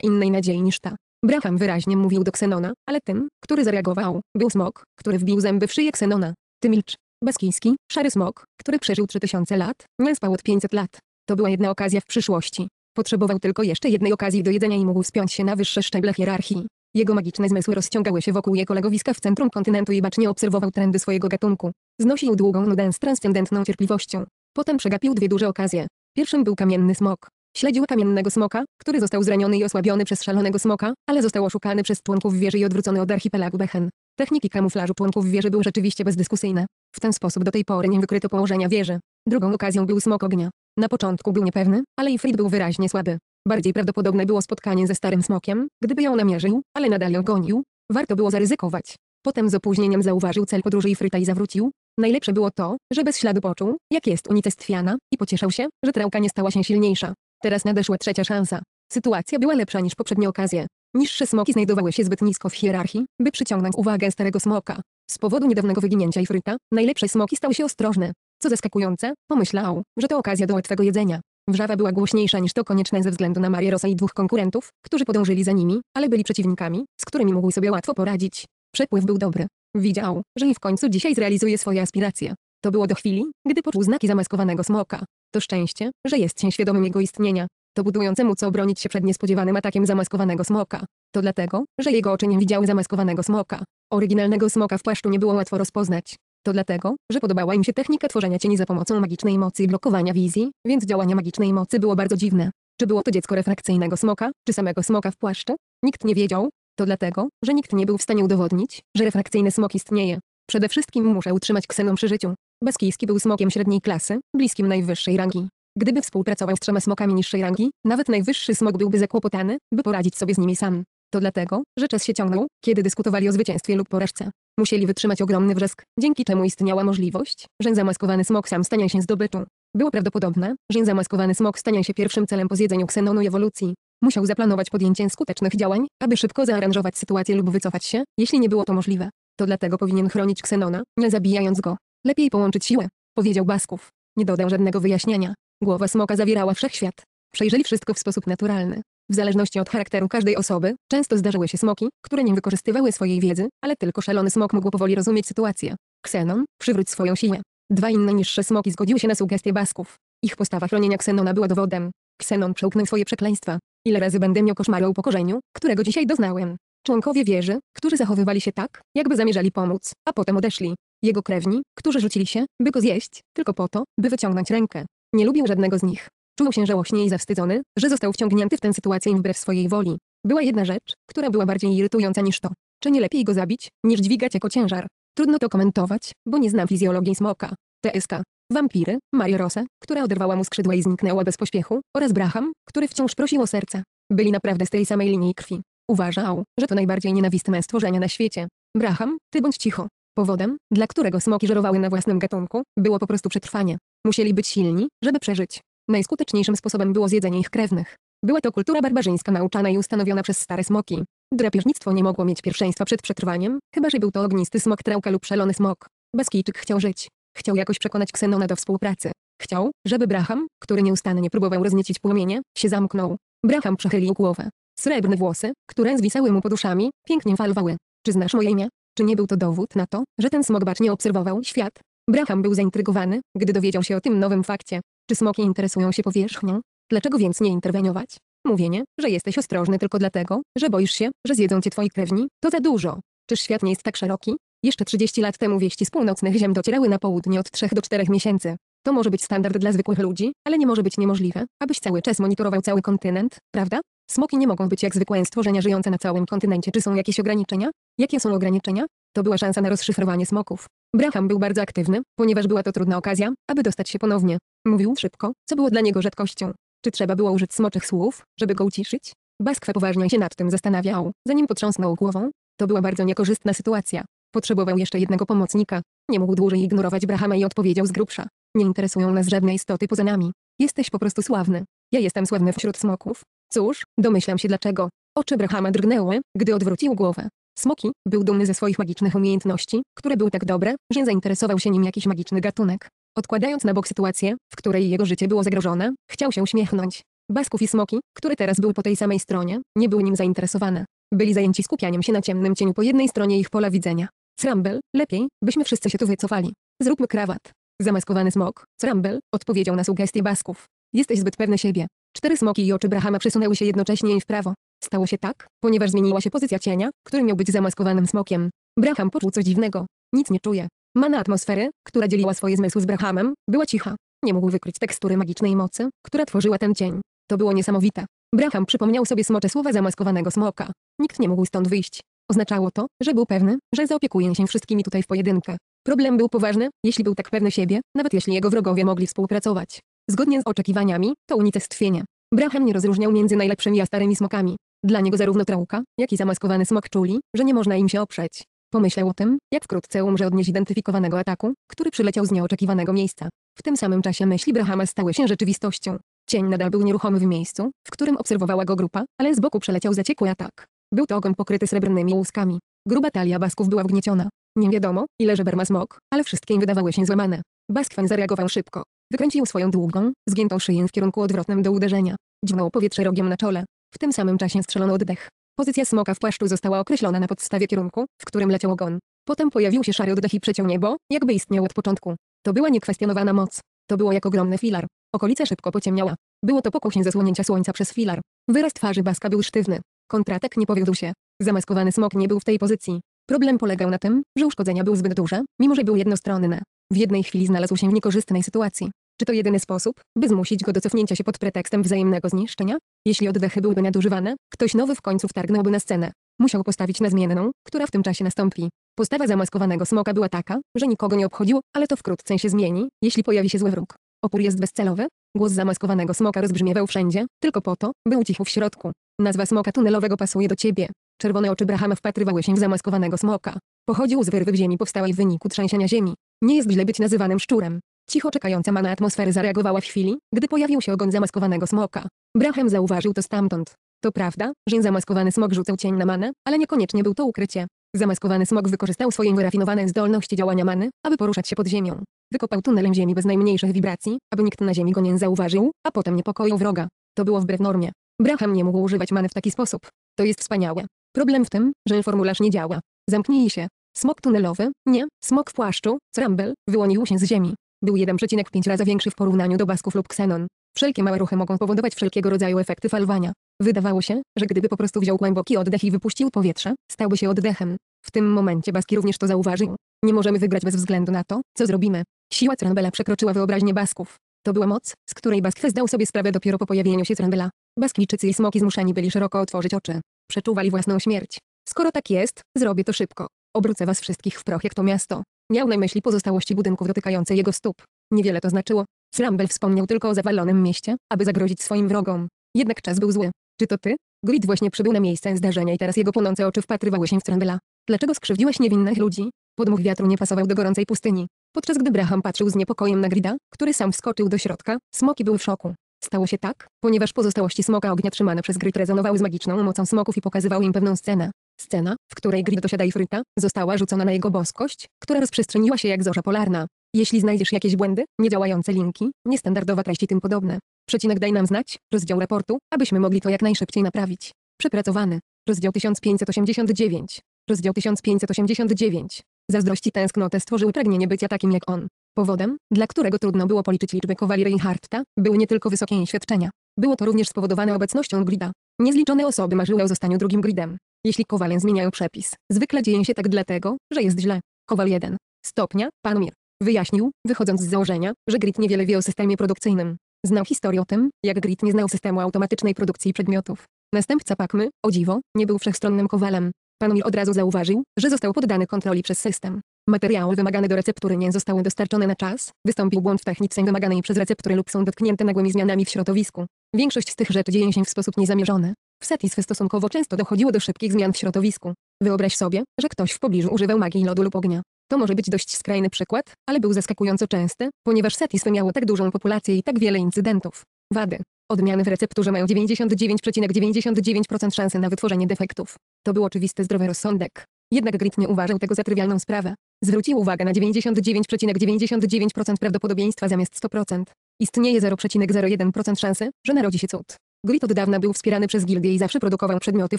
innej nadziei niż ta. Braham wyraźnie mówił do Ksenona, ale tym, który zareagował, był smok, który wbił zęby w szyję Ksenona. Ty milcz, Beskiński, szary smok, który przeżył 3000 lat, nie spał od 500 lat. To była jedna okazja w przyszłości. Potrzebował tylko jeszcze jednej okazji do jedzenia i mógł wspiąć się na wyższe szczeble hierarchii. Jego magiczne zmysły rozciągały się wokół jego legowiska w centrum kontynentu i bacznie obserwował trendy swojego gatunku. Znosił długą nudę z transcendentną cierpliwością. Potem przegapił dwie duże okazje. Pierwszym był kamienny smok. Śledził kamiennego smoka, który został zraniony i osłabiony przez szalonego smoka, ale został oszukany przez członków wieży i odwrócony od archipelagu Bechen. Techniki kamuflażu członków wieży były rzeczywiście bezdyskusyjne. W ten sposób do tej pory nie wykryto położenia wieży. Drugą okazją był smok ognia. Na początku był niepewny, ale Ifrit był wyraźnie słaby. Bardziej prawdopodobne było spotkanie ze starym smokiem, gdyby ją namierzył, ale nadal ją gonił. Warto było zaryzykować. Potem z opóźnieniem zauważył cel podróży Ifryta i zawrócił. Najlepsze było to, że bez śladu poczuł, jak jest unicestwiana i pocieszał się, że trałka nie stała się silniejsza. Teraz nadeszła trzecia szansa. Sytuacja była lepsza niż poprzednie okazje. Niższe smoki znajdowały się zbyt nisko w hierarchii, by przyciągnąć uwagę starego smoka. Z powodu niedawnego wyginięcia ifryta, najlepsze smoki stały się ostrożne. Co zaskakujące, pomyślał, że to okazja do łatwego jedzenia. Wrzawa była głośniejsza niż to konieczne ze względu na Marię Rosa i dwóch konkurentów, którzy podążyli za nimi, ale byli przeciwnikami, z którymi mógł sobie łatwo poradzić. Przepływ był dobry. Widział, że i w końcu dzisiaj zrealizuje swoje aspiracje. To było do chwili, gdy poczuł znaki zamaskowanego smoka. To szczęście, że jest się świadomym jego istnienia. To budującemu co obronić się przed niespodziewanym atakiem zamaskowanego smoka. To dlatego, że jego oczy nie widziały zamaskowanego smoka. Oryginalnego smoka w płaszczu nie było łatwo rozpoznać. To dlatego, że podobała im się technika tworzenia cieni za pomocą magicznej mocy i blokowania wizji, więc działanie magicznej mocy było bardzo dziwne. Czy było to dziecko refrakcyjnego smoka, czy samego smoka w płaszczu? Nikt nie wiedział. To dlatego, że nikt nie był w stanie udowodnić, że refrakcyjny smok istnieje. Przede wszystkim muszę utrzymać kseną przy życiu. Baskijski był smokiem średniej klasy, bliskim najwyższej rangi. Gdyby współpracował z trzema smokami niższej rangi, nawet najwyższy smok byłby zakłopotany, by poradzić sobie z nimi sam. To dlatego, że czas się ciągnął, kiedy dyskutowali o zwycięstwie lub porażce. Musieli wytrzymać ogromny wrzask, dzięki czemu istniała możliwość, że zamaskowany smok sam stanie się zdobyczą. Było prawdopodobne, że zamaskowany smok stanie się pierwszym celem po zjedzeniu ksenonu ewolucji. Musiał zaplanować podjęcie skutecznych działań, aby szybko zaaranżować sytuację lub wycofać się, jeśli nie było to możliwe. To dlatego powinien chronić ksenona, nie zabijając go. Lepiej połączyć siłę, powiedział Basków. Nie dodał żadnego wyjaśnienia. Głowa smoka zawierała wszechświat. Przejrzeli wszystko w sposób naturalny. W zależności od charakteru każdej osoby, często zdarzyły się smoki, które nie wykorzystywały swojej wiedzy, ale tylko szalony smok mógł powoli rozumieć sytuację. Ksenon, przywróć swoją siłę. Dwa inne niższe smoki zgodziły się na sugestie basków. Ich postawa chronienia Ksenona była dowodem. Ksenon przełknął swoje przekleństwa. Ile razy będę miał koszmary o upokorzeniu, którego dzisiaj doznałem. Członkowie wieży, którzy zachowywali się tak, jakby zamierzali pomóc, a potem odeszli. Jego krewni, którzy rzucili się, by go zjeść, tylko po to, by wyciągnąć rękę. Nie lubił żadnego z nich. Czuł się żałośnie i zawstydzony, że został wciągnięty w tę sytuację wbrew swojej woli. Była jedna rzecz, która była bardziej irytująca niż to. Czy nie lepiej go zabić, niż dźwigać jako ciężar? Trudno to komentować, bo nie znam fizjologii smoka. TSK. Wampiry, Majorosa, która oderwała mu skrzydła i zniknęła bez pośpiechu, oraz Braham, który wciąż prosił o serce. Byli naprawdę z tej samej linii krwi. Uważał, że to najbardziej nienawistne stworzenia na świecie. Braham, ty bądź cicho. Powodem, dla którego smoki żerowały na własnym gatunku, było po prostu przetrwanie. Musieli być silni, żeby przeżyć. Najskuteczniejszym sposobem było zjedzenie ich krewnych. Była to kultura barbarzyńska nauczana i ustanowiona przez stare smoki. Drapieżnictwo nie mogło mieć pierwszeństwa przed przetrwaniem, chyba że był to ognisty smok trałka lub szalony smok. Beskijczyk chciał żyć. Chciał jakoś przekonać Ksenona do współpracy. Chciał, żeby Braham, który nieustannie próbował rozniecić płomienie, się zamknął. Braham przechylił głowę. Srebrne włosy, które zwisały mu pod uszami, pięknie falowały. Czy znasz moje imię? Czy nie był to dowód na to, że ten smok bacznie obserwował świat? Braham był zaintrygowany, gdy dowiedział się o tym nowym fakcie. Czy smoki interesują się powierzchnią? Dlaczego więc nie interweniować? Mówienie, że jesteś ostrożny tylko dlatego, że boisz się, że zjedzą cię twoi krewni, to za dużo. Czyż świat nie jest tak szeroki? Jeszcze 30 lat temu wieści z północnych ziem docierały na południe od 3 do 4 miesięcy. To może być standard dla zwykłych ludzi, ale nie może być niemożliwe, abyś cały czas monitorował cały kontynent, prawda? Smoki nie mogą być jak zwykłe stworzenia żyjące na całym kontynencie. Czy są jakieś ograniczenia? Jakie są ograniczenia? To była szansa na rozszyfrowanie smoków. Braham był bardzo aktywny, ponieważ była to trudna okazja, aby dostać się ponownie. Mówił szybko, co było dla niego rzadkością. Czy trzeba było użyć smoczych słów, żeby go uciszyć? Baskwę poważnie się nad tym zastanawiał, zanim potrząsnął głową. To była bardzo niekorzystna sytuacja. Potrzebował jeszcze jednego pomocnika. Nie mógł dłużej ignorować Brahama i odpowiedział z grubsza. Nie interesują nas żadne istoty poza nami. Jesteś po prostu sławny. Ja jestem sławny wśród smoków. Cóż, domyślam się dlaczego. Oczy Brahama drgnęły, gdy odwrócił głowę. Smoki był dumny ze swoich magicznych umiejętności, które były tak dobre, że zainteresował się nim jakiś magiczny gatunek. Odkładając na bok sytuację, w której jego życie było zagrożone, chciał się uśmiechnąć. Basków i Smoki, który teraz był po tej samej stronie, nie były nim zainteresowane. Byli zajęci skupianiem się na ciemnym cieniu po jednej stronie ich pola widzenia. Crumble, lepiej, byśmy wszyscy się tu wycofali. Zróbmy krawat. Zamaskowany smok, Crumble, odpowiedział na sugestie Basków. Jesteś zbyt pewny siebie. Cztery smoki i oczy Brahama przesunęły się jednocześnie w prawo. Stało się tak, ponieważ zmieniła się pozycja cienia, który miał być zamaskowanym smokiem. Braham poczuł coś dziwnego. Nic nie czuje. Mana atmosfery, która dzieliła swoje zmysły z Brahamem, była cicha. Nie mógł wykryć tekstury magicznej mocy, która tworzyła ten cień. To było niesamowite. Braham przypomniał sobie smocze słowa zamaskowanego smoka. Nikt nie mógł stąd wyjść. Oznaczało to, że był pewny, że zaopiekuje się wszystkimi tutaj w pojedynkę. Problem był poważny, jeśli był tak pewny siebie, nawet jeśli jego wrogowie mogli współpracować. Zgodnie z oczekiwaniami, to unicestwienie. Braham nie rozróżniał między najlepszymi a starymi smokami. Dla niego zarówno trałka, jak i zamaskowany smok czuli, że nie można im się oprzeć. Pomyślał o tym, jak wkrótce umrze od niezidentyfikowanego ataku, który przyleciał z nieoczekiwanego miejsca. W tym samym czasie myśli Brahama stały się rzeczywistością. Cień nadal był nieruchomy w miejscu, w którym obserwowała go grupa, ale z boku przeleciał zaciekły atak. Był to ogon pokryty srebrnymi łuskami. Gruba talia basków była wgnieciona. Nie wiadomo, ile żeber ma smok, ale wszystkie wydawały się złamane. Baskwan zareagował szybko. Wykręcił swoją długą, zgiętą szyję w kierunku odwrotnym do uderzenia. Dziwnął powietrze rogiem na czole. W tym samym czasie strzelono oddech. Pozycja smoka w płaszczu została określona na podstawie kierunku, w którym leciał ogon. Potem pojawił się szary oddech i przeciął niebo, jakby istniał od początku. To była niekwestionowana moc. To było jak ogromny filar. Okolica szybko pociemniała. Było to pokłosie zasłonięcia słońca przez filar. Wyraz twarzy Baska był sztywny. Kontratek nie powiódł się. Zamaskowany smok nie był w tej pozycji. Problem polegał na tym, że uszkodzenia były zbyt duże, mimo że były jednostronne. W jednej chwili znalazł się w niekorzystnej sytuacji. Czy to jedyny sposób, by zmusić go do cofnięcia się pod pretekstem wzajemnego zniszczenia? Jeśli oddechy byłyby nadużywane, ktoś nowy w końcu wtargnąłby na scenę. Musiał postawić na zmienną, która w tym czasie nastąpi. Postawa zamaskowanego smoka była taka, że nikogo nie obchodziło, ale to wkrótce się zmieni, jeśli pojawi się zły wróg. Opór jest bezcelowy. Głos zamaskowanego smoka rozbrzmiewał wszędzie, tylko po to, by ucichł w środku. Nazwa smoka tunelowego pasuje do ciebie. Czerwone oczy Brahama wpatrywały się w zamaskowanego smoka. Pochodził z wyrwy w ziemi powstałej w wyniku trzęsienia ziemi. Nie jest źle być nazywanym szczurem. Cicho czekająca mana atmosfery zareagowała w chwili, gdy pojawił się ogon zamaskowanego smoka. Braham zauważył to stamtąd. To prawda, że zamaskowany smok rzucał cień na manę, ale niekoniecznie był to ukrycie. Zamaskowany smok wykorzystał swoje wyrafinowane zdolności działania many, aby poruszać się pod ziemią. Wykopał tunelem ziemi bez najmniejszych wibracji, aby nikt na ziemi go nie zauważył, a potem niepokoił wroga. To było wbrew normie. Braham nie mógł używać many w taki sposób. To jest wspaniałe. Problem w tym, że formularz nie działa. Zamknij się. Smok tunelowy, nie, smok w płaszczu, Crumble, wyłonił się z ziemi był 1,5 razy większy w porównaniu do basków lub ksenon. Wszelkie małe ruchy mogą powodować wszelkiego rodzaju efekty falowania. Wydawało się, że gdyby po prostu wziął głęboki oddech i wypuścił powietrze, stałby się oddechem. W tym momencie Baski również to zauważył. Nie możemy wygrać bez względu na to, co zrobimy. Siła Crandbella przekroczyła wyobraźnię Basków. To była moc, z której Baskwy zdał sobie sprawę dopiero po pojawieniu się Crandbella. Baskijczycy i smoki zmuszeni byli szeroko otworzyć oczy. Przeczuwali własną śmierć. Skoro tak jest, zrobię to szybko. Obrócę was wszystkich w proch jak to miasto. Miał na myśli pozostałości budynków dotykające jego stóp. Niewiele to znaczyło. Slumble wspomniał tylko o zawalonym mieście, aby zagrozić swoim wrogom. Jednak czas był zły. Czy to ty? Grid właśnie przybył na miejsce zdarzenia i teraz jego płonące oczy wpatrywały się w Trambela. Dlaczego skrzywdziłeś niewinnych ludzi? Podmuch wiatru nie pasował do gorącej pustyni. Podczas gdy Braham patrzył z niepokojem na Grida, który sam wskoczył do środka, smoki były w szoku. Stało się tak, ponieważ pozostałości smoka ognia trzymane przez Grid rezonowały z magiczną mocą smoków i pokazywały im pewną scenę. Scena, w której Grid dosiada Ifryta, została rzucona na jego boskość, która rozprzestrzeniła się jak zorza polarna. Jeśli znajdziesz jakieś błędy, niedziałające linki, niestandardowa treść i tym podobne, przecinek daj nam znać, rozdział raportu, abyśmy mogli to jak najszybciej naprawić. Przepracowany. Rozdział 1589. Rozdział 1589. Zazdrość i tęsknotę stworzyły pragnienie bycia takim jak on. Powodem, dla którego trudno było policzyć liczbę kowali Reinhardta, były nie tylko wysokie świadczenia. Było to również spowodowane obecnością Grida. Niezliczone osoby marzyły o zostaniu drugim Gridem. Jeśli kowale zmieniają przepis, zwykle dzieje się tak dlatego, że jest źle. Kowal 1. Stopnia, pan Mir. Wyjaśnił, wychodząc z założenia, że Grit niewiele wie o systemie produkcyjnym. Znał historię o tym, jak Grit nie znał systemu automatycznej produkcji przedmiotów. Następca Pakmy, o dziwo, nie był wszechstronnym kowalem. Pan Mir od razu zauważył, że został poddany kontroli przez system. Materiały wymagane do receptury nie zostały dostarczone na czas, wystąpił błąd w technice wymaganej przez receptury lub są dotknięte nagłymi zmianami w środowisku. Większość z tych rzeczy dzieje się w sposób niezamierzony. W Satisfy stosunkowo często dochodziło do szybkich zmian w środowisku. Wyobraź sobie, że ktoś w pobliżu używał magii lodu lub ognia. To może być dość skrajny przykład, ale był zaskakująco częsty, ponieważ Satisfy miało tak dużą populację i tak wiele incydentów. Wady. Odmiany w recepturze mają 99,99% ,99 szansy na wytworzenie defektów. To był oczywisty zdrowy rozsądek. Jednak Grit nie uważał tego za trywialną sprawę. Zwrócił uwagę na 99,99% ,99 prawdopodobieństwa zamiast 100%. Istnieje 0,01% szansy, że narodzi się cud. Grid od dawna był wspierany przez gildię i zawsze produkował przedmioty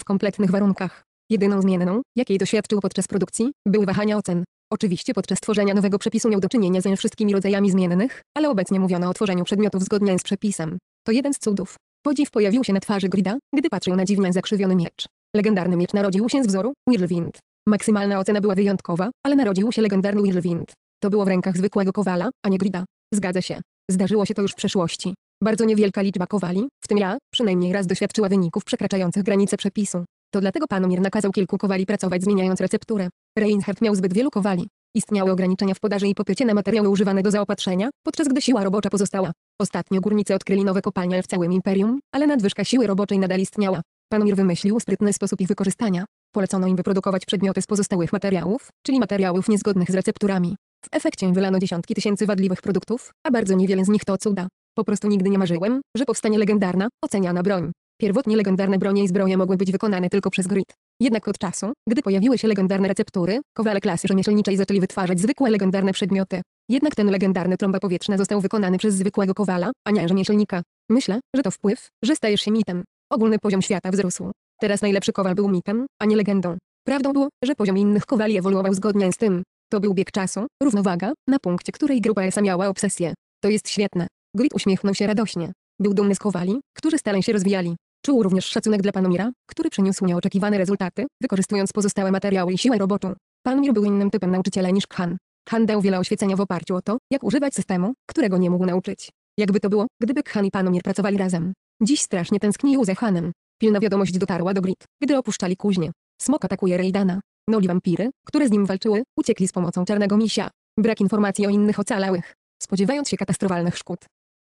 w kompletnych warunkach. Jedyną zmienną, jakiej doświadczył podczas produkcji, były wahania ocen. Oczywiście podczas tworzenia nowego przepisu miał do czynienia ze wszystkimi rodzajami zmiennych, ale obecnie mówiono o tworzeniu przedmiotów zgodnie z przepisem. To jeden z cudów. Podziw pojawił się na twarzy Grida, gdy patrzył na dziwnie zakrzywiony miecz. Legendarny miecz narodził się z wzoru Whirlwind. Maksymalna ocena była wyjątkowa, ale narodził się legendarny Whirlwind. To było w rękach zwykłego kowala, a nie Grida. Zgadza się. Zdarzyło się to już w przeszłości. Bardzo niewielka liczba kowali, w tym ja, przynajmniej raz doświadczyła wyników przekraczających granice przepisu. To dlatego panomir nakazał kilku kowali pracować zmieniając recepturę. Reinhardt miał zbyt wielu kowali. Istniały ograniczenia w podaży i popycie na materiały używane do zaopatrzenia, podczas gdy siła robocza pozostała. Ostatnio górnicy odkryli nowe kopalnie w całym imperium, ale nadwyżka siły roboczej nadal istniała. Panomir wymyślił sprytny sposób ich wykorzystania. Polecono im wyprodukować przedmioty z pozostałych materiałów, czyli materiałów niezgodnych z recepturami. W efekcie wylano dziesiątki tysięcy wadliwych produktów, a bardzo niewiele z nich to cuda. Po prostu nigdy nie marzyłem, że powstanie legendarna, oceniana broń. Pierwotnie legendarne bronie i zbroje mogły być wykonane tylko przez grid. Jednak od czasu, gdy pojawiły się legendarne receptury, kowale klasy rzemieślniczej zaczęli wytwarzać zwykłe legendarne przedmioty. Jednak ten legendarny trąba powietrzna został wykonany przez zwykłego kowala, a nie rzemieślnika. Myślę, że to wpływ, że stajesz się mitem. Ogólny poziom świata wzrósł. Teraz najlepszy kowal był mitem, a nie legendą. Prawdą było, że poziom innych kowali ewoluował zgodnie z tym. To był bieg czasu, równowaga, na punkcie której grupa ESA miała obsesję. To jest świetne. Grid uśmiechnął się radośnie. Był dumny z kowali, którzy stale się rozwijali. Czuł również szacunek dla Panomira, który przyniósł nieoczekiwane rezultaty, wykorzystując pozostałe materiały i siłę roboczą. Panomir był innym typem nauczyciela niż Khan. Khan dał wiele oświecenia w oparciu o to, jak używać systemu, którego nie mógł nauczyć. Jakby to było, gdyby Khan i Panomir pracowali razem. Dziś strasznie tęsknił za Hanem. Pilna wiadomość dotarła do Grid, gdy opuszczali kuźnię. Smok atakuje Rejdana. Noli wampiry, które z nim walczyły, uciekli z pomocą czarnego misia. Brak informacji o innych ocalałych. Spodziewając się katastrofalnych szkód,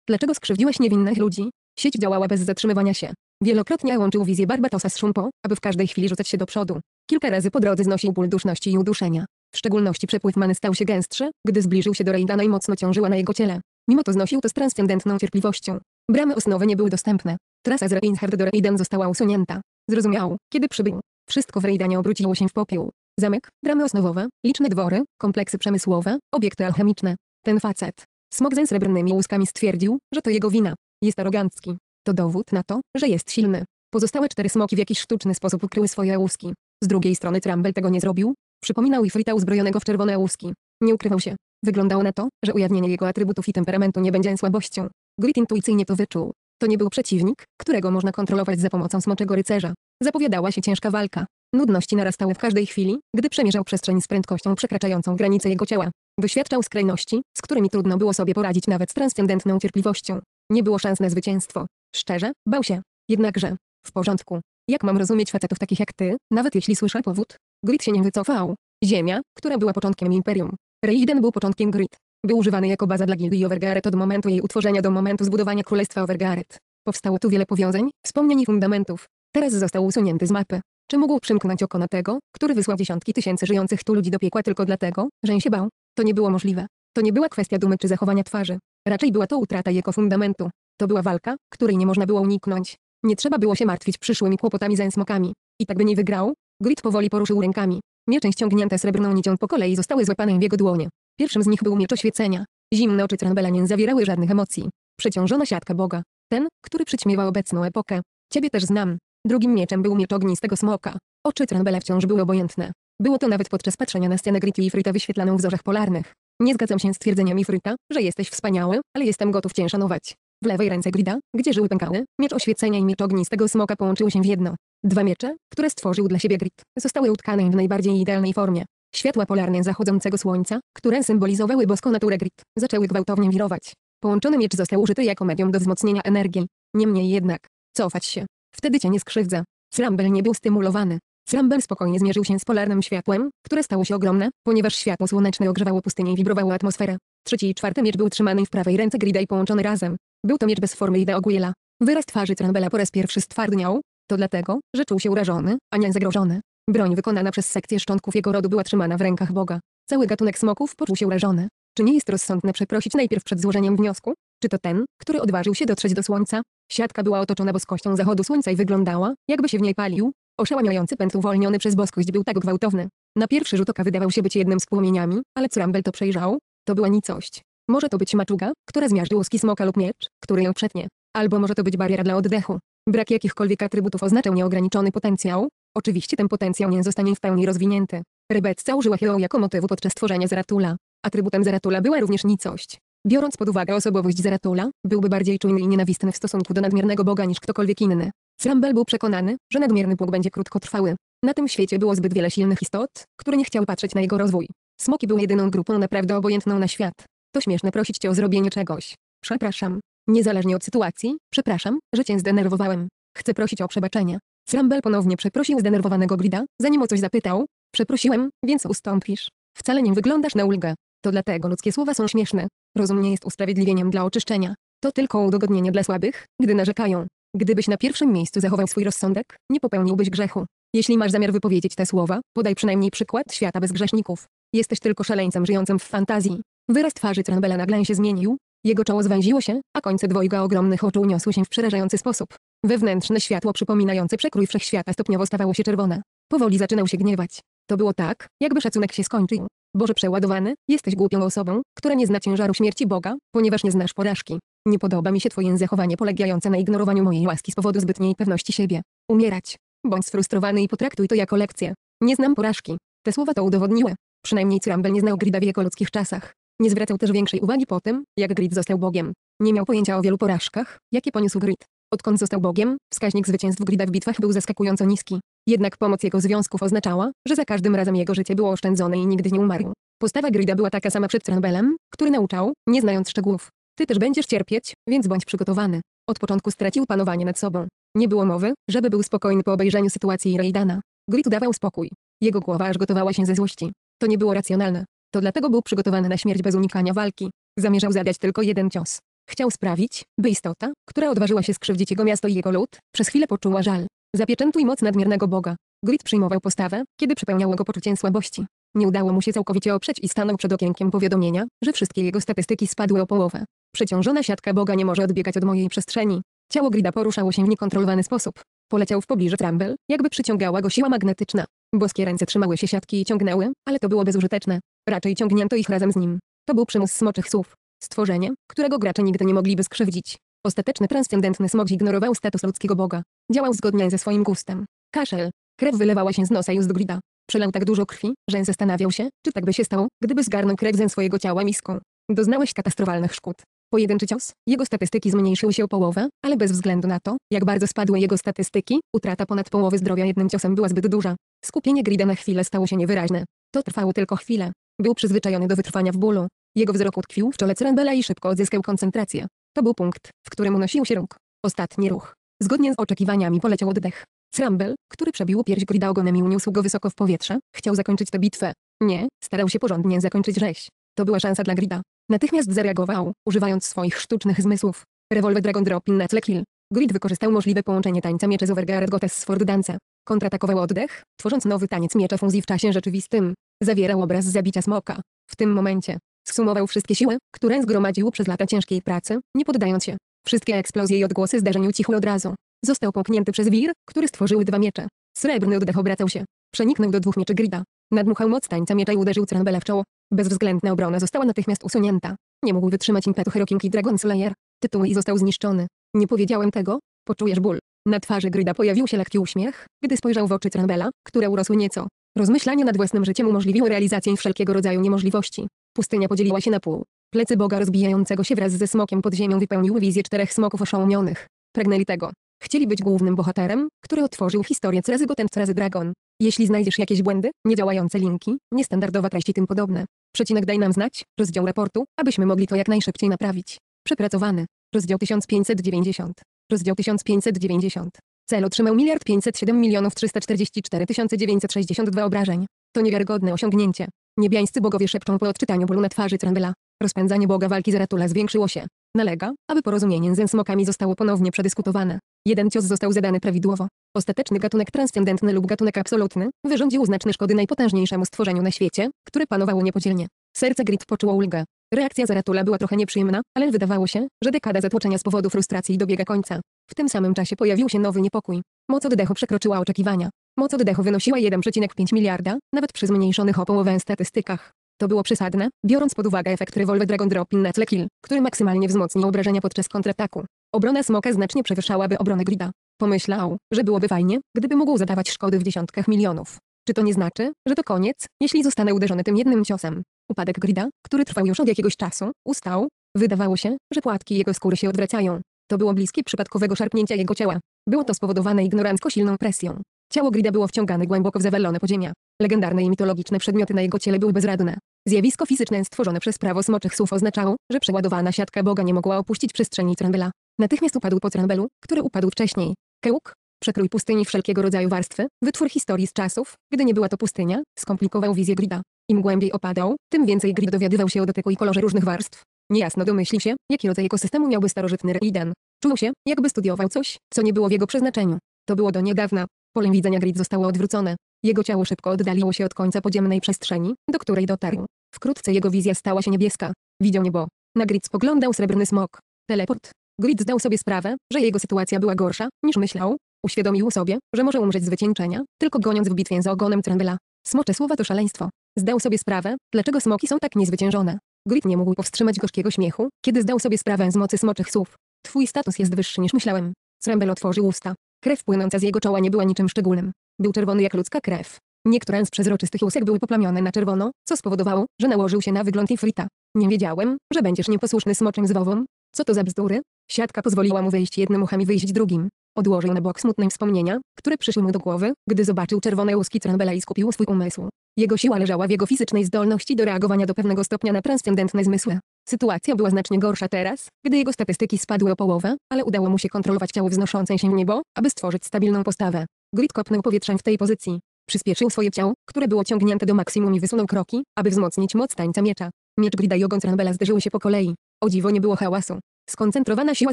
Dlaczego skrzywdziłeś niewinnych ludzi? Sieć działała bez zatrzymywania się. Wielokrotnie łączył wizję Barbatosa z Szumpo, aby w każdej chwili rzucać się do przodu. Kilka razy po drodze znosił ból duszności i uduszenia. W szczególności przepływ many stał się gęstszy, gdy zbliżył się do Rejdana i mocno ciążyła na jego ciele. Mimo to znosił to z transcendentną cierpliwością. Bramy osnowe nie były dostępne. Trasa z Reinhard do Rejden została usunięta. Zrozumiał, kiedy przybył. Wszystko w Rejdanie obróciło się w popiół. Zamek, bramy osnowowe, liczne dwory, kompleksy przemysłowe, obiekty alchemiczne. Ten facet, Smok ze srebrnymi łuskami stwierdził, że to jego wina. Jest arogancki. To dowód na to, że jest silny. Pozostałe cztery smoki w jakiś sztuczny sposób ukryły swoje łuski. Z drugiej strony Trumble tego nie zrobił. Przypominał Ifrita uzbrojonego w czerwone łuski. Nie ukrywał się. Wyglądało na to, że ujawnienie jego atrybutów i temperamentu nie będzie słabością. Grit intuicyjnie to wyczuł. To nie był przeciwnik, którego można kontrolować za pomocą smoczego rycerza. Zapowiadała się ciężka walka. Nudności narastały w każdej chwili, gdy przemierzał przestrzeń z prędkością przekraczającą granice jego ciała. Doświadczał skrajności, z którymi trudno było sobie poradzić nawet z transcendentną cierpliwością. Nie było szans na zwycięstwo. Szczerze, bał się. Jednakże, w porządku. Jak mam rozumieć facetów takich jak ty, nawet jeśli słyszę powód? Grid się nie wycofał. Ziemia, która była początkiem imperium. Reiden był początkiem Grid. Był używany jako baza dla gildii Overgaret od momentu jej utworzenia do momentu zbudowania Królestwa Overgaret. Powstało tu wiele powiązań, wspomnień i fundamentów. Teraz został usunięty z mapy. Czy mógł przymknąć oko na tego, który wysłał dziesiątki tysięcy żyjących tu ludzi do piekła tylko dlatego, że się bał? To nie było możliwe. To nie była kwestia dumy czy zachowania twarzy. Raczej była to utrata jego fundamentu. To była walka, której nie można było uniknąć. Nie trzeba było się martwić przyszłymi kłopotami ze smokami. I tak by nie wygrał? Grit powoli poruszył rękami. Miecze ściągnięte srebrną nicią po kolei zostały złapane w jego dłonie. Pierwszym z nich był miecz oświecenia. Zimne oczy Tranbela nie zawierały żadnych emocji. Przeciążona siatka Boga. Ten, który przyćmiewa obecną epokę. Ciebie też znam. Drugim mieczem był miecz ognistego smoka. Oczy Tranbela wciąż były obojętne. Było to nawet podczas patrzenia na scenę Gritty i Fryta wyświetlaną w wzorach polarnych. Nie zgadzam się z twierdzeniami Fryta, że jesteś wspaniały, ale jestem gotów cię szanować. W lewej ręce Grida, gdzie żyły pękały, miecz oświecenia i miecz ognistego smoka połączyły się w jedno. Dwa miecze, które stworzył dla siebie Grid, zostały utkane w najbardziej idealnej formie. Światła polarne zachodzącego słońca, które symbolizowały boską naturę Grid, zaczęły gwałtownie wirować. Połączony miecz został użyty jako medium do wzmocnienia energii. Niemniej jednak, cofać się. Wtedy cię nie skrzywdza. Slumble nie był stymulowany. Slumber spokojnie zmierzył się z polarnym światłem, które stało się ogromne, ponieważ światło słoneczne ogrzewało pustynię i wibrowało atmosferę. Trzeci i czwarty miecz był trzymany w prawej ręce Grida i połączony razem. Był to miecz bez formy i Deoguila. Wyraz twarzy Trambela po raz pierwszy stwardniał, to dlatego, że czuł się urażony, a nie zagrożony. Broń wykonana przez sekcję szczątków jego rodu była trzymana w rękach Boga. Cały gatunek smoków poczuł się urażony. Czy nie jest rozsądne przeprosić najpierw przed złożeniem wniosku? Czy to ten, który odważył się dotrzeć do słońca? Siatka była otoczona boskością zachodu słońca i wyglądała, jakby się w niej palił, Oszałamiający pęd uwolniony przez boskość był tak gwałtowny. Na pierwszy rzut oka wydawał się być jednym z płomieniami, ale co Rumble to przejrzał? To była nicość. Może to być maczuga, która zmiażdży łoski smoka lub miecz, który ją przetnie. Albo może to być bariera dla oddechu. Brak jakichkolwiek atrybutów oznaczał nieograniczony potencjał. Oczywiście ten potencjał nie zostanie w pełni rozwinięty. Rebecca użyła Hero jako motywu podczas tworzenia Zeratula. Atrybutem Zeratula była również nicość. Biorąc pod uwagę osobowość Zeratula, byłby bardziej czujny i nienawistny w stosunku do nadmiernego Boga niż ktokolwiek inny. Scramble był przekonany, że nadmierny pług będzie krótkotrwały. Na tym świecie było zbyt wiele silnych istot, które nie chciały patrzeć na jego rozwój. Smoki były jedyną grupą naprawdę obojętną na świat. To śmieszne prosić cię o zrobienie czegoś. Przepraszam. Niezależnie od sytuacji, przepraszam, że cię zdenerwowałem. Chcę prosić o przebaczenie. Scramble ponownie przeprosił zdenerwowanego Grida, zanim o coś zapytał. Przeprosiłem, więc ustąpisz. Wcale nie wyglądasz na ulgę. To dlatego ludzkie słowa są śmieszne. Rozum nie jest usprawiedliwieniem dla oczyszczenia. To tylko udogodnienie dla słabych, gdy narzekają. Gdybyś na pierwszym miejscu zachował swój rozsądek, nie popełniłbyś grzechu. Jeśli masz zamiar wypowiedzieć te słowa, podaj przynajmniej przykład świata bez grzeszników. Jesteś tylko szaleńcem żyjącym w fantazji. Wyraz twarzy Trambela nagle się zmienił, jego czoło zwęziło się, a końce dwojga ogromnych oczu uniosły się w przerażający sposób. Wewnętrzne światło przypominające przekrój wszechświata stopniowo stawało się czerwone. Powoli zaczynał się gniewać. To było tak, jakby szacunek się skończył. Boże przeładowany, jesteś głupią osobą, która nie zna ciężaru śmierci Boga, ponieważ nie znasz porażki. Nie podoba mi się twoje zachowanie polegające na ignorowaniu mojej łaski z powodu zbytniej pewności siebie. Umierać. Bądź sfrustrowany i potraktuj to jako lekcję. Nie znam porażki. Te słowa to udowodniły. Przynajmniej Crumble nie znał Grida w jego ludzkich czasach. Nie zwracał też większej uwagi po tym, jak Grid został Bogiem. Nie miał pojęcia o wielu porażkach, jakie poniósł Grid. Odkąd został Bogiem, wskaźnik zwycięstw Grida w bitwach był zaskakująco niski. Jednak pomoc jego związków oznaczała, że za każdym razem jego życie było oszczędzone i nigdy nie umarł. Postawa Grida była taka sama przed Trambelem, który nauczał, nie znając szczegółów. Ty też będziesz cierpieć, więc bądź przygotowany. Od początku stracił panowanie nad sobą. Nie było mowy, żeby był spokojny po obejrzeniu sytuacji Rejdana. Grid dawał spokój. Jego głowa aż gotowała się ze złości. To nie było racjonalne. To dlatego był przygotowany na śmierć bez unikania walki. Zamierzał zadać tylko jeden cios. Chciał sprawić, by istota, która odważyła się skrzywdzić jego miasto i jego lud, przez chwilę poczuła żal. Zapieczętuj moc nadmiernego Boga. Grid przyjmował postawę, kiedy przepełniało go poczuciem słabości. Nie udało mu się całkowicie oprzeć i stanął przed okienkiem powiadomienia, że wszystkie jego statystyki spadły o połowę. Przeciążona siatka Boga nie może odbiegać od mojej przestrzeni. Ciało Grida poruszało się w niekontrolowany sposób. Poleciał w pobliże Trumble, jakby przyciągała go siła magnetyczna. Boskie ręce trzymały się siatki i ciągnęły, ale to było bezużyteczne. Raczej ciągnięto ich razem z nim. To był przymus smoczych słów. Stworzenie, którego gracze nigdy nie mogliby skrzywdzić. Ostateczny transcendentny smog zignorował status ludzkiego boga. Działał zgodnie ze swoim gustem. Kaszel. Krew wylewała się z nosa i z grida. Przelał tak dużo krwi, że zastanawiał się, czy tak by się stało, gdyby zgarnął krew ze swojego ciała miską. Doznałeś katastrofalnych szkód. Pojedynczy cios, jego statystyki zmniejszyły się o połowę, ale bez względu na to, jak bardzo spadły jego statystyki, utrata ponad połowy zdrowia jednym ciosem była zbyt duża. Skupienie Grida na chwilę stało się niewyraźne. To trwało tylko chwilę. Był przyzwyczajony do wytrwania w bólu. Jego wzrok utkwił w czole Cyrandela i szybko odzyskał koncentrację. To był punkt, w którym unosił się róg. Ostatni ruch. Zgodnie z oczekiwaniami poleciał oddech. Crumble, który przebił pierś Grida ogonem i uniósł go wysoko w powietrze, chciał zakończyć tę bitwę. Nie, starał się porządnie zakończyć rzeź. To była szansa dla Grida. Natychmiast zareagował, używając swoich sztucznych zmysłów. Rewolwer Dragon Drop in Netle Kill. Grid wykorzystał możliwe połączenie tańca miecze z Overgeared Gottes z Ford Dance. Kontratakował oddech, tworząc nowy taniec miecza fuzji w czasie rzeczywistym. Zawierał obraz zabicia smoka. W tym momencie, Zsumował wszystkie siły, które zgromadził przez lata ciężkiej pracy, nie poddając się. Wszystkie eksplozje i odgłosy zdarzeń ucichły od razu. Został połknięty przez wir, który stworzyły dwa miecze. Srebrny oddech obracał się. Przeniknął do dwóch mieczy Grida. Nadmuchał moc tańca miecza i uderzył Cerambela w czoło. Bezwzględna obrona została natychmiast usunięta. Nie mógł wytrzymać impetu Heroking i Dragon Slayer. Tytuł i został zniszczony. Nie powiedziałem tego? Poczujesz ból. Na twarzy Grida pojawił się lekki uśmiech, gdy spojrzał w oczy Cerambela, które urosły nieco. Rozmyślanie nad własnym życiem umożliwiło realizację wszelkiego rodzaju niemożliwości. Pustynia podzieliła się na pół. Plecy Boga rozbijającego się wraz ze smokiem pod ziemią wypełniły wizję czterech smoków oszołomionych. Pragnęli tego. Chcieli być głównym bohaterem, który otworzył historię Cerezy Goten razy Dragon. Jeśli znajdziesz jakieś błędy, niedziałające linki, niestandardowa treść i tym podobne, przecinek daj nam znać, rozdział raportu, abyśmy mogli to jak najszybciej naprawić. Przepracowany. Rozdział 1590. Rozdział 1590. Cel otrzymał 1 507 344 962 obrażeń. To niewiarygodne osiągnięcie. Niebiańscy bogowie szepczą po odczytaniu bólu na twarzy Trandela. Rozpędzanie boga walki z Ratula zwiększyło się. Nalega, aby porozumienie ze smokami zostało ponownie przedyskutowane. Jeden cios został zadany prawidłowo. Ostateczny gatunek transcendentny lub gatunek absolutny wyrządził znaczne szkody najpotężniejszemu stworzeniu na świecie, które panowało niepodzielnie. Serce Grit poczuło ulgę. Reakcja Zaratula była trochę nieprzyjemna, ale wydawało się, że dekada zatłoczenia z powodu frustracji dobiega końca. W tym samym czasie pojawił się nowy niepokój. Moc oddechu przekroczyła oczekiwania. Moc oddechu wynosiła 1,5 miliarda, nawet przy zmniejszonych o połowę statystykach. To było przesadne, biorąc pod uwagę efekt rewolwer Dragon Dropin na tle kill, który maksymalnie wzmocnił obrażenia podczas kontrataku. Obrona Smoka znacznie przewyższałaby obronę Grida. Pomyślał, że byłoby fajnie, gdyby mógł zadawać szkody w dziesiątkach milionów. Czy to nie znaczy, że to koniec, jeśli zostanę uderzony tym jednym ciosem? Upadek Grida, który trwał już od jakiegoś czasu, ustał. Wydawało się, że płatki jego skóry się odwracają. To było bliskie przypadkowego szarpnięcia jego ciała. Było to spowodowane ignorancko silną presją. Ciało Grida było wciągane głęboko w zawalone podziemia. Legendarne i mitologiczne przedmioty na jego ciele były bezradne. Zjawisko fizyczne stworzone przez prawo smoczych słów oznaczało, że przeładowana siatka Boga nie mogła opuścić przestrzeni Tranbela. Natychmiast upadł po Trambelu, który upadł wcześniej. Kełk, przekrój pustyni wszelkiego rodzaju warstwy, wytwór historii z czasów, gdy nie była to pustynia, skomplikował wizję Grida. Im głębiej opadał, tym więcej Grid dowiadywał się o dotyku i kolorze różnych warstw. Niejasno domyślił się, jaki rodzaj ekosystemu miałby starożytny Reiden. Czuł się, jakby studiował coś, co nie było w jego przeznaczeniu. To było do niedawna. Polem widzenia grid zostało odwrócone. Jego ciało szybko oddaliło się od końca podziemnej przestrzeni, do której dotarł. Wkrótce jego wizja stała się niebieska. Widział niebo. Na grid spoglądał srebrny smok. Teleport. Grid zdał sobie sprawę, że jego sytuacja była gorsza, niż myślał. Uświadomił sobie, że może umrzeć z wycieńczenia, tylko goniąc w bitwie z ogonem Trembla. Smocze słowa to szaleństwo. Zdał sobie sprawę, dlaczego smoki są tak niezwyciężone. Grid nie mógł powstrzymać gorzkiego śmiechu, kiedy zdał sobie sprawę z mocy smoczych słów. Twój status jest wyższy niż myślałem. Trembel otworzył usta. Krew płynąca z jego czoła nie była niczym szczególnym. Był czerwony jak ludzka krew. Niektóre z przezroczystych łusek były poplamione na czerwono, co spowodowało, że nałożył się na wygląd Ifrita. Nie wiedziałem, że będziesz nieposłuszny smoczym zwowom. Co to za bzdury? Siatka pozwoliła mu wejść jednym uchem i wyjść drugim. Odłożył na bok smutne wspomnienia, które przyszły mu do głowy, gdy zobaczył czerwone łuski Tranbela i skupił swój umysł. Jego siła leżała w jego fizycznej zdolności do reagowania do pewnego stopnia na transcendentne zmysły. Sytuacja była znacznie gorsza teraz, gdy jego statystyki spadły o połowę, ale udało mu się kontrolować ciało wznoszące się w niebo, aby stworzyć stabilną postawę. Grid kopnął powietrzem w tej pozycji. Przyspieszył swoje ciało, które było ciągnięte do maksimum i wysunął kroki, aby wzmocnić moc tańca miecza. Miecz Grida i ogon Ranbela zderzyły się po kolei. O dziwo nie było hałasu. Skoncentrowana siła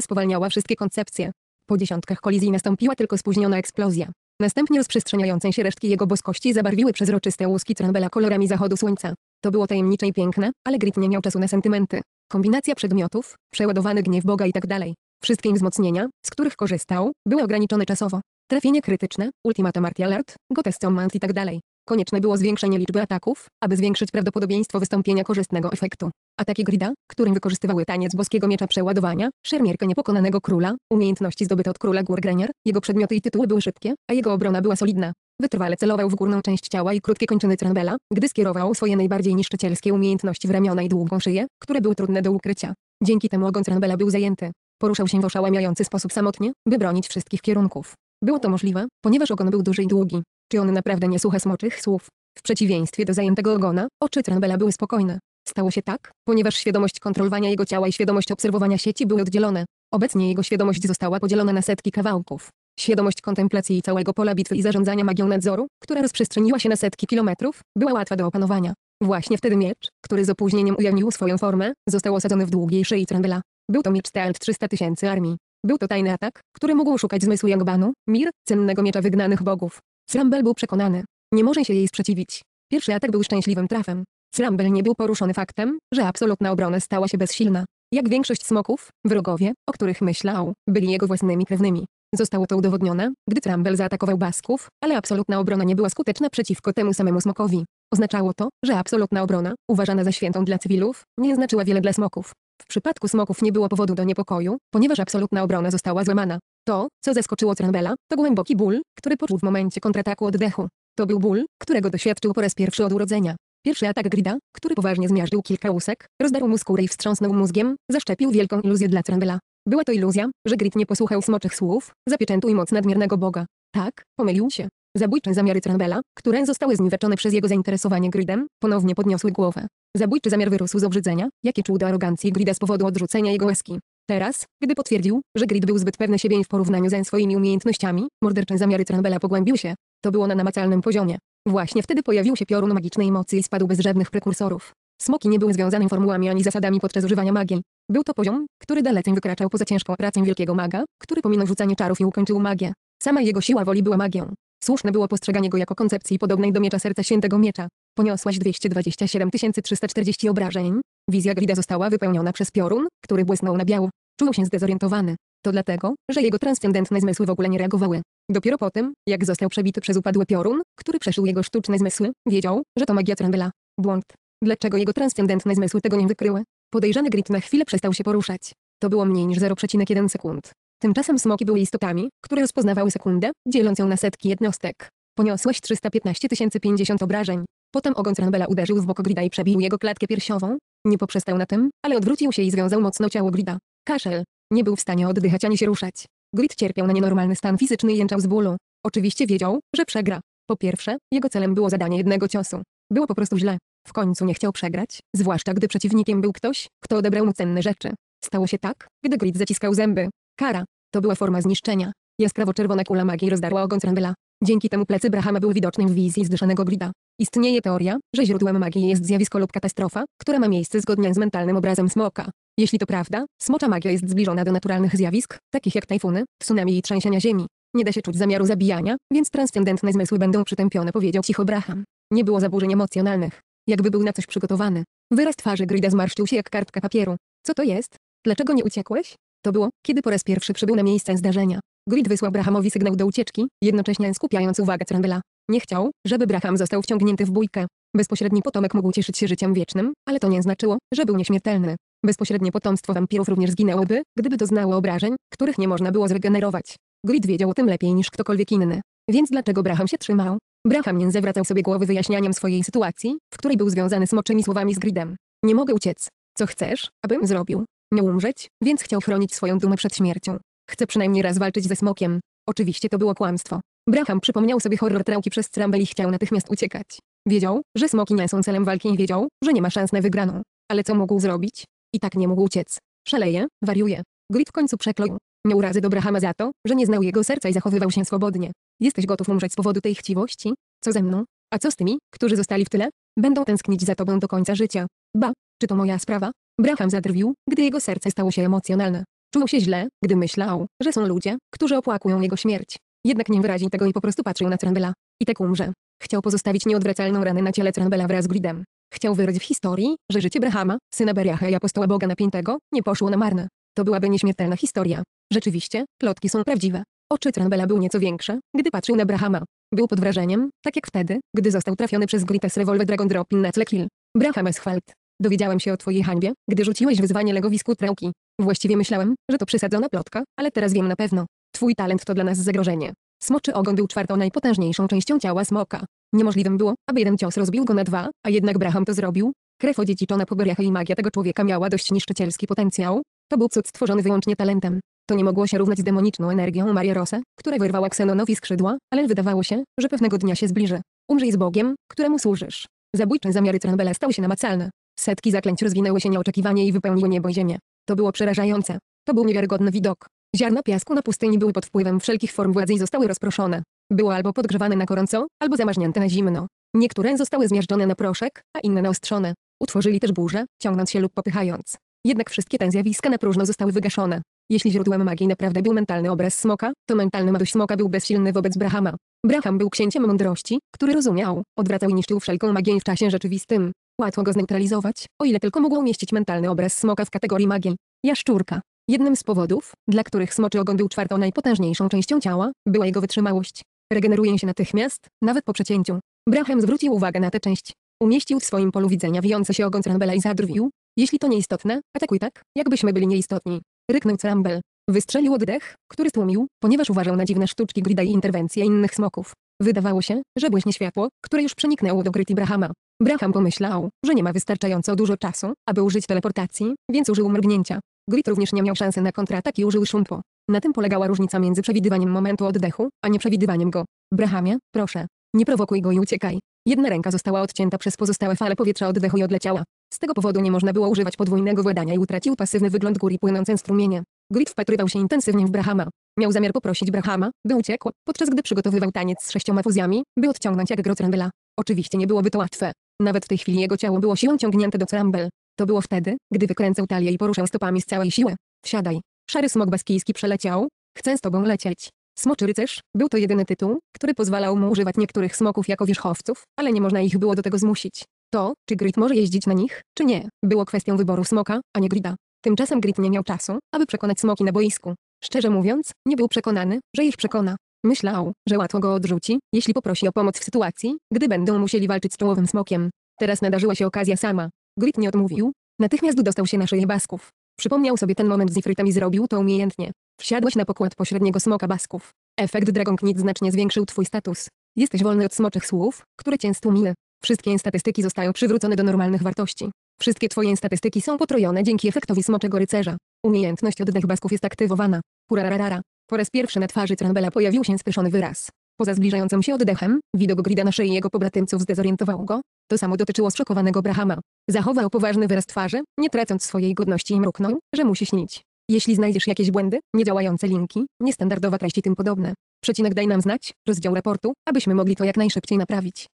spowalniała wszystkie koncepcje. Po dziesiątkach kolizji nastąpiła tylko spóźniona eksplozja. Następnie rozprzestrzeniające się resztki jego boskości zabarwiły przezroczyste łuski Trambela kolorami zachodu słońca. To było tajemnicze i piękne, ale Grit nie miał czasu na sentymenty. Kombinacja przedmiotów, przeładowany gniew Boga i tak dalej. Wszystkie im wzmocnienia, z których korzystał, były ograniczone czasowo. Trafienie krytyczne, ultimatum martial art, gotescomment i tak dalej. Konieczne było zwiększenie liczby ataków, aby zwiększyć prawdopodobieństwo wystąpienia korzystnego efektu. Ataki Grida, którym wykorzystywały taniec boskiego miecza przeładowania, szermierkę niepokonanego króla, umiejętności zdobyte od króla Gurgrenier, jego przedmioty i tytuły były szybkie, a jego obrona była solidna. Wytrwale celował w górną część ciała i krótkie kończyny Trambela, gdy skierował swoje najbardziej niszczycielskie umiejętności w ramiona i długą szyję, które były trudne do ukrycia. Dzięki temu ogon Trambela był zajęty. Poruszał się w oszałamiający sposób samotnie, by bronić wszystkich kierunków. Było to możliwe, ponieważ ogon był duży i długi. Czy on naprawdę nie słucha smoczych słów? W przeciwieństwie do zajętego ogona, oczy Trambela były spokojne. Stało się tak, ponieważ świadomość kontrolowania jego ciała i świadomość obserwowania sieci były oddzielone. Obecnie jego świadomość została podzielona na setki kawałków. Świadomość kontemplacji całego pola bitwy i zarządzania magią nadzoru, która rozprzestrzeniła się na setki kilometrów, była łatwa do opanowania. Właśnie wtedy miecz, który z opóźnieniem ujawnił swoją formę, został osadzony w długiej szyi Trendela. Był to miecz Tealt 300 tysięcy armii. Był to tajny atak, który mógł szukać zmysłu Jangbanu, Mir, cennego miecza wygnanych bogów. Srambel był przekonany. Nie może się jej sprzeciwić. Pierwszy atak był szczęśliwym trafem. Srambel nie był poruszony faktem, że absolutna obrona stała się bezsilna. Jak większość smoków, wrogowie, o których myślał, byli jego własnymi krewnymi. Zostało to udowodnione, gdy Trumbull zaatakował Basków, ale absolutna obrona nie była skuteczna przeciwko temu samemu smokowi. Oznaczało to, że absolutna obrona, uważana za świętą dla cywilów, nie znaczyła wiele dla smoków. W przypadku smoków nie było powodu do niepokoju, ponieważ absolutna obrona została złamana. To, co zaskoczyło Trambela, to głęboki ból, który poczuł w momencie kontrataku oddechu. To był ból, którego doświadczył po raz pierwszy od urodzenia. Pierwszy atak Grida, który poważnie zmiażdżył kilka łusek, rozdarł mu skórę i wstrząsnął mózgiem, zaszczepił wielką iluzję dla Trambela. Była to iluzja, że Grit nie posłuchał smoczych słów, zapieczętuj moc nadmiernego Boga. Tak, pomylił się. Zabójcze zamiary Trambella, które zostały zniweczone przez jego zainteresowanie Gridem, ponownie podniosły głowę. Zabójczy zamiar wyrósł z obrzydzenia, jakie czuł do arogancji Grida z powodu odrzucenia jego łaski. Teraz, gdy potwierdził, że Grid był zbyt pewny siebie w porównaniu ze swoimi umiejętnościami, mordercze zamiary Trambella pogłębił się. To było na namacalnym poziomie. Właśnie wtedy pojawił się piorun magicznej mocy i spadł bez żadnych prekursorów. Smoki nie były związane formułami ani zasadami podczas używania magii. Był to poziom, który dalece wykraczał poza ciężką pracę wielkiego maga, który pominął rzucanie czarów i ukończył magię. Sama jego siła woli była magią. Słuszne było postrzeganie go jako koncepcji podobnej do miecza serca świętego miecza. Poniosłaś 227 340 obrażeń. Wizja Grida została wypełniona przez piorun, który błysnął na biało. Czuł się zdezorientowany. To dlatego, że jego transcendentne zmysły w ogóle nie reagowały. Dopiero po tym, jak został przebity przez upadły piorun, który przeszył jego sztuczne zmysły, wiedział, że to magia Trandela. Błąd. Dlaczego jego transcendentne zmysły tego nie wykryły? Podejrzany Grit na chwilę przestał się poruszać. To było mniej niż 0,1 sekund. Tymczasem smoki były istotami, które rozpoznawały sekundę, dzieląc ją na setki jednostek. Poniosłeś 315 050 obrażeń. Potem ogon Rambela uderzył w bok Grida i przebił jego klatkę piersiową. Nie poprzestał na tym, ale odwrócił się i związał mocno ciało Grida. Kaszel. Nie był w stanie oddychać ani się ruszać. Grid cierpiał na nienormalny stan fizyczny i jęczał z bólu. Oczywiście wiedział, że przegra. Po pierwsze, jego celem było zadanie jednego ciosu. Było po prostu źle. W końcu nie chciał przegrać, zwłaszcza gdy przeciwnikiem był ktoś, kto odebrał mu cenne rzeczy. Stało się tak, gdy Grid zaciskał zęby. Kara. To była forma zniszczenia. Jaskrawo-czerwona kula magii rozdarła ogon Ranvela. Dzięki temu plecy Brahama były widoczne w wizji zdyszanego Grida. Istnieje teoria, że źródłem magii jest zjawisko lub katastrofa, która ma miejsce zgodnie z mentalnym obrazem smoka. Jeśli to prawda, smocza magia jest zbliżona do naturalnych zjawisk, takich jak tajfuny, tsunami i trzęsienia ziemi. Nie da się czuć zamiaru zabijania, więc transcendentne zmysły będą przytępione, powiedział cicho Braham. Nie było zaburzeń emocjonalnych. Jakby był na coś przygotowany. Wyraz twarzy Grida zmarszczył się jak kartka papieru. Co to jest? Dlaczego nie uciekłeś? To było, kiedy po raz pierwszy przybył na miejsce zdarzenia. Grid wysłał Brahamowi sygnał do ucieczki, jednocześnie skupiając uwagę Trandela. Nie chciał, żeby Braham został wciągnięty w bójkę. Bezpośredni potomek mógł cieszyć się życiem wiecznym, ale to nie znaczyło, że był nieśmiertelny. Bezpośrednie potomstwo wampirów również zginęłoby, gdyby doznało obrażeń, których nie można było zregenerować. Grid wiedział o tym lepiej niż ktokolwiek inny. Więc dlaczego Braham się trzymał? Braham zawracał sobie głowy wyjaśnianiem swojej sytuacji, w której był związany smoczymi słowami z Gridem. Nie mogę uciec. Co chcesz, abym zrobił? Miał umrzeć, więc chciał chronić swoją dumę przed śmiercią. Chcę przynajmniej raz walczyć ze smokiem. Oczywiście to było kłamstwo. Braham przypomniał sobie horror trałki przez Trambel i chciał natychmiast uciekać. Wiedział, że smoki nie są celem walki i wiedział, że nie ma szans na wygraną. Ale co mógł zrobić? I tak nie mógł uciec. Szaleje, wariuje. Grid w końcu przeklął. Miał razy do Brahama za to, że nie znał jego serca i zachowywał się swobodnie. Jesteś gotów umrzeć z powodu tej chciwości? Co ze mną? A co z tymi, którzy zostali w tyle? Będą tęsknić za tobą do końca życia. Ba, czy to moja sprawa? Braham zadrwił, gdy jego serce stało się emocjonalne. Czuł się źle, gdy myślał, że są ludzie, którzy opłakują jego śmierć. Jednak nie wyraził tego i po prostu patrzył na Crandela. I tak umrze. Chciał pozostawić nieodwracalną ranę na ciele Crandela wraz z Gridem. Chciał wyrazić w historii, że życie Brahama, syna Beriacha i apostoła Boga Napiętego, nie poszło na marne. To byłaby nieśmiertelna historia. Rzeczywiście, plotki są prawdziwe. Oczy Trambela były nieco większe, gdy patrzył na Brahama. Był pod wrażeniem, tak jak wtedy, gdy został trafiony przez Glites Revolver Dragon Dropin na tle kill. Braham Asphalt. Dowiedziałem się o twojej hańbie, gdy rzuciłeś wyzwanie legowisku Trełki. Właściwie myślałem, że to przesadzona plotka, ale teraz wiem na pewno. Twój talent to dla nas zagrożenie. Smoczy ogon był czwartą najpotężniejszą częścią ciała smoka. Niemożliwym było, aby jeden cios rozbił go na dwa, a jednak Braham to zrobił. Krew odziedziczona po beriach i magia tego człowieka miała dość niszczycielski potencjał. To był cud stworzony wyłącznie talentem. To nie mogło się równać z demoniczną energią Marierose, która wyrwała Xenonowi skrzydła, ale wydawało się, że pewnego dnia się zbliży. Umrzyj z Bogiem, któremu służysz. Zabójcze zamiary Trambela stały się namacalne. Setki zaklęć rozwinęły się nieoczekiwanie i wypełniły niebo i ziemię. To było przerażające. To był niewiarygodny widok. Ziarna piasku na pustyni były pod wpływem wszelkich form władzy i zostały rozproszone. Było albo podgrzewane na gorąco, albo zamarznięte na zimno. Niektóre zostały zmiażdżone na proszek, a inne naostrzone. Utworzyli też burze, ciągnąc się lub popychając. Jednak wszystkie te zjawiska na próżno zostały wygaszone. Jeśli źródłem magii naprawdę był mentalny obraz smoka, to mentalny maduś smoka był bezsilny wobec Brahama. Braham był księciem mądrości, który rozumiał, odwracał i niszczył wszelką magię w czasie rzeczywistym. Łatwo go zneutralizować, o ile tylko mogło umieścić mentalny obraz smoka w kategorii magii. Jaszczurka. Jednym z powodów, dla których smoczy ogon był czwartą najpotężniejszą częścią ciała, była jego wytrzymałość. Regeneruje się natychmiast, nawet po przecięciu. Braham zwrócił uwagę na tę część. Umieścił w swoim polu widzenia wijące się ogon Tranbela i zadrwił. Jeśli to nieistotne, atakuj tak, jakbyśmy byli nieistotni. Ryknął Crumble. Wystrzelił oddech, który stłumił, ponieważ uważał na dziwne sztuczki Grida i interwencje innych smoków. Wydawało się, że błyśnie światło, które już przeniknęło do Grid i Brahama. Braham pomyślał, że nie ma wystarczająco dużo czasu, aby użyć teleportacji, więc użył mrgnięcia. Grid również nie miał szansy na kontratak i użył szumpo. Na tym polegała różnica między przewidywaniem momentu oddechu, a nieprzewidywaniem go. Brahamie, proszę. Nie prowokuj go i uciekaj. Jedna ręka została odcięta przez pozostałe fale powietrza oddechu i odleciała. Z tego powodu nie można było używać podwójnego władania i utracił pasywny wygląd góry płynące strumienie. Grid wpatrywał się intensywnie w Brahama. Miał zamiar poprosić Brahama, by uciekł, podczas gdy przygotowywał taniec z sześcioma fuzjami, by odciągnąć jak Grotrenbela. Oczywiście nie byłoby to łatwe. Nawet w tej chwili jego ciało było siłą ciągnięte do Crumble. To było wtedy, gdy wykręcał talię i poruszał stopami z całej siły. Wsiadaj. Szary smok baskijski przeleciał. Chcę z tobą lecieć. Smoczy rycerz, był to jedyny tytuł, który pozwalał mu używać niektórych smoków jako wierzchowców, ale nie można ich było do tego zmusić. To, czy Grid może jeździć na nich, czy nie, było kwestią wyboru smoka, a nie Grida. Tymczasem Grid nie miał czasu, aby przekonać smoki na boisku. Szczerze mówiąc, nie był przekonany, że ich przekona. Myślał, że łatwo go odrzuci, jeśli poprosi o pomoc w sytuacji, gdy będą musieli walczyć z czołowym smokiem. Teraz nadarzyła się okazja sama. Grit nie odmówił. Natychmiast dostał się na szyję basków. Przypomniał sobie ten moment z Ifrytem i zrobił to umiejętnie. Wsiadłeś na pokład pośredniego smoka basków. Efekt Dragon Knit znacznie zwiększył twój status. Jesteś wolny od smoczych słów, które cię stłumiły. Wszystkie statystyki zostają przywrócone do normalnych wartości. Wszystkie twoje statystyki są potrojone dzięki efektowi smoczego rycerza. Umiejętność oddech basków jest aktywowana. Urararara. Po raz pierwszy na twarzy Tranbela pojawił się spieszony wyraz. Poza zbliżającym się oddechem, widok grida na szyi jego pobratymców zdezorientował go. To samo dotyczyło zszokowanego Brahama. Zachował poważny wyraz twarzy, nie tracąc swojej godności i mruknął, że musi śnić. Jeśli znajdziesz jakieś błędy, niedziałające linki, niestandardowa treść tym podobne, przecinek daj nam znać, rozdział raportu, abyśmy mogli to jak najszybciej naprawić.